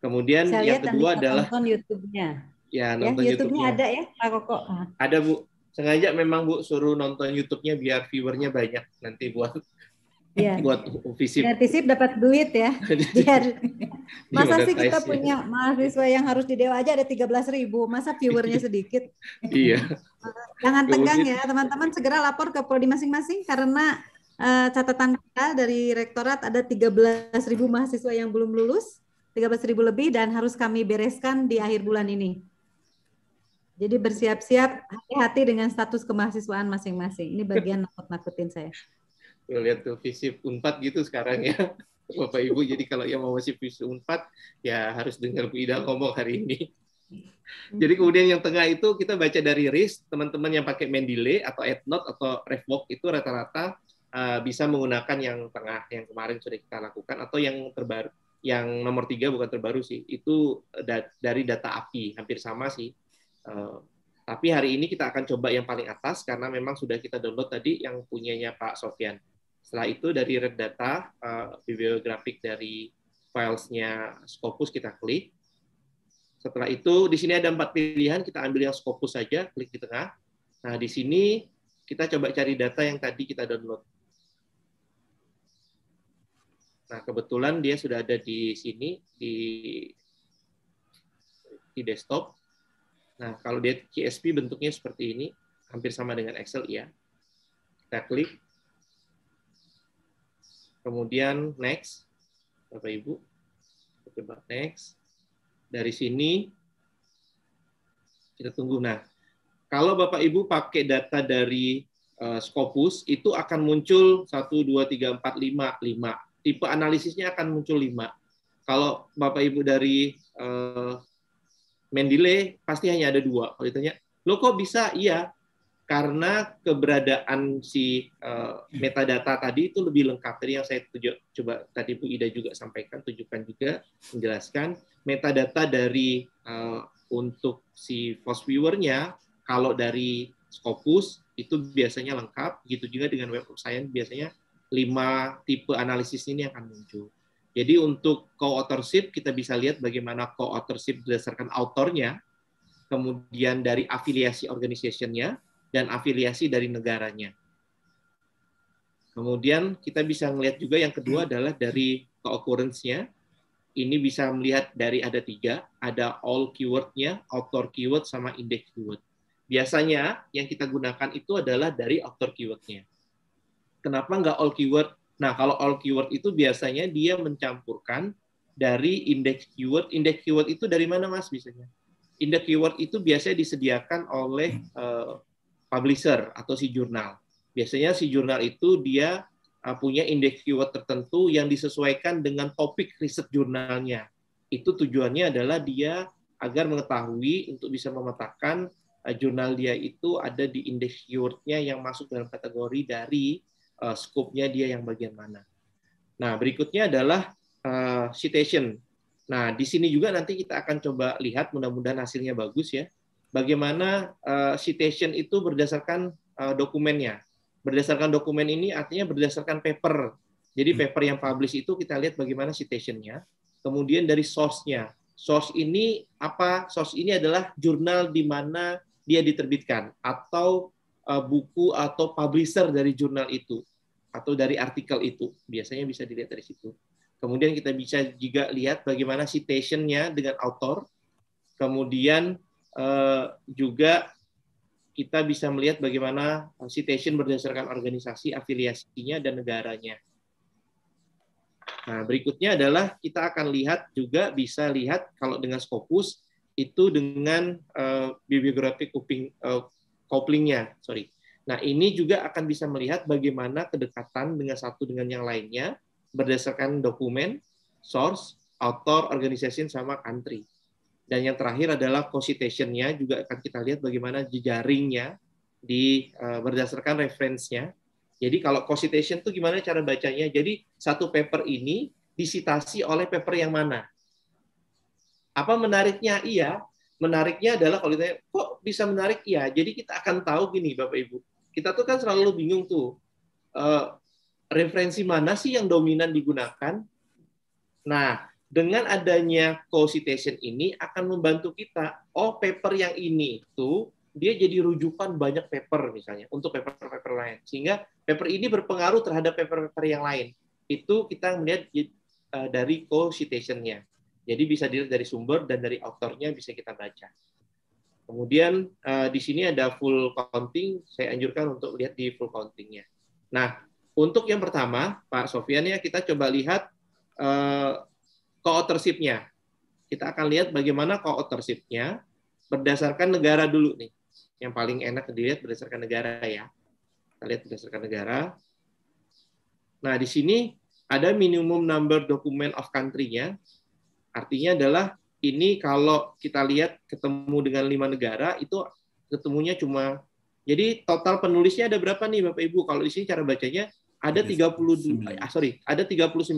Kemudian bisa yang lihat kedua adalah nonton YouTube-nya. Ya, ya nonton ya, YouTube-nya. YouTube ada ya, Pak Koko. Ada Bu. Sengaja memang Bu suruh nonton YouTube-nya biar viewernya banyak nanti buat Iya. buat visip. Biar visip dapat duit ya. Biar masa sih kita punya iya. mahasiswa yang harus di dewa aja ada 13 ribu, masa viewernya iya. sedikit. iya. Jangan iya, tegang ya teman-teman, segera lapor ke prodi masing-masing karena eh, catatan kita dari rektorat ada 13 ribu mahasiswa yang belum lulus, 13 ribu lebih dan harus kami bereskan di akhir bulan ini. Jadi bersiap-siap hati-hati dengan status kemahasiswaan masing-masing. Ini bagian nakut-nakutin saya lihat tuh visip unpad gitu sekarang ya bapak ibu jadi kalau yang mau masih visip unpad ya harus dengar Bu Ida ngomong hari ini jadi kemudian yang tengah itu kita baca dari RIS, teman-teman yang pakai Mendeley atau EndNote atau RefWalk itu rata-rata eh, bisa menggunakan yang tengah yang kemarin sudah kita lakukan atau yang terbaru, yang nomor tiga bukan terbaru sih, itu eh, dari data API hampir sama sih. Eh, tapi hari ini kita akan coba yang paling atas karena memang sudah kita download tadi yang punyanya Pak Sofian. Setelah itu dari red data, uh, eh, bibliografik dari filesnya Scopus kita klik. Setelah itu di sini ada empat pilihan, kita ambil yang Scopus saja, klik di tengah. Nah di sini kita coba cari data yang tadi kita download. Nah kebetulan dia sudah ada di sini di di desktop. Nah kalau dia CSV bentuknya seperti ini, hampir sama dengan Excel ya. Kita klik, Kemudian next, Bapak Ibu, coba next. Dari sini kita tunggu. Nah, kalau Bapak Ibu pakai data dari uh, Scopus, itu akan muncul satu dua tiga empat lima 5. Tipe analisisnya akan muncul lima. Kalau Bapak Ibu dari uh, Mendeley, pasti hanya ada dua. Kalau ditanya, lo kok bisa? Iya, karena keberadaan si uh, metadata tadi itu lebih lengkap. Tadi yang saya tuju, coba tadi Bu Ida juga sampaikan, tunjukkan juga, menjelaskan metadata dari uh, untuk si post viewernya, kalau dari Scopus itu biasanya lengkap, gitu juga dengan web of science biasanya lima tipe analisis ini akan muncul. Jadi untuk co-authorship kita bisa lihat bagaimana co-authorship berdasarkan autornya, kemudian dari afiliasi organisasinya dan afiliasi dari negaranya. Kemudian kita bisa melihat juga yang kedua adalah dari co-occurrence-nya. Ini bisa melihat dari ada tiga, ada all keyword-nya, author keyword, sama index keyword. Biasanya yang kita gunakan itu adalah dari author keyword-nya. Kenapa nggak all keyword? Nah, kalau all keyword itu biasanya dia mencampurkan dari index keyword. Index keyword itu dari mana, Mas, biasanya? Index keyword itu biasanya disediakan oleh uh, publisher atau si jurnal. Biasanya si jurnal itu dia uh, punya indeks keyword tertentu yang disesuaikan dengan topik riset jurnalnya. Itu tujuannya adalah dia agar mengetahui untuk bisa memetakan uh, jurnal dia itu ada di indeks keywordnya yang masuk dalam kategori dari uh, scope-nya dia yang bagian mana. Nah, berikutnya adalah uh, citation. Nah, di sini juga nanti kita akan coba lihat, mudah-mudahan hasilnya bagus ya bagaimana uh, citation itu berdasarkan uh, dokumennya. Berdasarkan dokumen ini artinya berdasarkan paper. Jadi hmm. paper yang publish itu kita lihat bagaimana citationnya. Kemudian dari source-nya. Source ini apa? Source ini adalah jurnal di mana dia diterbitkan atau uh, buku atau publisher dari jurnal itu atau dari artikel itu. Biasanya bisa dilihat dari situ. Kemudian kita bisa juga lihat bagaimana citation-nya dengan author. Kemudian Eh, juga kita bisa melihat bagaimana citation berdasarkan organisasi, afiliasinya, dan negaranya. Nah, berikutnya adalah kita akan lihat juga bisa lihat kalau dengan Scopus itu dengan uh, eh, bibliografi kuping uh, couplingnya, sorry. Nah, ini juga akan bisa melihat bagaimana kedekatan dengan satu dengan yang lainnya berdasarkan dokumen, source, author, organization, sama country. Dan yang terakhir adalah citation-nya juga akan kita lihat bagaimana jejaringnya di uh, berdasarkan referensinya. Jadi kalau citation itu gimana cara bacanya? Jadi satu paper ini disitasi oleh paper yang mana? Apa menariknya? Iya, menariknya adalah kalau ditanya kok bisa menarik? Iya, jadi kita akan tahu gini Bapak Ibu. Kita tuh kan selalu bingung tuh uh, referensi mana sih yang dominan digunakan? Nah, dengan adanya co-citation ini akan membantu kita, oh paper yang ini itu dia jadi rujukan banyak paper misalnya untuk paper-paper lain. Sehingga paper ini berpengaruh terhadap paper-paper yang lain. Itu kita melihat eh, dari co-citation-nya. Jadi bisa dilihat dari sumber dan dari autornya bisa kita baca. Kemudian eh, di sini ada full counting, saya anjurkan untuk lihat di full counting-nya. Nah, untuk yang pertama, Pak Sofian ya kita coba lihat eh, co-authorship-nya. Kita akan lihat bagaimana co-authorship-nya berdasarkan negara dulu nih. Yang paling enak dilihat berdasarkan negara ya. Kita lihat berdasarkan negara. Nah, di sini ada minimum number document of country-nya. Artinya adalah ini kalau kita lihat ketemu dengan lima negara itu ketemunya cuma jadi total penulisnya ada berapa nih Bapak Ibu? Kalau di sini cara bacanya ada 30 ah, sorry, ada 39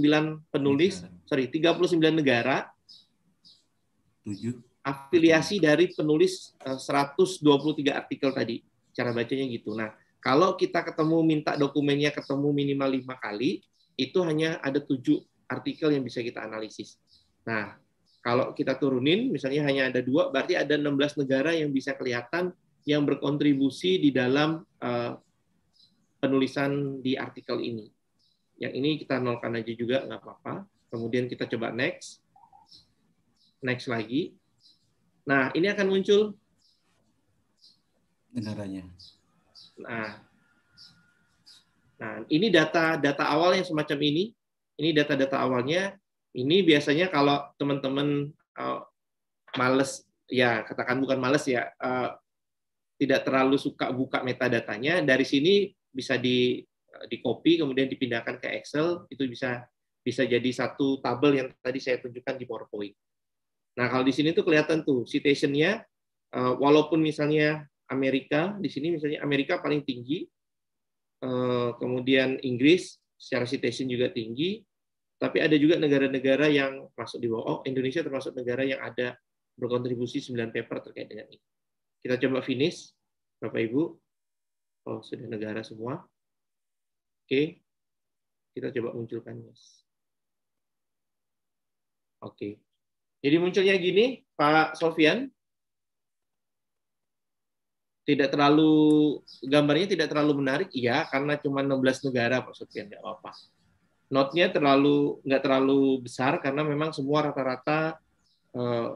penulis, negara. sorry, 39 negara. afiliasi dari penulis 123 eh, artikel tadi. Cara bacanya gitu. Nah, kalau kita ketemu minta dokumennya ketemu minimal lima kali, itu hanya ada tujuh artikel yang bisa kita analisis. Nah, kalau kita turunin, misalnya hanya ada dua, berarti ada 16 negara yang bisa kelihatan yang berkontribusi di dalam uh, penulisan di artikel ini. Yang ini kita nolkan aja juga, nggak apa-apa. Kemudian kita coba next. Next lagi. Nah, ini akan muncul negaranya. Nah, nah ini data-data awal yang semacam ini. Ini data-data awalnya. Ini biasanya kalau teman-teman uh, males, ya katakan bukan males ya, uh, tidak terlalu suka buka metadatanya. Dari sini bisa di eh, di copy kemudian dipindahkan ke Excel itu bisa bisa jadi satu tabel yang tadi saya tunjukkan di PowerPoint. Nah kalau di sini tuh kelihatan tuh citationnya eh, walaupun misalnya Amerika di sini misalnya Amerika paling tinggi eh, kemudian Inggris secara citation juga tinggi tapi ada juga negara-negara yang masuk di bawah oh, Indonesia termasuk negara yang ada berkontribusi 9 paper terkait dengan ini. Kita coba finish Bapak Ibu. Oh, sudah negara semua. Oke. Kita coba munculkan news. Oke. Jadi munculnya gini, Pak Sofian. Tidak terlalu gambarnya tidak terlalu menarik, iya karena cuma 16 negara Pak Sofian, nggak apa-apa. Notnya terlalu nggak terlalu besar karena memang semua rata-rata eh,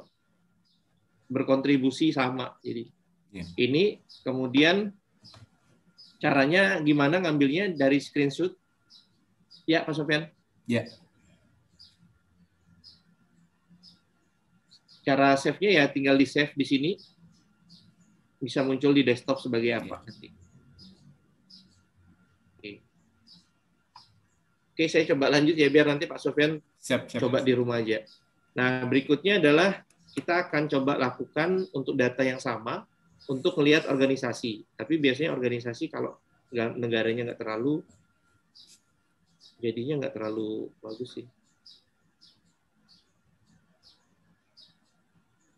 berkontribusi sama. Jadi iya. ini kemudian Caranya gimana ngambilnya dari screenshot? Ya, Pak Sofian. Ya. Cara save-nya ya tinggal di save di sini. Bisa muncul di desktop sebagai apa ya. nanti. Oke. Oke, saya coba lanjut ya biar nanti Pak Sofian siap, siap, coba siap. di rumah aja. Nah, berikutnya adalah kita akan coba lakukan untuk data yang sama untuk melihat organisasi. Tapi biasanya organisasi kalau negaranya nggak terlalu jadinya nggak terlalu bagus sih.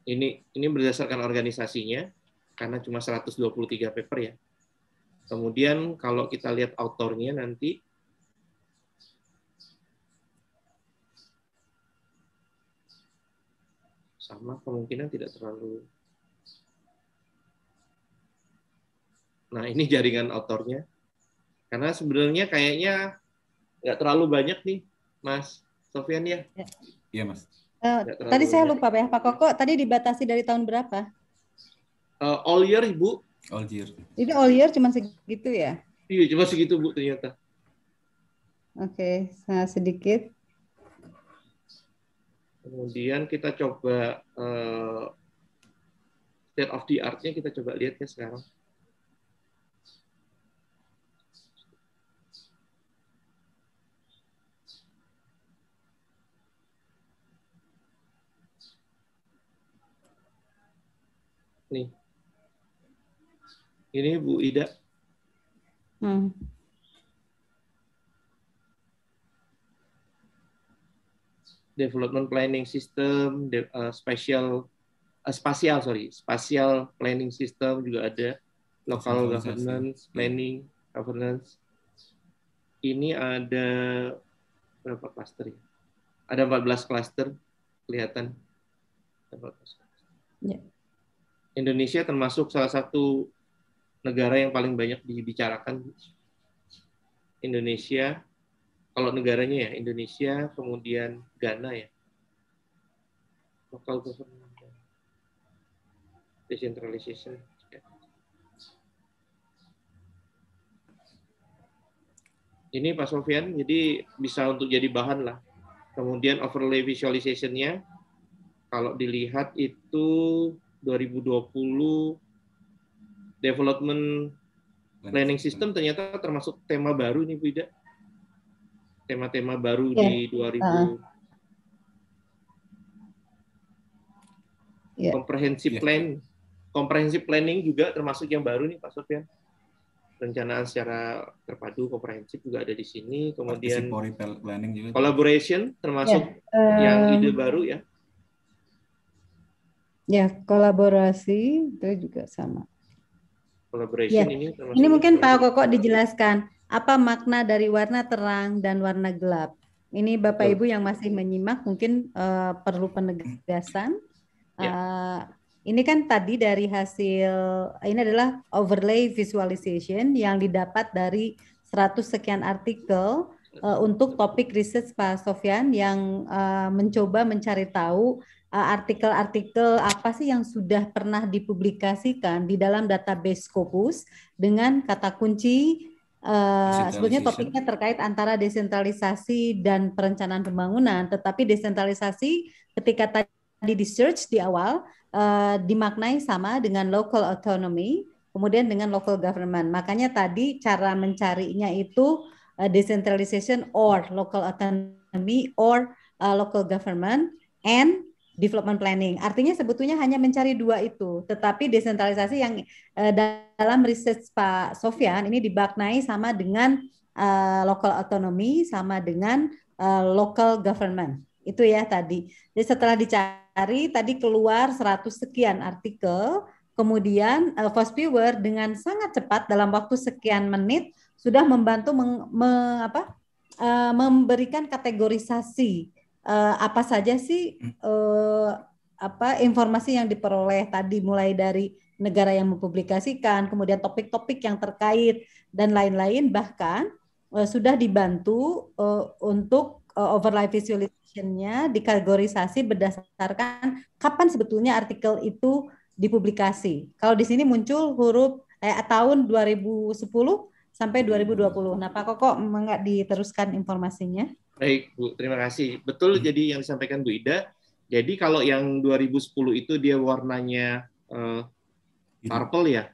Ini ini berdasarkan organisasinya karena cuma 123 paper ya. Kemudian kalau kita lihat autornya nanti sama kemungkinan tidak terlalu Nah, ini jaringan autornya. Karena sebenarnya kayaknya nggak terlalu banyak nih, Mas Sofian ya. ya. Iya, Mas. Uh, tadi saya lupa ya, Pak Koko. Tadi dibatasi dari tahun berapa? Uh, all year, Ibu. All year. ini all year cuma segitu ya? Iya, cuma segitu, Bu, ternyata. Oke, okay, nah sedikit. Kemudian kita coba uh, state of the art-nya kita coba lihat ya sekarang. Nih. Ini Bu Ida. Hmm. Development planning system, de, uh, special uh, spasial sorry, spatial planning system juga ada, local governance hmm. planning governance. Ini ada berapa cluster ya? Ada 14 cluster kelihatan. Ya. Yeah. Indonesia termasuk salah satu negara yang paling banyak dibicarakan Indonesia kalau negaranya ya Indonesia kemudian Ghana ya local government decentralization ini Pak Sofian jadi bisa untuk jadi bahan lah kemudian overlay visualization nya, kalau dilihat itu 2020 development planning system ternyata termasuk tema baru nih Bu Ida. Tema-tema baru yeah. di 2000 uh. yeah. comprehensive yeah. plan. Comprehensive planning juga termasuk yang baru nih Pak Sofian. Rencanaan secara terpadu komprehensif juga ada di sini. Kemudian collaboration termasuk yeah. yang ide baru ya. Ya, kolaborasi itu juga sama. Kolaborasi ya. ini Ini mungkin Pak Koko dijelaskan apa makna dari warna terang dan warna gelap. Ini Bapak Ibu yang masih menyimak mungkin uh, perlu penegasan. Ya. Uh, ini kan tadi dari hasil ini adalah overlay visualization yang didapat dari 100 sekian artikel uh, untuk topik riset Pak Sofyan yang uh, mencoba mencari tahu Eh, artikel-artikel apa sih yang sudah pernah dipublikasikan di dalam database Scopus dengan kata kunci uh, sebetulnya topiknya terkait antara desentralisasi dan perencanaan pembangunan tetapi desentralisasi ketika tadi di search di awal uh, dimaknai sama dengan local autonomy kemudian dengan local government makanya tadi cara mencarinya itu uh, decentralization or local autonomy or uh, local government and development planning. Artinya sebetulnya hanya mencari dua itu, tetapi desentralisasi yang uh, dalam riset Pak Sofian ini dibaknai sama dengan uh, local autonomy sama dengan uh, local government. Itu ya tadi. Jadi setelah dicari tadi keluar 100 sekian artikel, kemudian uh, First Viewer dengan sangat cepat dalam waktu sekian menit sudah membantu meng, me, apa, uh, memberikan kategorisasi uh, apa saja sih uh, apa informasi yang diperoleh tadi mulai dari negara yang mempublikasikan, kemudian topik-topik yang terkait dan lain-lain bahkan uh, sudah dibantu uh, untuk uh, overlay visualization-nya dikategorisasi berdasarkan kapan sebetulnya artikel itu dipublikasi. Kalau di sini muncul huruf eh, tahun 2010 sampai 2020. Nah, Pak Koko nggak diteruskan informasinya? Baik Bu, terima kasih. Betul hmm. jadi yang disampaikan Bu Ida. Jadi kalau yang 2010 itu dia warnanya uh, purple ya,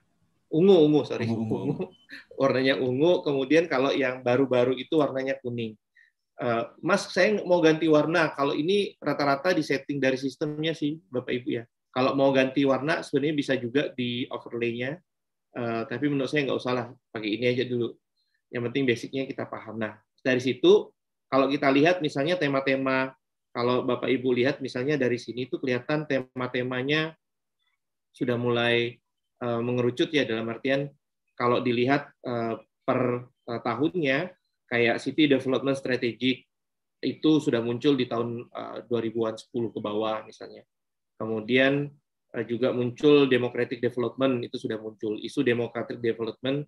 ungu ungu sorry ungu, ungu. warnanya ungu. Kemudian kalau yang baru-baru itu warnanya kuning. Uh, Mas, saya mau ganti warna. Kalau ini rata-rata disetting dari sistemnya sih, Bapak Ibu ya. Kalau mau ganti warna, sebenarnya bisa juga di overlay-nya. Uh, tapi menurut saya nggak usah lah, pakai ini aja dulu. Yang penting basicnya kita paham. Nah, dari situ kalau kita lihat misalnya tema-tema kalau Bapak Ibu lihat misalnya dari sini itu kelihatan tema-temanya sudah mulai eh, mengerucut ya dalam artian kalau dilihat eh, per eh, tahunnya kayak city development strategic itu sudah muncul di tahun uh, 2000-an 10 ke bawah misalnya. Kemudian juga muncul democratic development itu sudah muncul isu democratic development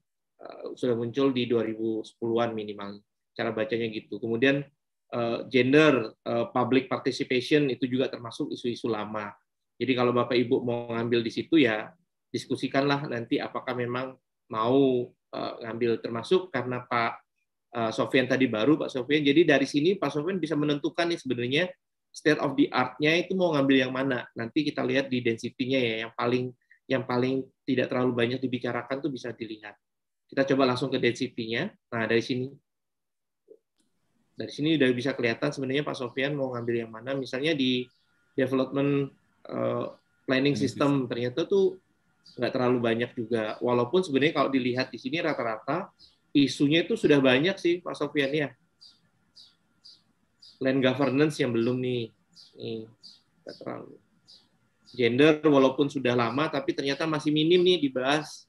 sudah muncul di 2010-an minimal cara bacanya gitu. Kemudian eh, gender eh, public participation itu juga termasuk isu-isu lama. Jadi kalau Bapak Ibu mau ngambil di situ ya diskusikanlah nanti apakah memang mau eh, ngambil termasuk karena Pak Sofian tadi baru Pak Sofian. Jadi dari sini Pak Sofian bisa menentukan nih sebenarnya state of the art-nya itu mau ngambil yang mana. Nanti kita lihat di density-nya ya yang paling yang paling tidak terlalu banyak dibicarakan tuh bisa dilihat. Kita coba langsung ke density-nya. Nah, dari sini dari sini udah bisa kelihatan sebenarnya Pak Sofian mau ngambil yang mana. Misalnya di development uh, planning system ternyata tuh nggak terlalu banyak juga. Walaupun sebenarnya kalau dilihat di sini rata-rata isunya itu sudah banyak sih Pak Sofian ya. Land governance yang belum nih, nih nggak terlalu. Gender walaupun sudah lama tapi ternyata masih minim nih dibahas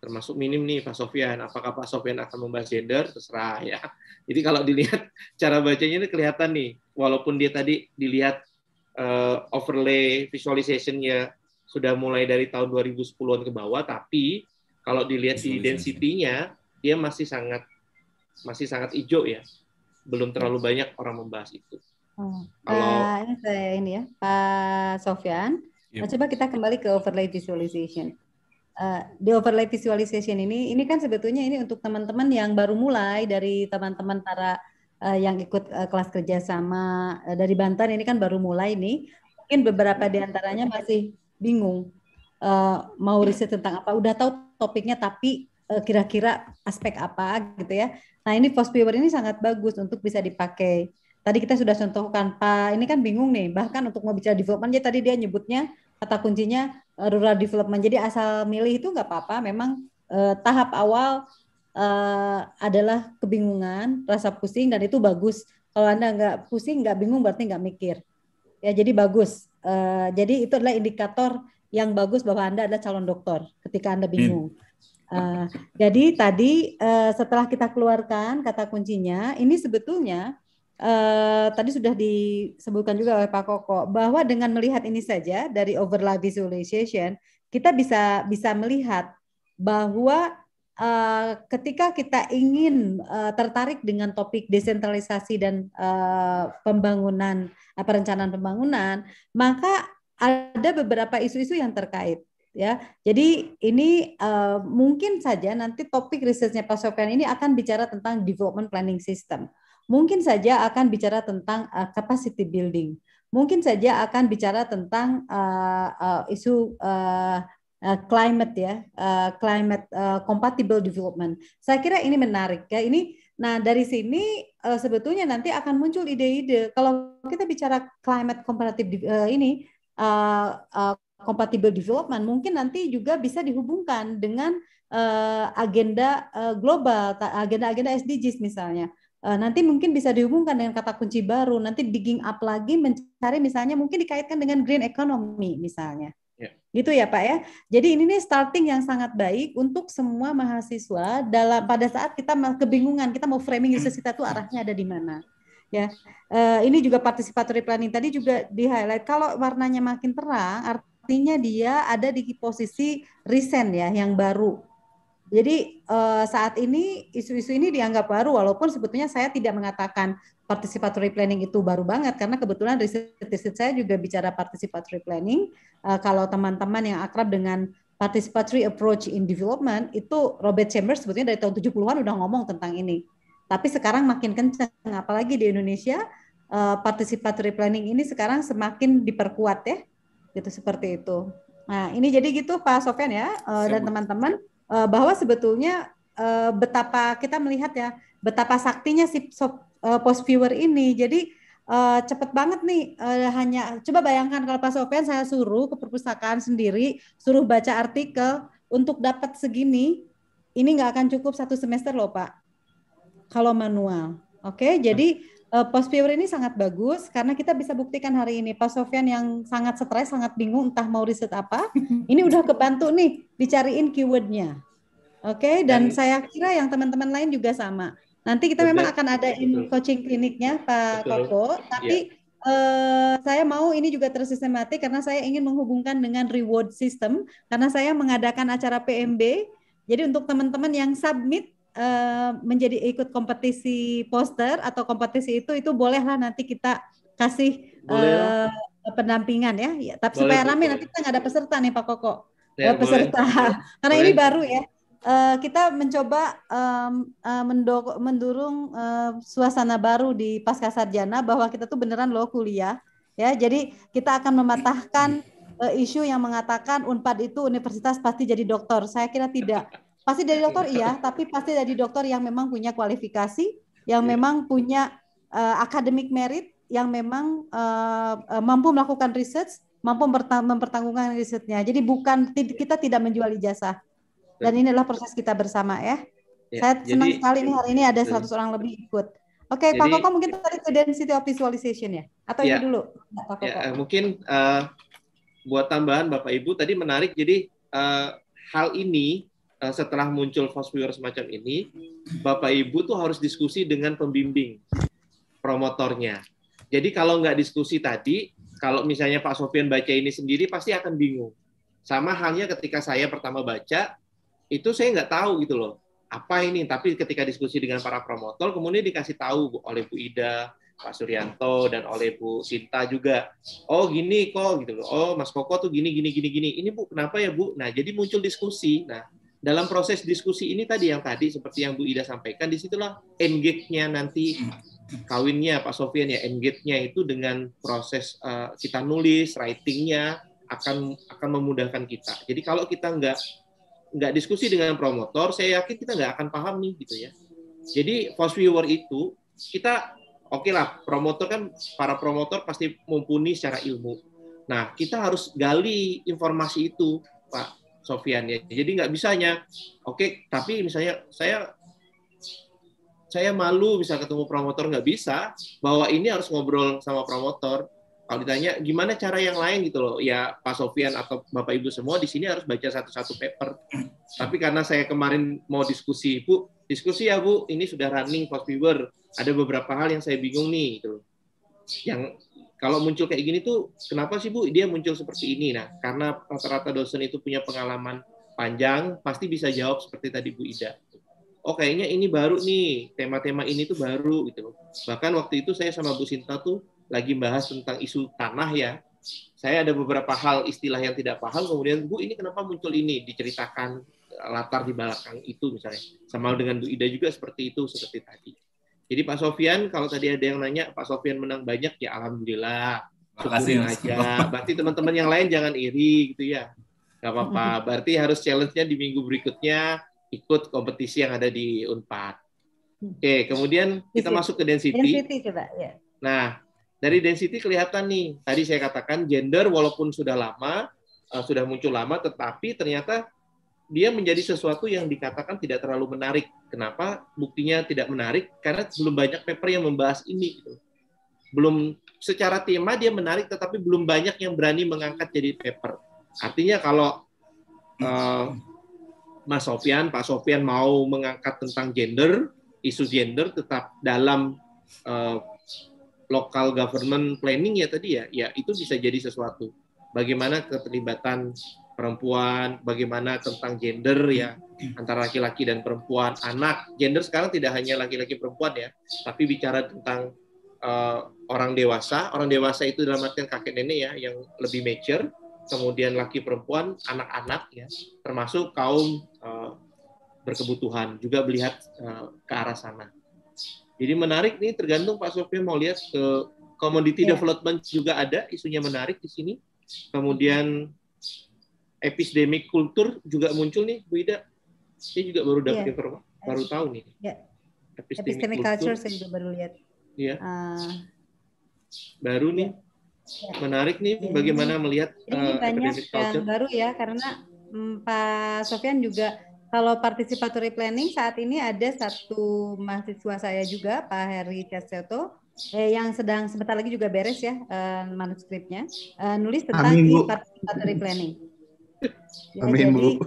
termasuk minim nih Pak Sofian. Apakah Pak Sofian akan membahas gender? Terserah ya. Jadi kalau dilihat cara bacanya ini kelihatan nih, walaupun dia tadi dilihat uh, overlay visualization-nya sudah mulai dari tahun 2010-an ke bawah, tapi kalau dilihat di density-nya, dia masih sangat masih sangat hijau ya. Belum terlalu banyak orang membahas itu. Oh. Kalau uh, ini saya ini ya, Pak Sofian. Yep. Iya. Nah, coba kita kembali ke overlay visualization. Eh, di overlay visualization ini ini kan sebetulnya ini untuk teman-teman yang baru mulai dari teman-teman para uh, yang ikut uh, kelas kerjasama uh, dari Banten ini kan baru mulai nih mungkin beberapa di antaranya masih bingung uh, mau riset tentang apa udah tahu topiknya tapi uh, kira-kira aspek apa gitu ya nah ini post viewer ini sangat bagus untuk bisa dipakai tadi kita sudah contohkan Pak ini kan bingung nih bahkan untuk mau bicara development ya tadi dia nyebutnya kata kuncinya eh, rural development. Jadi asal milih itu nggak apa-apa. Memang eh, tahap awal eh, adalah kebingungan, rasa pusing dan itu bagus. Kalau anda nggak pusing, nggak bingung berarti nggak mikir. Ya jadi bagus. Eh, jadi itu adalah indikator yang bagus bahwa anda adalah calon dokter ketika anda hmm. bingung. Hmm. Uh, jadi tadi uh, setelah kita keluarkan kata kuncinya, ini sebetulnya eh, tadi sudah disebutkan juga oleh Pak Koko bahwa dengan melihat ini saja dari overlap visualization kita bisa bisa melihat bahwa Uh, ketika kita ingin uh, tertarik dengan topik desentralisasi dan uh, pembangunan uh, perencanaan pembangunan, maka ada beberapa isu-isu yang terkait ya. Jadi ini uh, mungkin saja nanti topik risetnya Pak Sofian ini akan bicara tentang development planning system mungkin saja akan bicara tentang uh, capacity building, mungkin saja akan bicara tentang uh, uh, isu uh, Uh, climate ya, uh, climate uh, compatible development. Saya kira ini menarik ya. Ini Nah, dari sini uh, sebetulnya nanti akan muncul ide-ide. Kalau kita bicara climate comparative uh, ini uh, uh, compatible development, mungkin nanti juga bisa dihubungkan dengan uh, agenda uh, global, agenda-agenda SDGs misalnya. Eh, nanti mungkin bisa dihubungkan dengan kata kunci baru nanti digging up lagi mencari misalnya mungkin dikaitkan dengan green economy misalnya yeah. gitu ya pak ya jadi ini nih starting yang sangat baik untuk semua mahasiswa dalam pada saat kita kebingungan kita mau framing user kita tuh arahnya ada di mana ya eh, ini juga participatory planning tadi juga di highlight kalau warnanya makin terang artinya dia ada di posisi recent ya yang baru jadi uh, saat ini isu-isu ini dianggap baru walaupun sebetulnya saya tidak mengatakan participatory planning itu baru banget karena kebetulan riset-riset saya juga bicara participatory planning. Uh, kalau teman-teman yang akrab dengan participatory approach in development itu Robert Chambers sebetulnya dari tahun 70-an udah ngomong tentang ini. Tapi sekarang makin kencang apalagi di Indonesia uh, participatory planning ini sekarang semakin diperkuat ya. Gitu seperti itu. Nah, ini jadi gitu Pak Sofian ya uh, dan teman-teman uh, bahwa sebetulnya uh, betapa kita melihat ya betapa saktinya si uh, post viewer ini. Jadi uh, cepet banget nih uh, hanya coba bayangkan kalau pas Open saya suruh ke perpustakaan sendiri, suruh baca artikel untuk dapat segini, ini nggak akan cukup satu semester loh Pak. Kalau manual, oke? Okay? Jadi uh, post viewer ini sangat bagus karena kita bisa buktikan hari ini Pak Sofian yang sangat stres, sangat bingung entah mau riset apa, ini udah kebantu nih dicariin keywordnya. Oke, okay? dan saya kira yang teman-teman lain juga sama. Nanti kita Betul. memang akan ada in coaching kliniknya Pak Betul. Koko, tapi yeah. Iya. Uh, saya mau ini juga tersistematik karena saya ingin menghubungkan dengan reward system karena saya mengadakan acara PMB. Jadi untuk teman-teman yang submit Eh, menjadi ikut kompetisi poster atau kompetisi itu itu bolehlah nanti kita kasih Uh, pendampingan ya. ya tapi boleh, supaya rame nanti kita nggak ada peserta nih Pak Koko. Ya, oh, peserta. Boleh. Karena boleh. ini baru ya. Uh, kita mencoba um, uh, uh, suasana baru di pasca sarjana bahwa kita tuh beneran loh kuliah ya. Jadi kita akan mematahkan uh, isu yang mengatakan Unpad itu universitas pasti jadi dokter. Saya kira tidak. Pasti dari dokter iya. iya, tapi pasti dari dokter yang memang punya kualifikasi, yang iya. memang punya uh, academic merit, yang memang uh, mampu melakukan research, mampu mempertanggungkan risetnya. Jadi bukan kita tidak menjual ijazah. Dan ini adalah proses kita bersama ya. yeah. Saya jadi, senang sekali nih hari ini ada 100 iya. orang lebih ikut. Oke, okay, Pak Koko mungkin tadi ke density of visualization ya? Atau ya, ini dulu, Pak Ya, mungkin uh, buat tambahan Bapak Ibu tadi menarik. Jadi uh, hal ini Eh, setelah muncul foursquare semacam ini, Bapak Ibu tuh harus diskusi dengan pembimbing promotornya. Jadi kalau nggak diskusi tadi, kalau misalnya Pak Sofian baca ini sendiri pasti akan bingung. Sama halnya ketika saya pertama baca, itu saya nggak tahu gitu loh apa ini tapi ketika diskusi dengan para promotor kemudian dikasih tahu oleh Bu Ida Pak Suryanto dan oleh Bu Sinta juga oh gini kok gitu loh oh Mas Koko tuh gini gini gini gini ini Bu kenapa ya Bu nah jadi muncul diskusi nah dalam proses diskusi ini tadi yang tadi seperti yang Bu Ida sampaikan disitulah engage-nya nanti kawinnya Pak Sofian ya engage-nya itu dengan proses uh, kita nulis writingnya akan akan memudahkan kita jadi kalau kita nggak nggak diskusi dengan promotor saya yakin kita nggak akan paham nih gitu ya jadi post viewer itu kita oke okay lah promotor kan para promotor pasti mumpuni secara ilmu nah kita harus gali informasi itu Pak Sofian ya. Jadi nggak bisanya. Oke, tapi misalnya saya saya malu bisa ketemu promotor nggak bisa bahwa ini harus ngobrol sama promotor kalau ditanya gimana cara yang lain gitu loh ya Pak Sofian atau Bapak Ibu semua di sini harus baca satu-satu paper tapi karena saya kemarin mau diskusi Bu diskusi ya Bu ini sudah running post viewer ada beberapa hal yang saya bingung nih gitu yang kalau muncul kayak gini tuh kenapa sih Bu dia muncul seperti ini? Nah, karena rata-rata dosen itu punya pengalaman panjang, pasti bisa jawab seperti tadi Bu Ida. Oh, kayaknya ini baru nih, tema-tema ini tuh baru gitu. Bahkan waktu itu saya sama Bu Sinta tuh lagi bahas tentang isu tanah ya. Saya ada beberapa hal istilah yang tidak paham, kemudian Bu ini kenapa muncul ini? Diceritakan eh, latar di belakang itu misalnya. Sama dengan Bu Ida juga seperti itu seperti tadi. Jadi Pak Sofian, kalau tadi ada yang nanya, Pak Sofian menang banyak, ya alhamdulillah. Terima kasih. aja. Berarti teman-teman yang lain jangan iri gitu ya. Gak apa-apa. Berarti harus challenge-nya di minggu berikutnya ikut kompetisi yang ada di Unpad. Oke, kemudian kita masuk ke density. Density coba, ya. Nah, dari density kelihatan nih, tadi saya katakan gender walaupun sudah lama, eh, sudah muncul lama, tetapi ternyata dia menjadi sesuatu yang dikatakan tidak terlalu menarik. Kenapa buktinya tidak menarik? Karena belum banyak paper yang membahas ini. Gitu. Belum secara tema dia menarik, tetapi belum banyak yang berani mengangkat jadi paper. Artinya kalau uh, Mas Sofian, Pak Sofian mau mengangkat tentang gender, isu gender tetap dalam uh, local government planning ya tadi ya, ya itu bisa jadi sesuatu. Bagaimana keterlibatan perempuan, bagaimana tentang gender ya antara laki-laki dan perempuan, anak. Gender sekarang tidak hanya laki-laki perempuan ya, tapi bicara tentang uh, orang dewasa. Orang dewasa itu dalam artian kakek nenek ya yang lebih mature, kemudian laki perempuan, anak-anak ya, termasuk kaum uh, berkebutuhan juga melihat uh, ke arah sana. Jadi menarik nih tergantung Pak Sofian mau lihat ke commodity yeah. development juga ada isunya menarik di sini. Kemudian epistemic kultur juga muncul nih Bu Ida. Saya juga baru dapat yeah. informasi, baru tahu nih. Yeah. Epistemic, epistemic culture saya juga baru lihat. Iya. Yeah. Uh, baru nih. Yeah. Menarik nih yeah. bagaimana yeah. melihat Jadi uh, eh, banyak yang baru ya karena mm, Pak Sofian juga kalau participatory planning saat ini ada satu mahasiswa saya juga Pak Heri Caseto eh, yang sedang sebentar lagi juga beres ya uh, manuskripnya uh, nulis tentang Amin, participatory planning Ya, Amin jadi, Bu.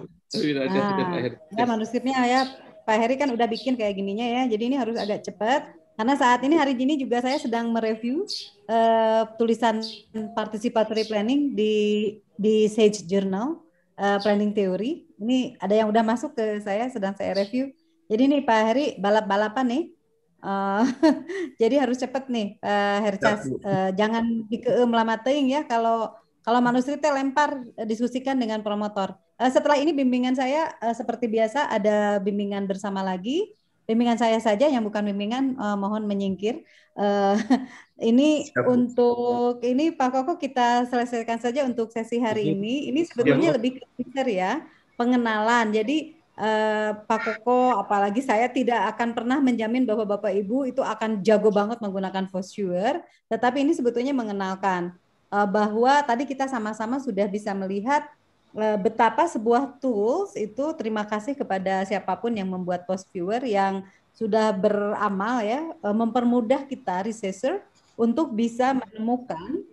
Nah, ya manuskripnya ya Pak Heri kan udah bikin kayak gininya ya. Jadi ini harus agak cepat karena saat ini hari ini juga saya sedang mereview uh, tulisan participatory planning di di Sage Journal uh, planning theory. Ini ada yang udah masuk ke saya sedang saya review. Jadi nih Pak Heri balap-balapan nih. Uh, jadi harus cepat nih uh, Hercas. Uh, jangan dikeem lama ya kalau kalau manuskrip teh lempar eh, diskusikan dengan promotor. Eh, setelah ini bimbingan saya eh, seperti biasa ada bimbingan bersama lagi. Bimbingan saya saja yang bukan bimbingan mohon menyingkir. ini Siap. untuk ini Pak Koko kita selesaikan saja untuk sesi hari mhm. ini. Ini iya, sebetulnya Siap. lebih ke ya pengenalan. Jadi Pak Koko, apalagi saya tidak akan pernah menjamin bahwa Bapak Ibu itu akan jago banget menggunakan Fosure. tetapi ini sebetulnya mengenalkan. Eh, bahwa tadi kita sama-sama sudah bisa melihat eh, betapa sebuah tools itu terima kasih kepada siapapun yang membuat post viewer yang sudah beramal ya eh, mempermudah kita researcher untuk bisa menemukan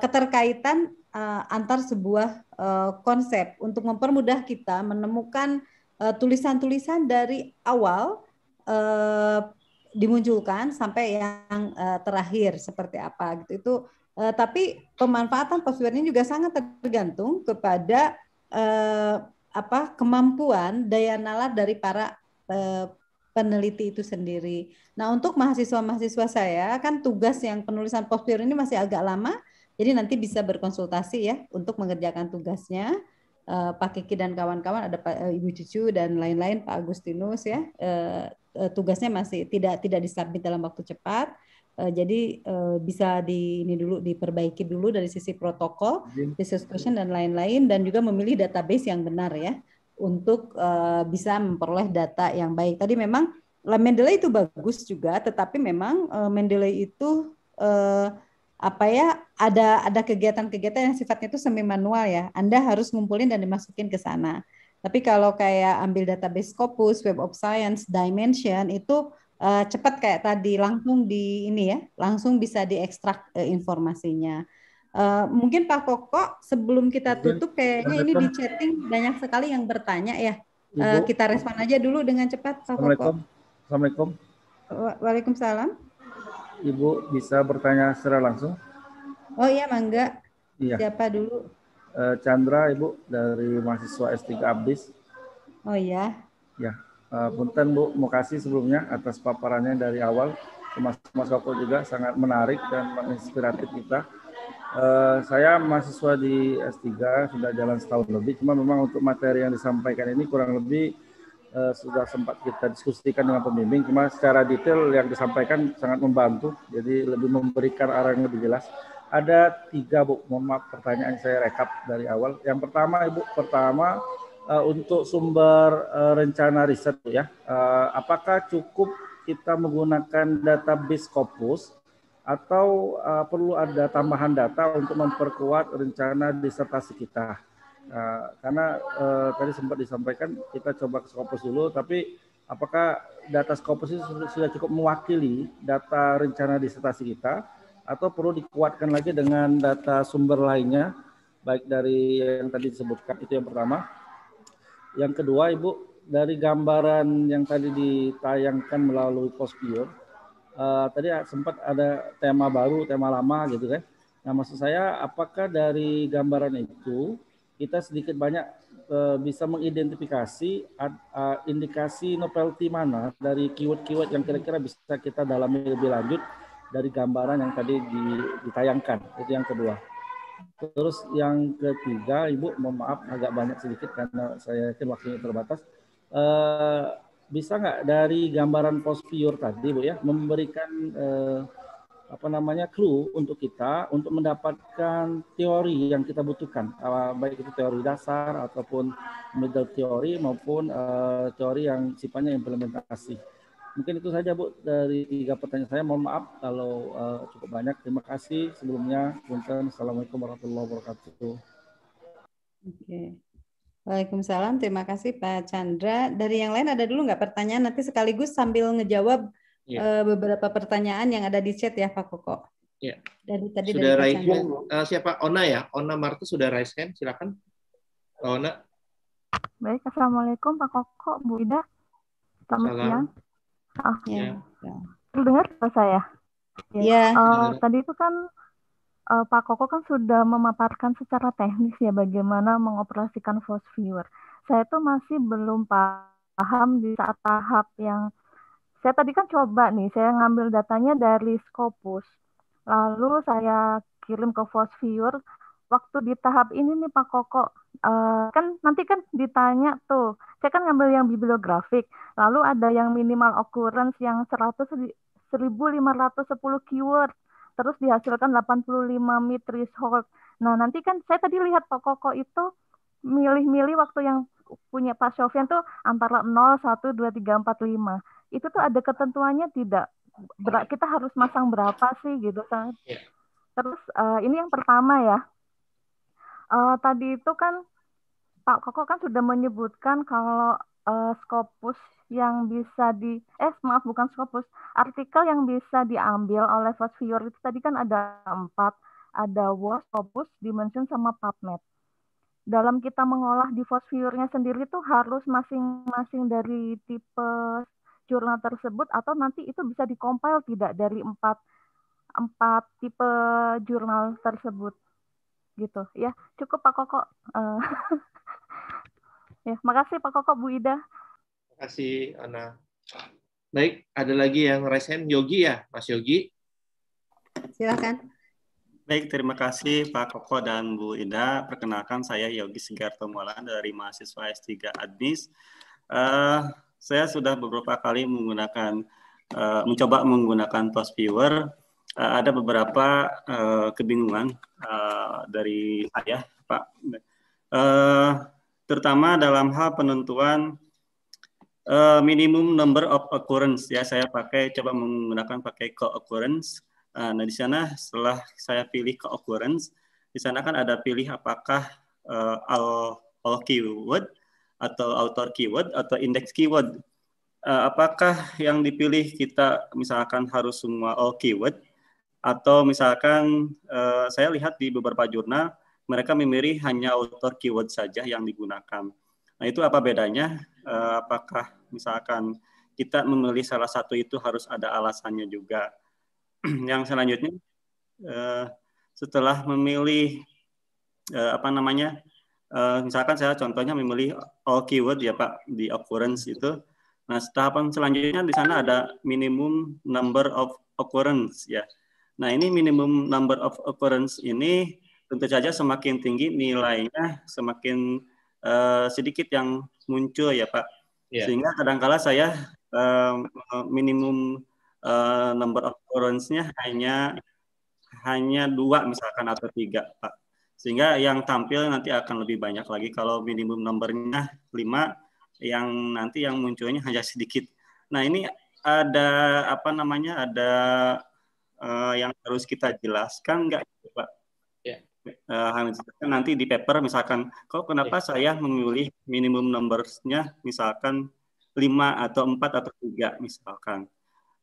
keterkaitan antar sebuah konsep untuk mempermudah kita menemukan tulisan-tulisan dari awal dimunculkan sampai yang terakhir seperti apa gitu itu Uh, tapi pemanfaatan password ini juga sangat tergantung kepada uh, apa kemampuan daya nalar dari para uh, peneliti itu sendiri. Nah, untuk mahasiswa-mahasiswa saya kan tugas yang penulisan postur ini masih agak lama, jadi nanti bisa berkonsultasi ya untuk mengerjakan tugasnya. Uh, Pak Kiki dan kawan-kawan ada Pak Ibu Cucu dan lain-lain Pak Agustinus ya. tugasnya masih tidak tidak disubmit dalam waktu cepat. Eh, jadi eh, bisa di ini dulu diperbaiki dulu dari sisi protokol, business iya. question dan lain-lain dan juga memilih database yang benar ya untuk uh, bisa memperoleh data yang baik. Tadi memang Mendeley itu bagus juga, tetapi memang uh, Mendeley itu uh, apa ya ada ada kegiatan-kegiatan yang sifatnya itu semi manual ya. Anda harus ngumpulin dan dimasukin ke sana. Tapi kalau kayak ambil database Scopus, Web of Science, Dimension itu uh, cepat kayak tadi langsung di ini ya, langsung bisa diekstrak uh, informasinya. Uh, mungkin Pak Koko sebelum kita tutup kayaknya ini di chatting banyak sekali yang bertanya ya. Uh, kita respon aja dulu dengan cepat Pak Assalamualaikum. Koko. Assalamualaikum. Waalaikumsalam. Ibu bisa bertanya secara langsung? Oh iya, Mangga. Iya. Siapa dulu? Chandra, Ibu dari mahasiswa S3 Abdis. Oh iya. Ya, Eh, punten Bu, mau kasih sebelumnya atas paparannya dari awal. Mas Mas Koko juga sangat menarik dan menginspiratif kita. Uh, saya mahasiswa di S3 sudah jalan setahun lebih, cuma memang untuk materi yang disampaikan ini kurang lebih uh, sudah sempat kita diskusikan dengan pembimbing, cuma secara detail yang disampaikan sangat membantu, jadi lebih memberikan arah yang lebih jelas. Ada tiga bu, mohon maaf pertanyaan saya rekap dari awal. Yang pertama ibu, pertama uh, untuk sumber uh, rencana riset ya, uh, apakah cukup kita menggunakan database Scopus atau uh, perlu ada tambahan data untuk memperkuat rencana disertasi kita? Uh, karena uh, tadi sempat disampaikan kita coba ke Scopus dulu, tapi apakah data Scopus itu sudah cukup mewakili data rencana disertasi kita atau perlu dikuatkan lagi dengan data sumber lainnya? baik dari yang tadi disebutkan itu yang pertama yang kedua, Ibu, dari gambaran yang tadi ditayangkan melalui Pospior, uh, eh, tadi sempat ada tema baru, tema lama gitu kan. Nah, maksud saya apakah dari gambaran itu kita sedikit banyak uh, bisa mengidentifikasi uh, indikasi novelty mana dari keyword-keyword yang kira-kira bisa kita dalami lebih lanjut dari gambaran yang tadi ditayangkan. Itu yang kedua. Terus yang ketiga, Ibu mohon maaf agak banyak sedikit karena saya yakin waktunya terbatas. Uh, bisa nggak dari gambaran post tadi, Bu ya, memberikan uh, apa namanya clue untuk kita untuk mendapatkan teori yang kita butuhkan, uh, baik itu teori dasar ataupun middle teori maupun teori yang sifatnya implementasi. Mungkin itu saja Bu dari tiga pertanyaan saya. Mohon maaf kalau uh, cukup banyak. Terima kasih sebelumnya. Assalamualaikum warahmatullahi wabarakatuh. Oke. Okay. Waalaikumsalam. Terima kasih Pak Chandra. Dari yang lain ada dulu nggak pertanyaan? Nanti sekaligus sambil ngejawab yeah. Iya. uh, beberapa pertanyaan yang ada di chat ya Pak Koko. Iya. Dari tadi sudah dari raise uh, siapa Ona ya? Ona Marta sudah raise hand, silakan. Ona. Baik, assalamualaikum Pak Koko, Bu Ida. Selamat Salam. siang. Oh, ya. Yeah. Ya. ya. ya saya? Ya. Uh, tadi itu kan uh, Pak Koko kan sudah memaparkan secara teknis ya bagaimana mengoperasikan Force viewer. Saya tuh masih belum paham di saat tahap yang saya tadi kan coba nih, saya ngambil datanya dari Scopus. Lalu saya kirim ke Force viewer. Waktu di tahap ini nih Pak Koko, uh, kan nanti kan ditanya tuh, saya kan ngambil yang bibliografik, lalu ada yang minimal occurrence yang 100 1510 keyword, terus dihasilkan 85 mitris hold Nah, nanti kan saya tadi lihat Pak Koko itu milih-milih waktu yang punya Pak Sofian tuh antara 0, 1, 2, 3, 4, 5. Itu tuh ada ketentuannya tidak? Ber kita harus masang berapa sih gitu kan? Iya. Terus uh, ini yang pertama ya uh, tadi itu kan Pak Koko kan sudah menyebutkan kalau uh, Scopus yang bisa di eh maaf bukan skopus artikel yang bisa diambil oleh first itu tadi kan ada empat ada word Scopus, Dimension sama PubMed. Dalam kita mengolah di first sendiri itu harus masing-masing dari tipe jurnal tersebut atau nanti itu bisa dikompil tidak dari empat empat tipe jurnal tersebut gitu ya cukup Pak Koko uh, ya makasih Pak Koko Bu Ida makasih Ana baik ada lagi yang resen Yogi ya Mas Yogi silakan baik terima kasih Pak Koko dan Bu Ida perkenalkan saya Yogi Segar Tomolan dari mahasiswa S3 Admis uh, saya sudah beberapa kali menggunakan uh, mencoba menggunakan post viewer uh, ada beberapa uh, kebingungan uh, dari ayah Pak, uh, terutama dalam hal penentuan uh, minimum number of occurrence ya saya pakai coba menggunakan pakai co-occurrence. Uh, nah di sana setelah saya pilih co-occurrence di sana kan ada pilih apakah uh, all, all keyword atau author keyword atau index keyword. Uh, apakah yang dipilih kita misalkan harus semua all keyword atau misalkan uh, saya lihat di beberapa jurnal mereka memilih hanya author keyword saja yang digunakan. Nah itu apa bedanya? Uh, apakah misalkan kita memilih salah satu itu harus ada alasannya juga? yang selanjutnya uh, setelah memilih uh, apa namanya? Uh, misalkan saya contohnya memilih all keyword ya Pak di occurrence itu. Nah, tahapan selanjutnya di sana ada minimum number of occurrence ya. Nah, ini minimum number of occurrence ini tentu saja semakin tinggi nilainya, semakin uh, sedikit yang muncul ya, Pak. Yeah. Sehingga kadangkala saya uh, minimum uh, number of occurrence-nya hanya hanya dua misalkan atau tiga, Pak. Sehingga yang tampil nanti akan lebih banyak lagi kalau minimum numbernya lima, yang nanti yang munculnya hanya sedikit. Nah, ini ada apa namanya? Ada uh, yang harus kita jelaskan nggak gitu, Pak? Uh, nanti di paper misalkan kok kenapa yeah. saya memilih minimum numbersnya misalkan lima atau empat atau 3 misalkan.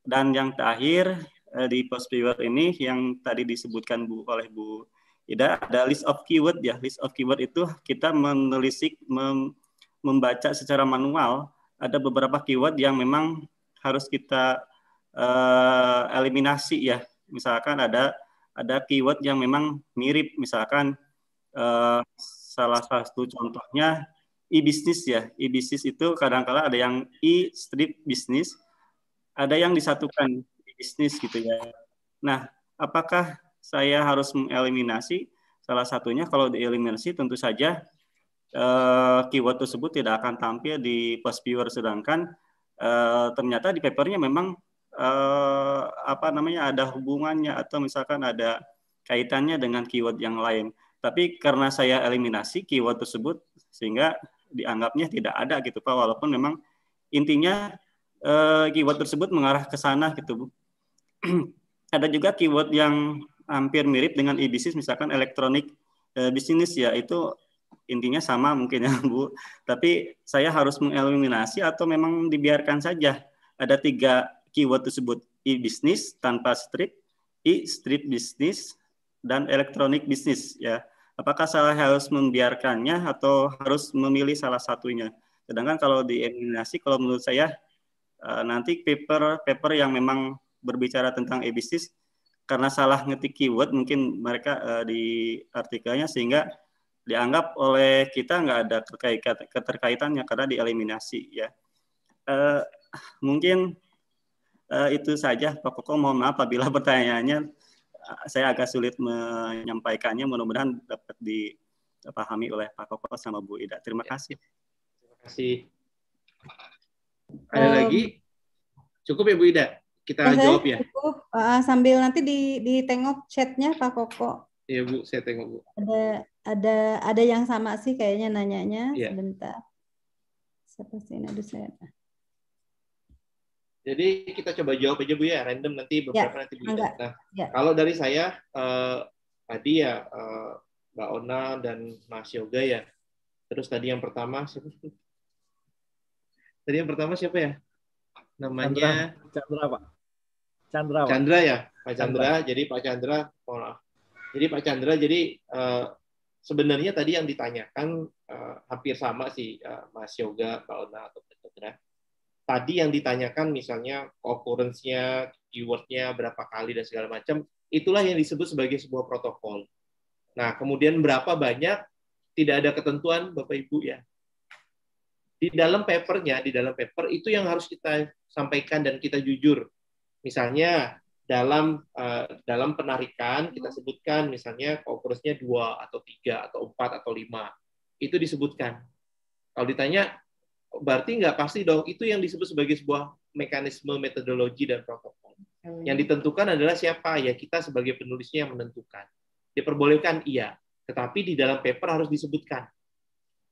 Dan yang terakhir uh, di post paper ini yang tadi disebutkan Bu oleh Bu Ida ada list of keyword ya. List of keyword itu kita menelisik mem, membaca secara manual ada beberapa keyword yang memang harus kita uh, eliminasi ya. Misalkan ada ada keyword yang memang mirip, misalkan uh, salah satu contohnya e business ya. e business itu kadang-kala ada yang e-strip business ada yang disatukan e-business gitu ya. Nah, apakah saya harus mengeliminasi salah satunya kalau dieliminasi tentu saja uh, keyword tersebut tidak akan tampil di post viewer sedangkan uh, ternyata di papernya memang uh, apa namanya ada hubungannya atau misalkan ada kaitannya dengan keyword yang lain. Tapi karena saya eliminasi keyword tersebut sehingga dianggapnya tidak ada gitu Pak walaupun memang intinya uh, keyword tersebut mengarah ke sana gitu Bu. ada juga keyword yang hampir mirip dengan e-business misalkan elektronik eh, bisnis ya itu intinya sama mungkin ya Bu. Tapi saya harus mengeliminasi atau memang dibiarkan saja. Ada tiga keyword tersebut e business tanpa strip, e-strip bisnis dan elektronik bisnis ya. Apakah salah harus membiarkannya atau harus memilih salah satunya? Sedangkan kalau di eliminasi kalau menurut saya eh, nanti paper paper yang memang berbicara tentang e-bisnis karena salah ngetik keyword mungkin mereka uh, di artikelnya sehingga dianggap oleh kita nggak ada keterkaitannya karena dieliminasi ya. Eh, mungkin Eh, itu saja Pak Koko. Mohon maaf apabila pertanyaannya saya agak sulit menyampaikannya. Mudah-mudahan dapat dipahami oleh Pak Koko sama Bu Ida. Terima ya. kasih. Terima kasih. Ada um, lagi? Cukup ya Bu Ida? Kita jawab ya? Cukup. Uh, sambil nanti di, tengok chatnya Pak Koko. Iya Bu, saya tengok Bu. Ada ada ada yang sama sih kayaknya nanyanya. Yeah. Sebentar. Siapa sih? Aduh saya. Jadi kita coba jawab aja Bu ya, random nanti ya, beberapa ya, nanti Bu. Ya. Enggak. Nah, ya. kalau dari saya uh, tadi ya uh, Mbak Ona dan Mas Yoga ya. Terus tadi yang pertama siapa? Tadi yang pertama siapa ya? Namanya Chandra, Pak. Chandra. Pak. Chandra ya, Pak Chandra. Chandra. Jadi Pak Chandra, mohon maaf. Jadi Pak Chandra, jadi uh, sebenarnya tadi yang ditanyakan uh, hampir sama sih uh, Mas Yoga, Mbak Ona atau Pak Chandra tadi yang ditanyakan misalnya occurrence-nya, keyword-nya berapa kali dan segala macam, itulah yang disebut sebagai sebuah protokol. Nah, kemudian berapa banyak tidak ada ketentuan Bapak Ibu ya. Di dalam papernya, di dalam paper itu yang harus kita sampaikan dan kita jujur. Misalnya dalam uh, dalam penarikan kita sebutkan misalnya occurrence-nya dua atau tiga atau empat atau lima itu disebutkan. Kalau ditanya berarti nggak pasti dong itu yang disebut sebagai sebuah mekanisme metodologi dan protokol. Hmm. Yang ditentukan adalah siapa ya kita sebagai penulisnya yang menentukan. Diperbolehkan iya, tetapi di dalam paper harus disebutkan.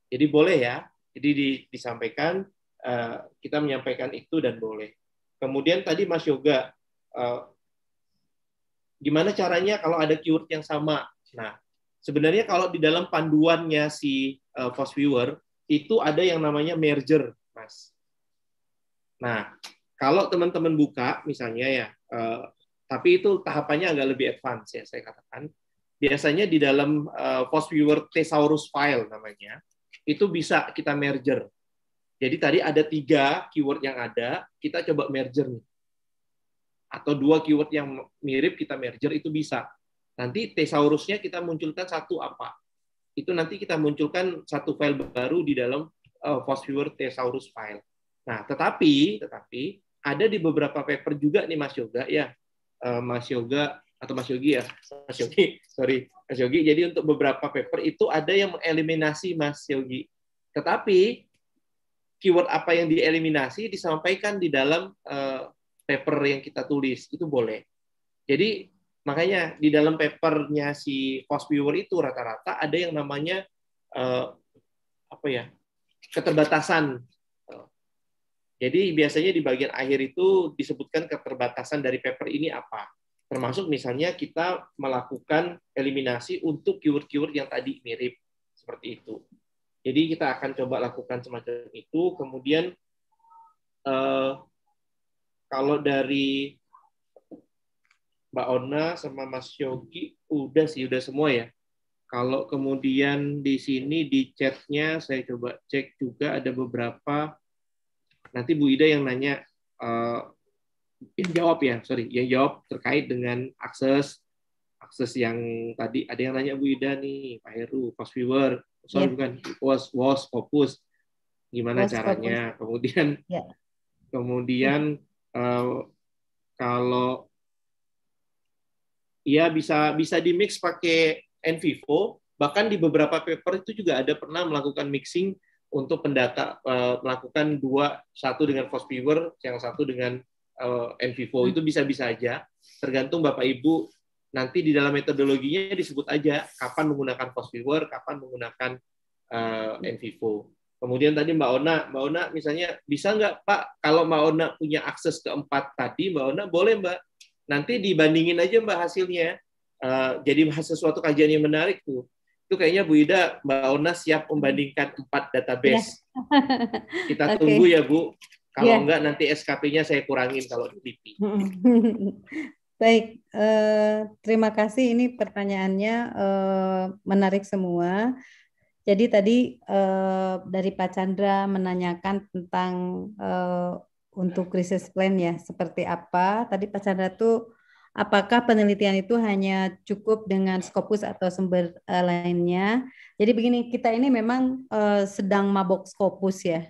Jadi boleh ya, jadi di, disampaikan uh, kita menyampaikan itu dan boleh. Kemudian tadi Mas Yoga, uh, gimana caranya kalau ada keyword yang sama? Nah, sebenarnya kalau di dalam panduannya si uh, eh, Post Viewer itu ada yang namanya merger, Mas. Nah, kalau teman-teman buka misalnya ya, eh, tapi itu tahapannya agak lebih advance ya saya katakan. Biasanya di dalam eh, post viewer thesaurus file namanya, itu bisa kita merger. Jadi tadi ada tiga keyword yang ada, kita coba merger nih. Atau dua keyword yang mirip kita merger itu bisa. Nanti thesaurusnya kita munculkan satu apa itu nanti kita munculkan satu file baru di dalam uh, eh, Fosviewer Thesaurus file. Nah, tetapi tetapi ada di beberapa paper juga nih Mas Yoga ya, uh, Mas Yoga atau Mas Yogi ya, Mas Yogi, sorry, Mas Yogi. Jadi untuk beberapa paper itu ada yang mengeliminasi Mas Yogi. Tetapi keyword apa yang dieliminasi disampaikan di dalam uh, paper yang kita tulis itu boleh. Jadi Makanya di dalam papernya si cost viewer itu rata-rata ada yang namanya uh, apa ya keterbatasan. Jadi biasanya di bagian akhir itu disebutkan keterbatasan dari paper ini apa. Termasuk misalnya kita melakukan eliminasi untuk keyword-keyword yang tadi mirip seperti itu. Jadi kita akan coba lakukan semacam itu. Kemudian uh, kalau dari Mbak Ona sama Mas Yogi udah sih udah semua ya. Kalau kemudian di sini di chatnya saya coba cek juga ada beberapa nanti Bu Ida yang nanya uh, yang jawab ya sorry yang jawab terkait dengan akses akses yang tadi ada yang nanya Bu Ida nih Pak Heru post viewer sorry yeah. bukan was was fokus gimana was caranya focus. kemudian yeah. kemudian yeah. Uh, kalau Iya bisa bisa di mix pakai NVivo. Bahkan di beberapa paper itu juga ada pernah melakukan mixing untuk pendata uh, melakukan dua satu dengan Fosfiver yang satu dengan uh, eh, NVivo hmm. itu bisa-bisa aja. Tergantung Bapak Ibu nanti di dalam metodologinya disebut aja kapan menggunakan Fosfiver kapan menggunakan uh, eh, NVivo. Kemudian tadi Mbak Ona, Mbak Ona misalnya bisa nggak Pak kalau Mbak Ona punya akses ke empat tadi, Mbak Ona boleh Mbak nanti dibandingin aja mbak hasilnya uh, jadi sesuatu kajian yang menarik tuh itu kayaknya Bu Ida Mbak Ona siap membandingkan empat database ya. kita okay. tunggu ya Bu kalau ya. enggak nanti SKP-nya saya kurangin kalau di LIPI Baik, eh, terima kasih. Ini pertanyaannya eh, menarik semua. Jadi tadi eh, dari Pak Chandra menanyakan tentang eh, untuk nah, krisis gitu. plan ya seperti apa? Tadi Pak Chandra tuh apakah penelitian itu hanya cukup dengan Scopus atau sumber uh, lainnya? Jadi begini, kita ini memang uh, sedang mabok Scopus ya.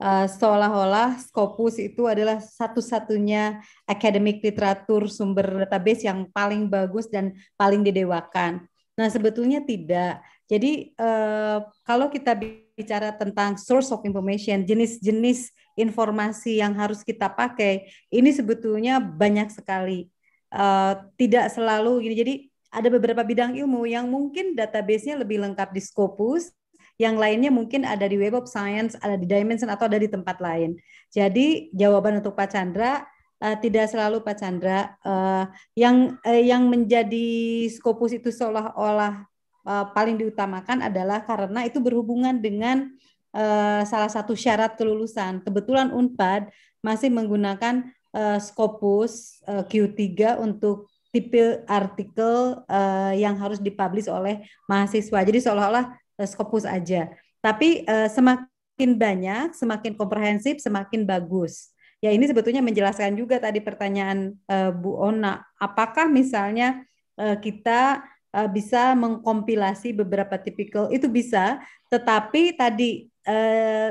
Uh, seolah-olah Scopus itu adalah satu-satunya akademik literatur sumber database yang paling bagus dan paling didewakan. Nah, sebetulnya tidak. Jadi uh, kalau kita bicara tentang source of information, jenis-jenis informasi yang harus kita pakai, ini sebetulnya banyak sekali. Uh, tidak selalu gini. Jadi ada beberapa bidang ilmu yang mungkin database-nya lebih lengkap di Scopus, yang lainnya mungkin ada di Web of Science, ada di Dimension atau ada di tempat lain. Jadi jawaban untuk Pak Chandra uh, tidak selalu Pak Chandra uh, yang uh, yang menjadi Scopus itu seolah-olah uh, paling diutamakan adalah karena itu berhubungan dengan uh, salah satu syarat kelulusan. Kebetulan Unpad masih menggunakan uh, Scopus uh, Q3 untuk tipe artikel uh, yang harus dipublish oleh mahasiswa. Jadi seolah-olah uh, Scopus aja. Tapi uh, semakin banyak, semakin komprehensif, semakin bagus. Ya ini sebetulnya menjelaskan juga tadi pertanyaan uh, Bu Ona, apakah misalnya kita Eh, bisa mengkompilasi beberapa tipikal itu bisa, tetapi tadi eh,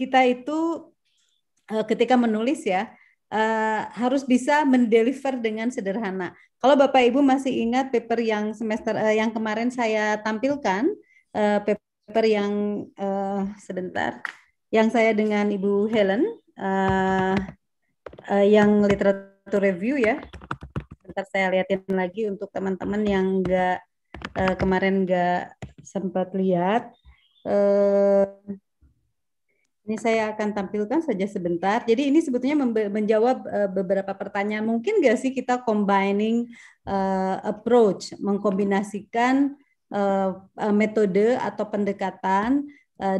kita itu eh, ketika menulis ya harus bisa mendeliver dengan sederhana. Kalau Bapak Ibu masih ingat paper yang semester yang kemarin saya tampilkan paper yang uh, sebentar yang saya dengan Ibu Helen yang literatur review ya. Ntar saya liatin lagi untuk teman-teman yang nggak uh, kemarin nggak sempat lihat. Uh, ini saya akan tampilkan saja sebentar. Jadi ini sebetulnya menjawab uh, beberapa pertanyaan. Mungkin nggak sih kita combining uh, approach, mengkombinasikan uh, metode atau pendekatan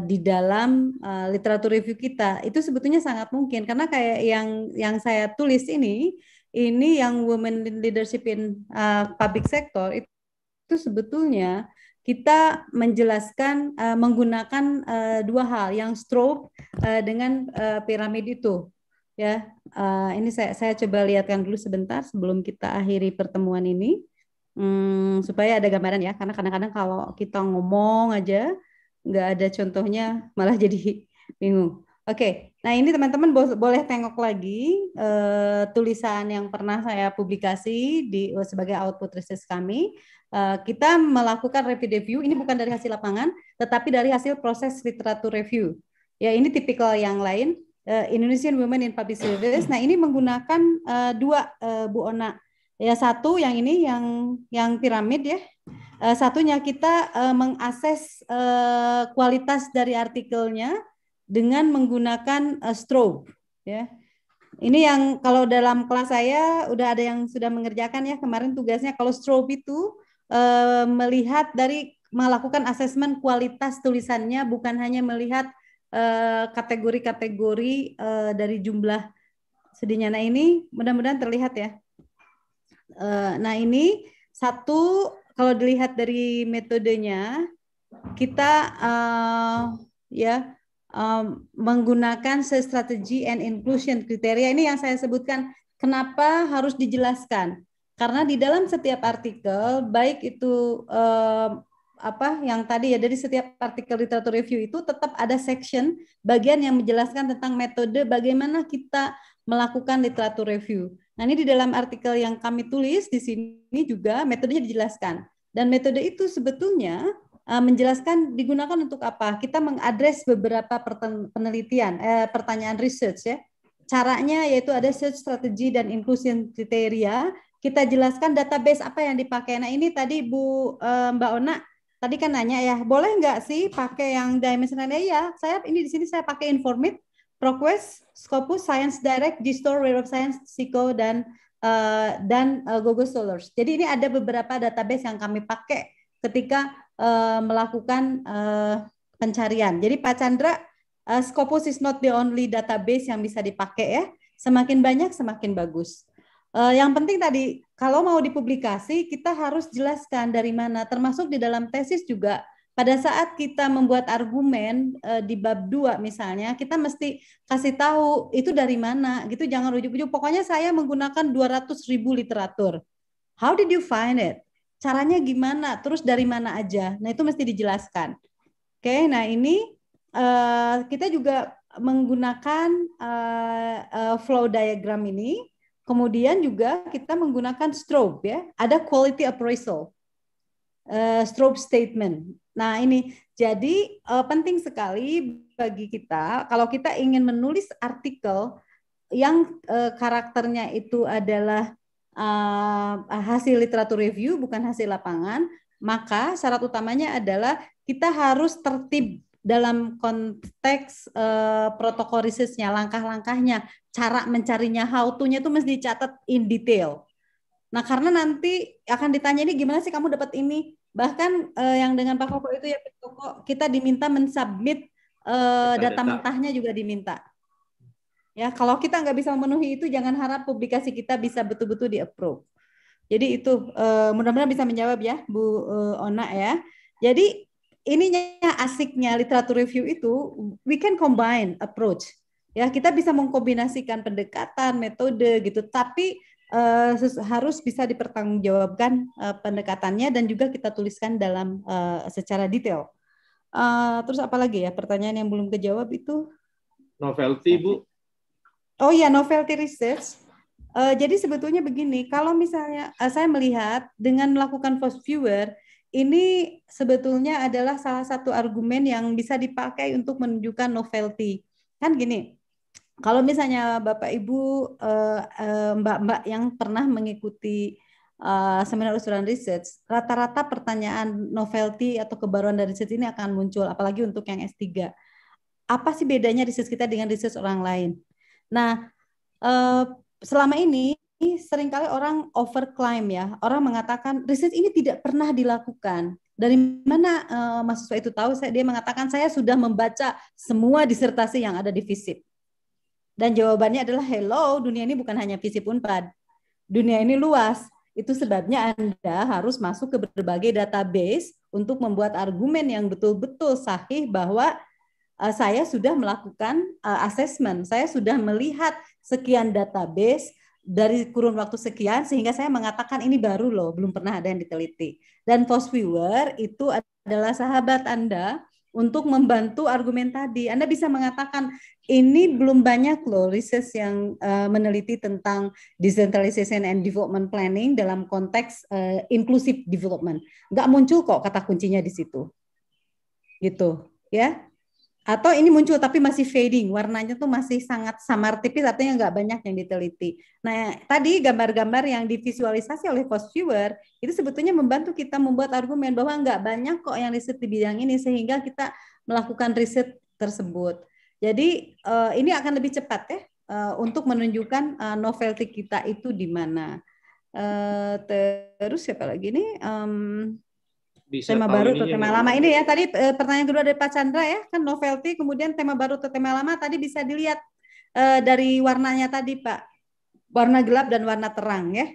di dalam uh, literatur review kita. Itu sebetulnya sangat mungkin karena kayak yang yang saya tulis ini ini yang women leadership in uh, public sector itu, sebetulnya kita menjelaskan uh, menggunakan uh, dua hal yang strobe uh, dengan uh, piramid itu ya uh, ini saya saya coba lihatkan dulu sebentar sebelum kita akhiri pertemuan ini hmm, supaya ada gambaran ya karena kadang-kadang kalau kita ngomong aja nggak ada contohnya malah jadi bingung Oke, nah ini teman-teman boleh tengok lagi uh, tulisan yang pernah saya publikasi di sebagai output research kami. Uh, kita melakukan review review, ini bukan dari hasil lapangan, tetapi dari hasil proses literatur review. Ya, ini tipikal yang lain, uh, Indonesian Women in Public Service. Nah, ini menggunakan uh, dua uh, Bu Ona. Ya, satu yang ini yang yang piramid ya. satunya kita mengakses kualitas dari artikelnya dengan menggunakan uh, strobe ya. Ini yang kalau dalam kelas saya udah ada yang sudah mengerjakan ya kemarin tugasnya kalau strobe itu uh, melihat dari melakukan asesmen kualitas tulisannya bukan hanya melihat eh, kategori-kategori uh, uh, dari jumlah sedihnya, Nah ini mudah-mudahan terlihat ya. Uh, nah ini satu kalau dilihat dari metodenya kita uh, ya um, menggunakan strategi and inclusion kriteria ini yang saya sebutkan kenapa harus dijelaskan karena di dalam setiap artikel baik itu um, apa yang tadi ya dari setiap artikel literatur review itu tetap ada section bagian yang menjelaskan tentang metode bagaimana kita melakukan literatur review. Nah, ini di dalam artikel yang kami tulis di sini juga metodenya dijelaskan. Dan metode itu sebetulnya Eh, menjelaskan digunakan untuk apa. Kita mengadres beberapa penelitian, eh, pertanyaan research ya. Caranya yaitu ada search strategy dan inclusion kriteria. Kita jelaskan database apa yang dipakai. Nah ini tadi Bu eh, Mbak Ona tadi kan nanya ya, boleh nggak sih pakai yang Eh, Ya, iya. saya ini di sini saya pakai Informit, ProQuest, Scopus, Science Direct, G-Store, of Science, Siko dan uh, dan uh, Google Solars. Jadi ini ada beberapa database yang kami pakai ketika uh, melakukan uh, pencarian. Jadi Pak Chandra, uh, Scopus is not the only database yang bisa dipakai ya. Semakin banyak semakin bagus. Uh, yang penting tadi kalau mau dipublikasi kita harus jelaskan dari mana termasuk di dalam tesis juga pada saat kita membuat argumen uh, di bab 2 misalnya kita mesti kasih tahu itu dari mana gitu jangan ujuk-ujuk pokoknya saya menggunakan 200 ribu literatur how did you find it caranya gimana, terus dari mana aja. Nah, itu mesti dijelaskan. Oke, nah ini uh, kita juga menggunakan uh, uh, flow diagram ini. Kemudian juga kita menggunakan strobe ya. Ada quality appraisal, uh, strobe statement. Nah ini jadi uh, penting sekali bagi kita kalau kita ingin menulis artikel yang uh, karakternya itu adalah uh, hasil literatur review bukan hasil lapangan, maka syarat utamanya adalah kita harus tertib dalam konteks uh, eh, protokol risetnya, langkah-langkahnya, cara mencarinya, how to-nya itu mesti dicatat in detail. Nah, karena nanti akan ditanya ini gimana sih kamu dapat ini? Bahkan uh, yang dengan Pak Koko itu ya Pak Koko, kita diminta mensubmit uh, data, data mentahnya juga diminta. Ya, kalau kita nggak bisa memenuhi itu, jangan harap publikasi kita bisa betul-betul di-approve. Jadi itu uh, mudah-mudahan bisa menjawab ya, Bu eh, Ona ya. Jadi ininya asiknya literatur review itu we can combine approach. Ya, kita bisa mengkombinasikan pendekatan, metode gitu, tapi uh, harus bisa dipertanggungjawabkan uh, pendekatannya dan juga kita tuliskan dalam uh, secara detail. Uh, terus apa lagi ya pertanyaan yang belum kejawab itu? Novelty, Bu. Oh iya, novelty research. Uh, jadi sebetulnya begini, kalau misalnya uh, saya melihat dengan melakukan first viewer ini sebetulnya adalah salah satu argumen yang bisa dipakai untuk menunjukkan novelty. Kan gini, kalau misalnya Bapak Ibu uh, uh, Mbak-mbak yang pernah mengikuti uh, seminar usulan research, rata-rata pertanyaan novelty atau kebaruan dari research ini akan muncul apalagi untuk yang S3. Apa sih bedanya riset kita dengan riset orang lain? Nah, eh, selama ini seringkali orang overclaim ya. Orang mengatakan riset ini tidak pernah dilakukan. Dari mana uh, mahasiswa itu tahu? Saya, dia mengatakan saya sudah membaca semua disertasi yang ada di FISIP. Dan jawabannya adalah hello, dunia ini bukan hanya FISIP Unpad. Dunia ini luas. Itu sebabnya Anda harus masuk ke berbagai database untuk membuat argumen yang betul-betul sahih bahwa Eh, saya sudah melakukan eh, assessment, saya sudah melihat sekian database dari kurun waktu sekian sehingga saya mengatakan ini baru loh, belum pernah ada yang diteliti. Dan post viewer itu adalah sahabat Anda untuk membantu argumen tadi. Anda bisa mengatakan ini belum banyak loh riset yang uh, meneliti tentang decentralization and development planning dalam konteks uh, inclusive development. Nggak muncul kok kata kuncinya di situ. Gitu, ya atau ini muncul tapi masih fading warnanya tuh masih sangat samar tipis artinya nggak banyak yang diteliti nah tadi gambar-gambar yang divisualisasi oleh post viewer itu sebetulnya membantu kita membuat argumen bahwa nggak banyak kok yang riset di bidang ini sehingga kita melakukan riset tersebut jadi eh, ini akan lebih cepat ya eh, untuk menunjukkan eh, novelty kita itu di mana terus siapa lagi nih bisa tema baru atau ya, tema lama ini ya tadi eh, pertanyaan kedua dari Pak Chandra ya kan novelty kemudian tema baru atau tema lama tadi bisa dilihat eh, dari warnanya tadi Pak warna gelap dan warna terang ya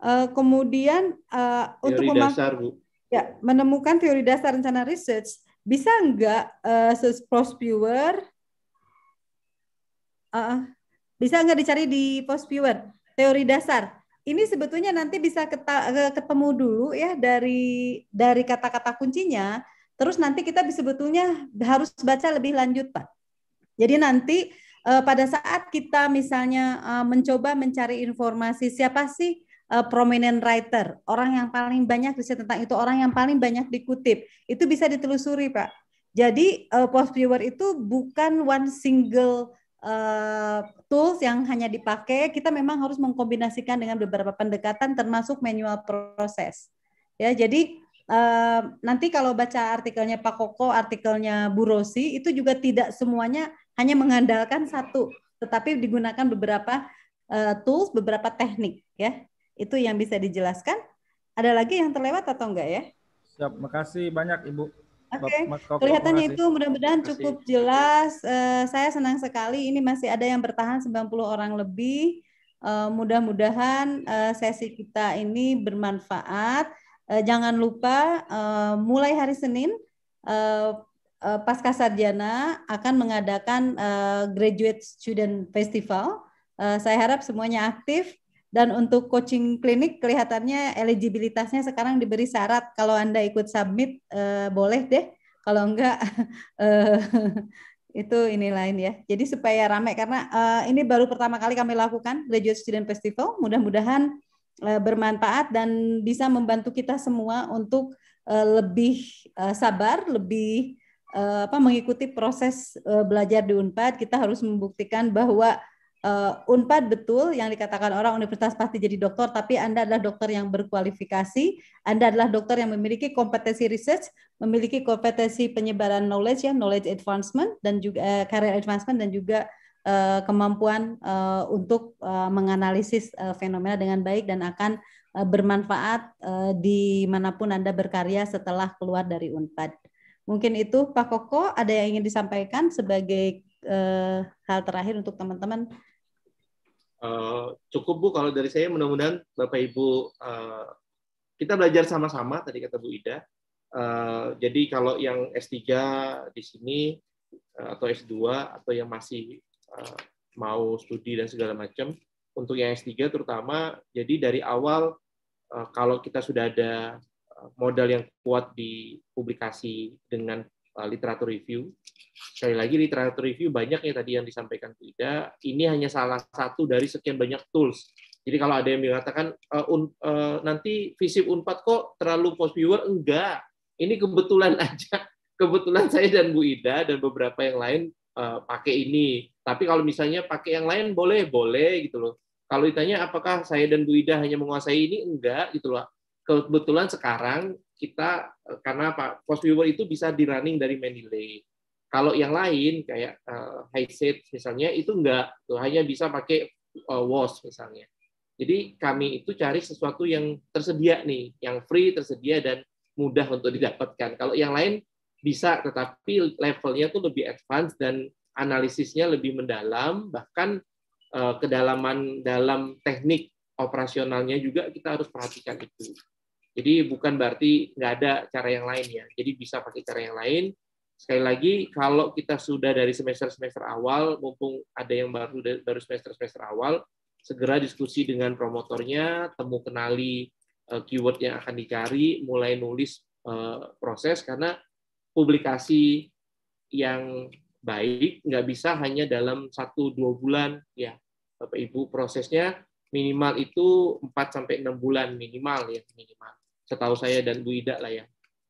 eh, kemudian teori untuk dasar, Bu. ya menemukan teori dasar rencana research bisa enggak e, post viewer uh, bisa nggak dicari di post viewer teori dasar ini sebetulnya nanti bisa eh, ketemu dulu ya dari dari kata-kata kuncinya. Terus nanti kita bisa sebetulnya harus baca lebih lanjut, Pak. Jadi nanti eh, pada saat kita misalnya eh, mencoba mencari informasi siapa sih uh, prominent writer, orang yang paling banyak riset tentang itu, orang yang paling banyak dikutip, itu bisa ditelusuri, Pak. Jadi uh, post viewer itu bukan one single uh, tools yang hanya dipakai, kita memang harus mengkombinasikan dengan beberapa pendekatan termasuk manual proses. Ya, jadi uh, nanti kalau baca artikelnya Pak Koko, artikelnya Bu Rosi itu juga tidak semuanya hanya mengandalkan satu, tetapi digunakan beberapa uh, tools, beberapa teknik ya. Itu yang bisa dijelaskan. Ada lagi yang terlewat atau enggak ya? Siap, makasih banyak Ibu. Oke, kelihatannya itu mudah-mudahan cukup jelas. Uh, saya senang sekali ini masih ada yang bertahan 90 orang lebih. Uh, mudah-mudahan uh, sesi kita ini bermanfaat. Uh, jangan lupa uh, mulai hari Senin uh, uh, Pasca Sarjana akan mengadakan uh, Graduate Student Festival. Uh, saya harap semuanya aktif dan untuk coaching klinik kelihatannya eligibilitasnya sekarang diberi syarat kalau Anda ikut submit eh, boleh deh. Kalau enggak eh, itu ini lain ya. Jadi supaya ramai karena eh, ini baru pertama kali kami lakukan Graduate Student Festival. Mudah-mudahan eh, bermanfaat dan bisa membantu kita semua untuk eh, lebih eh, sabar, lebih eh, apa mengikuti proses eh, belajar di Unpad. Kita harus membuktikan bahwa uh, Unpad betul yang dikatakan orang universitas pasti jadi dokter, tapi Anda adalah dokter yang berkualifikasi, Anda adalah dokter yang memiliki kompetensi research, memiliki kompetensi penyebaran knowledge ya, knowledge advancement dan juga uh, career advancement dan juga uh, kemampuan uh, untuk uh, menganalisis uh, fenomena dengan baik dan akan uh, bermanfaat uh, dimanapun Anda berkarya setelah keluar dari Unpad. Mungkin itu Pak Koko ada yang ingin disampaikan sebagai uh, hal terakhir untuk teman-teman Eh, cukup Bu kalau dari saya mudah-mudahan Bapak Ibu uh, kita belajar sama-sama tadi kata Bu Ida. Uh, jadi kalau yang S3 di sini uh, atau S2 atau yang masih uh, mau studi dan segala macam untuk yang S3 terutama jadi dari awal uh, kalau kita sudah ada modal yang kuat di publikasi dengan Eh, literatur review. Sekali lagi literatur review banyak ya tadi yang disampaikan tidak. Ini hanya salah satu dari sekian banyak tools. Jadi kalau ada yang mengatakan uh, un, uh, nanti visip unpad kok terlalu post viewer enggak. Ini kebetulan aja. Kebetulan saya dan Bu Ida dan beberapa yang lain uh, pakai ini. Tapi kalau misalnya pakai yang lain boleh boleh gitu loh. Kalau ditanya apakah saya dan Bu Ida hanya menguasai ini enggak gitu loh. Kebetulan sekarang kita eh, karena Pak cost viewer itu bisa di running dari Mendeley. Kalau yang lain kayak uh, high set misalnya itu enggak, tuh hanya bisa pakai uh, misalnya. Jadi kami itu cari sesuatu yang tersedia nih, yang free tersedia dan mudah untuk didapatkan. Kalau yang lain bisa, tetapi levelnya tuh lebih advance dan analisisnya lebih mendalam, bahkan uh, kedalaman dalam teknik operasionalnya juga kita harus perhatikan itu. Jadi bukan berarti nggak ada cara yang lain ya. Jadi bisa pakai cara yang lain. Sekali lagi, kalau kita sudah dari semester-semester awal, mumpung ada yang baru baru semester-semester awal, segera diskusi dengan promotornya, temu kenali eh, keyword yang akan dicari, mulai nulis eh, proses karena publikasi yang baik nggak bisa hanya dalam satu dua bulan ya Bapak Ibu prosesnya minimal itu 4 sampai 6 bulan minimal ya minimal setahu saya dan Bu Ida lah ya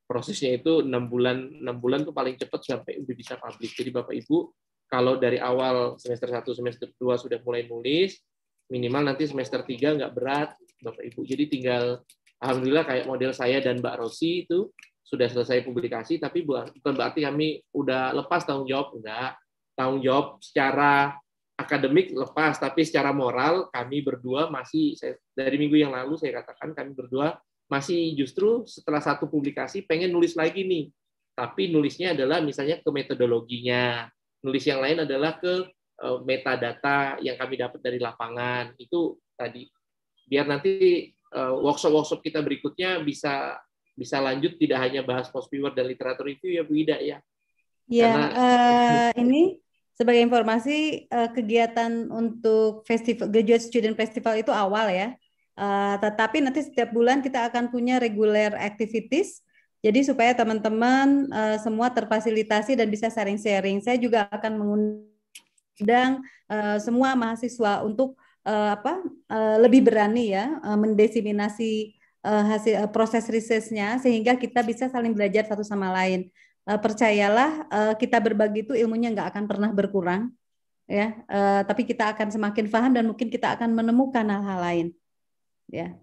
prosesnya itu enam bulan enam bulan tuh paling cepat sampai udah bisa publik jadi bapak ibu kalau dari awal semester 1, semester 2 sudah mulai nulis, minimal nanti semester 3 nggak berat, Bapak Ibu. Jadi tinggal, Alhamdulillah kayak model saya dan Mbak Rosi itu sudah selesai publikasi, tapi bukan berarti kami udah lepas tanggung jawab, enggak. Tanggung jawab secara akademik lepas, tapi secara moral kami berdua masih, saya, dari minggu yang lalu saya katakan kami berdua masih justru setelah satu publikasi pengen nulis lagi nih. Tapi nulisnya adalah misalnya ke metodologinya, nulis yang lain adalah ke e, metadata yang kami dapat dari lapangan. Itu tadi biar nanti e, workshop-workshop kita berikutnya bisa bisa lanjut tidak hanya bahas post viewer dan literatur review ya Bu Ida ya. Ya, Karena, uh, ini sebagai informasi kegiatan untuk festival graduate student festival itu awal ya. Eh, tetapi nanti setiap bulan kita akan punya regular activities. Jadi supaya teman-teman uh, semua terfasilitasi dan bisa sharing-sharing. Saya juga akan mengundang uh, semua mahasiswa untuk uh, apa uh, lebih berani ya uh, mendesiminasi uh, hasil uh, proses risetnya sehingga kita bisa saling belajar satu sama lain. Uh, percayalah uh, kita berbagi itu ilmunya nggak akan pernah berkurang ya. Uh, tapi kita akan semakin paham dan mungkin kita akan menemukan hal-hal lain ya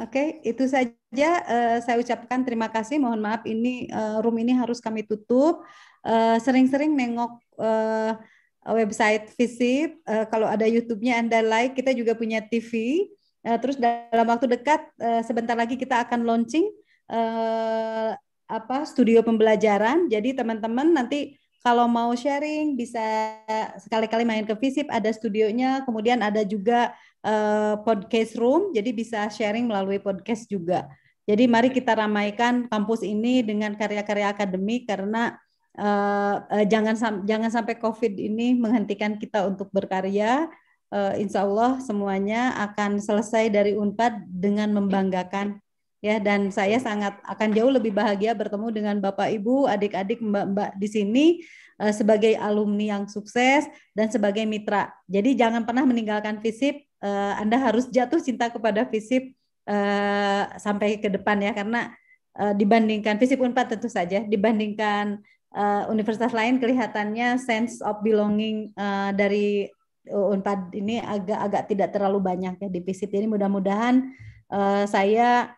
Oke, okay, itu saja uh, saya ucapkan terima kasih. Mohon maaf ini uh, room ini harus kami tutup. sering eh, sering-sering nengok uh, website visip. Uh, kalau ada YouTube-nya Anda like. Kita juga punya TV. Uh, terus dalam waktu dekat uh, sebentar lagi kita akan launching uh, apa studio pembelajaran. Jadi teman-teman nanti kalau mau sharing bisa sekali-kali main ke Visip ada studionya, kemudian ada juga uh, podcast room, jadi bisa sharing melalui podcast juga. Jadi mari kita ramaikan kampus ini dengan karya-karya akademik karena uh, uh, jangan jangan sampai COVID ini menghentikan kita untuk berkarya. Uh, insya Allah semuanya akan selesai dari Unpad dengan membanggakan ya dan saya sangat akan jauh lebih bahagia bertemu dengan Bapak Ibu, adik-adik, Mbak-mbak di sini eh, sebagai alumni yang sukses dan sebagai mitra. Jadi jangan pernah meninggalkan FISIP. Eh, Anda harus jatuh cinta kepada FISIP eh, sampai ke depan ya karena dibandingkan FISIP Unpad tentu saja dibandingkan universitas lain kelihatannya sense of belonging dari Unpad ini agak-agak tidak terlalu banyak ya di FISIP. ini. mudah-mudahan saya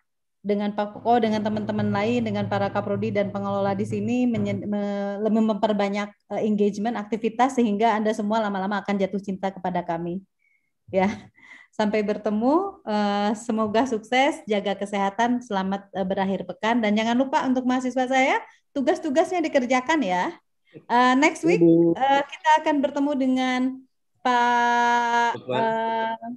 dengan Pak Koko, dengan teman-teman lain, dengan para kaprodi dan pengelola di sini lebih memperbanyak eh, engagement aktivitas sehingga Anda semua lama-lama akan jatuh cinta kepada kami. Ya. Sampai bertemu, eh, semoga sukses, jaga kesehatan, selamat eh, berakhir pekan dan jangan lupa untuk mahasiswa saya tugas-tugasnya dikerjakan ya. next week kita akan bertemu dengan Pak uh,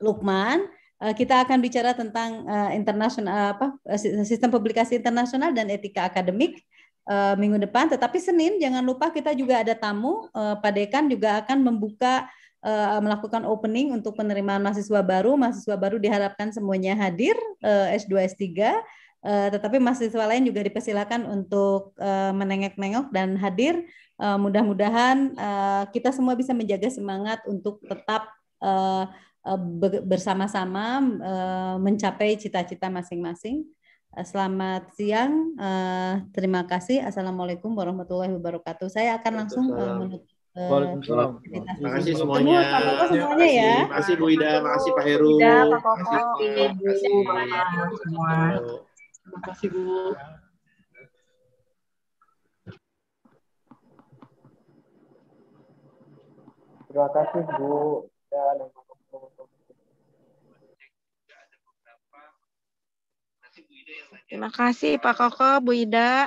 Lukman Eh, kita akan bicara tentang uh, internasional apa eh, sistem publikasi internasional dan etika akademik uh, minggu depan. Tetapi Senin jangan lupa kita juga ada tamu uh, Pak Dekan juga akan membuka uh, melakukan opening untuk penerimaan mahasiswa baru. Mahasiswa baru diharapkan semuanya hadir uh, S2 S3 uh, tetapi mahasiswa lain juga dipersilakan untuk uh, menengok-nengok dan hadir. Uh, mudah-mudahan uh, kita semua bisa menjaga semangat untuk tetap uh, Eh, bersama-sama eh, mencapai cita-cita masing-masing. Eh, selamat siang, terima kasih. Assalamualaikum warahmatullahi wabarakatuh. Saya akan langsung menutup. Waalaikumsalam. Terima kasih semuanya. Ya. Terima kasih Terima kasih Bu Ida, terima kasih Pak Heru. Terima kasih semua. Terima kasih Bu. Terima kasih Bu. Ya, Terima kasih Pak Koko, Bu Ida.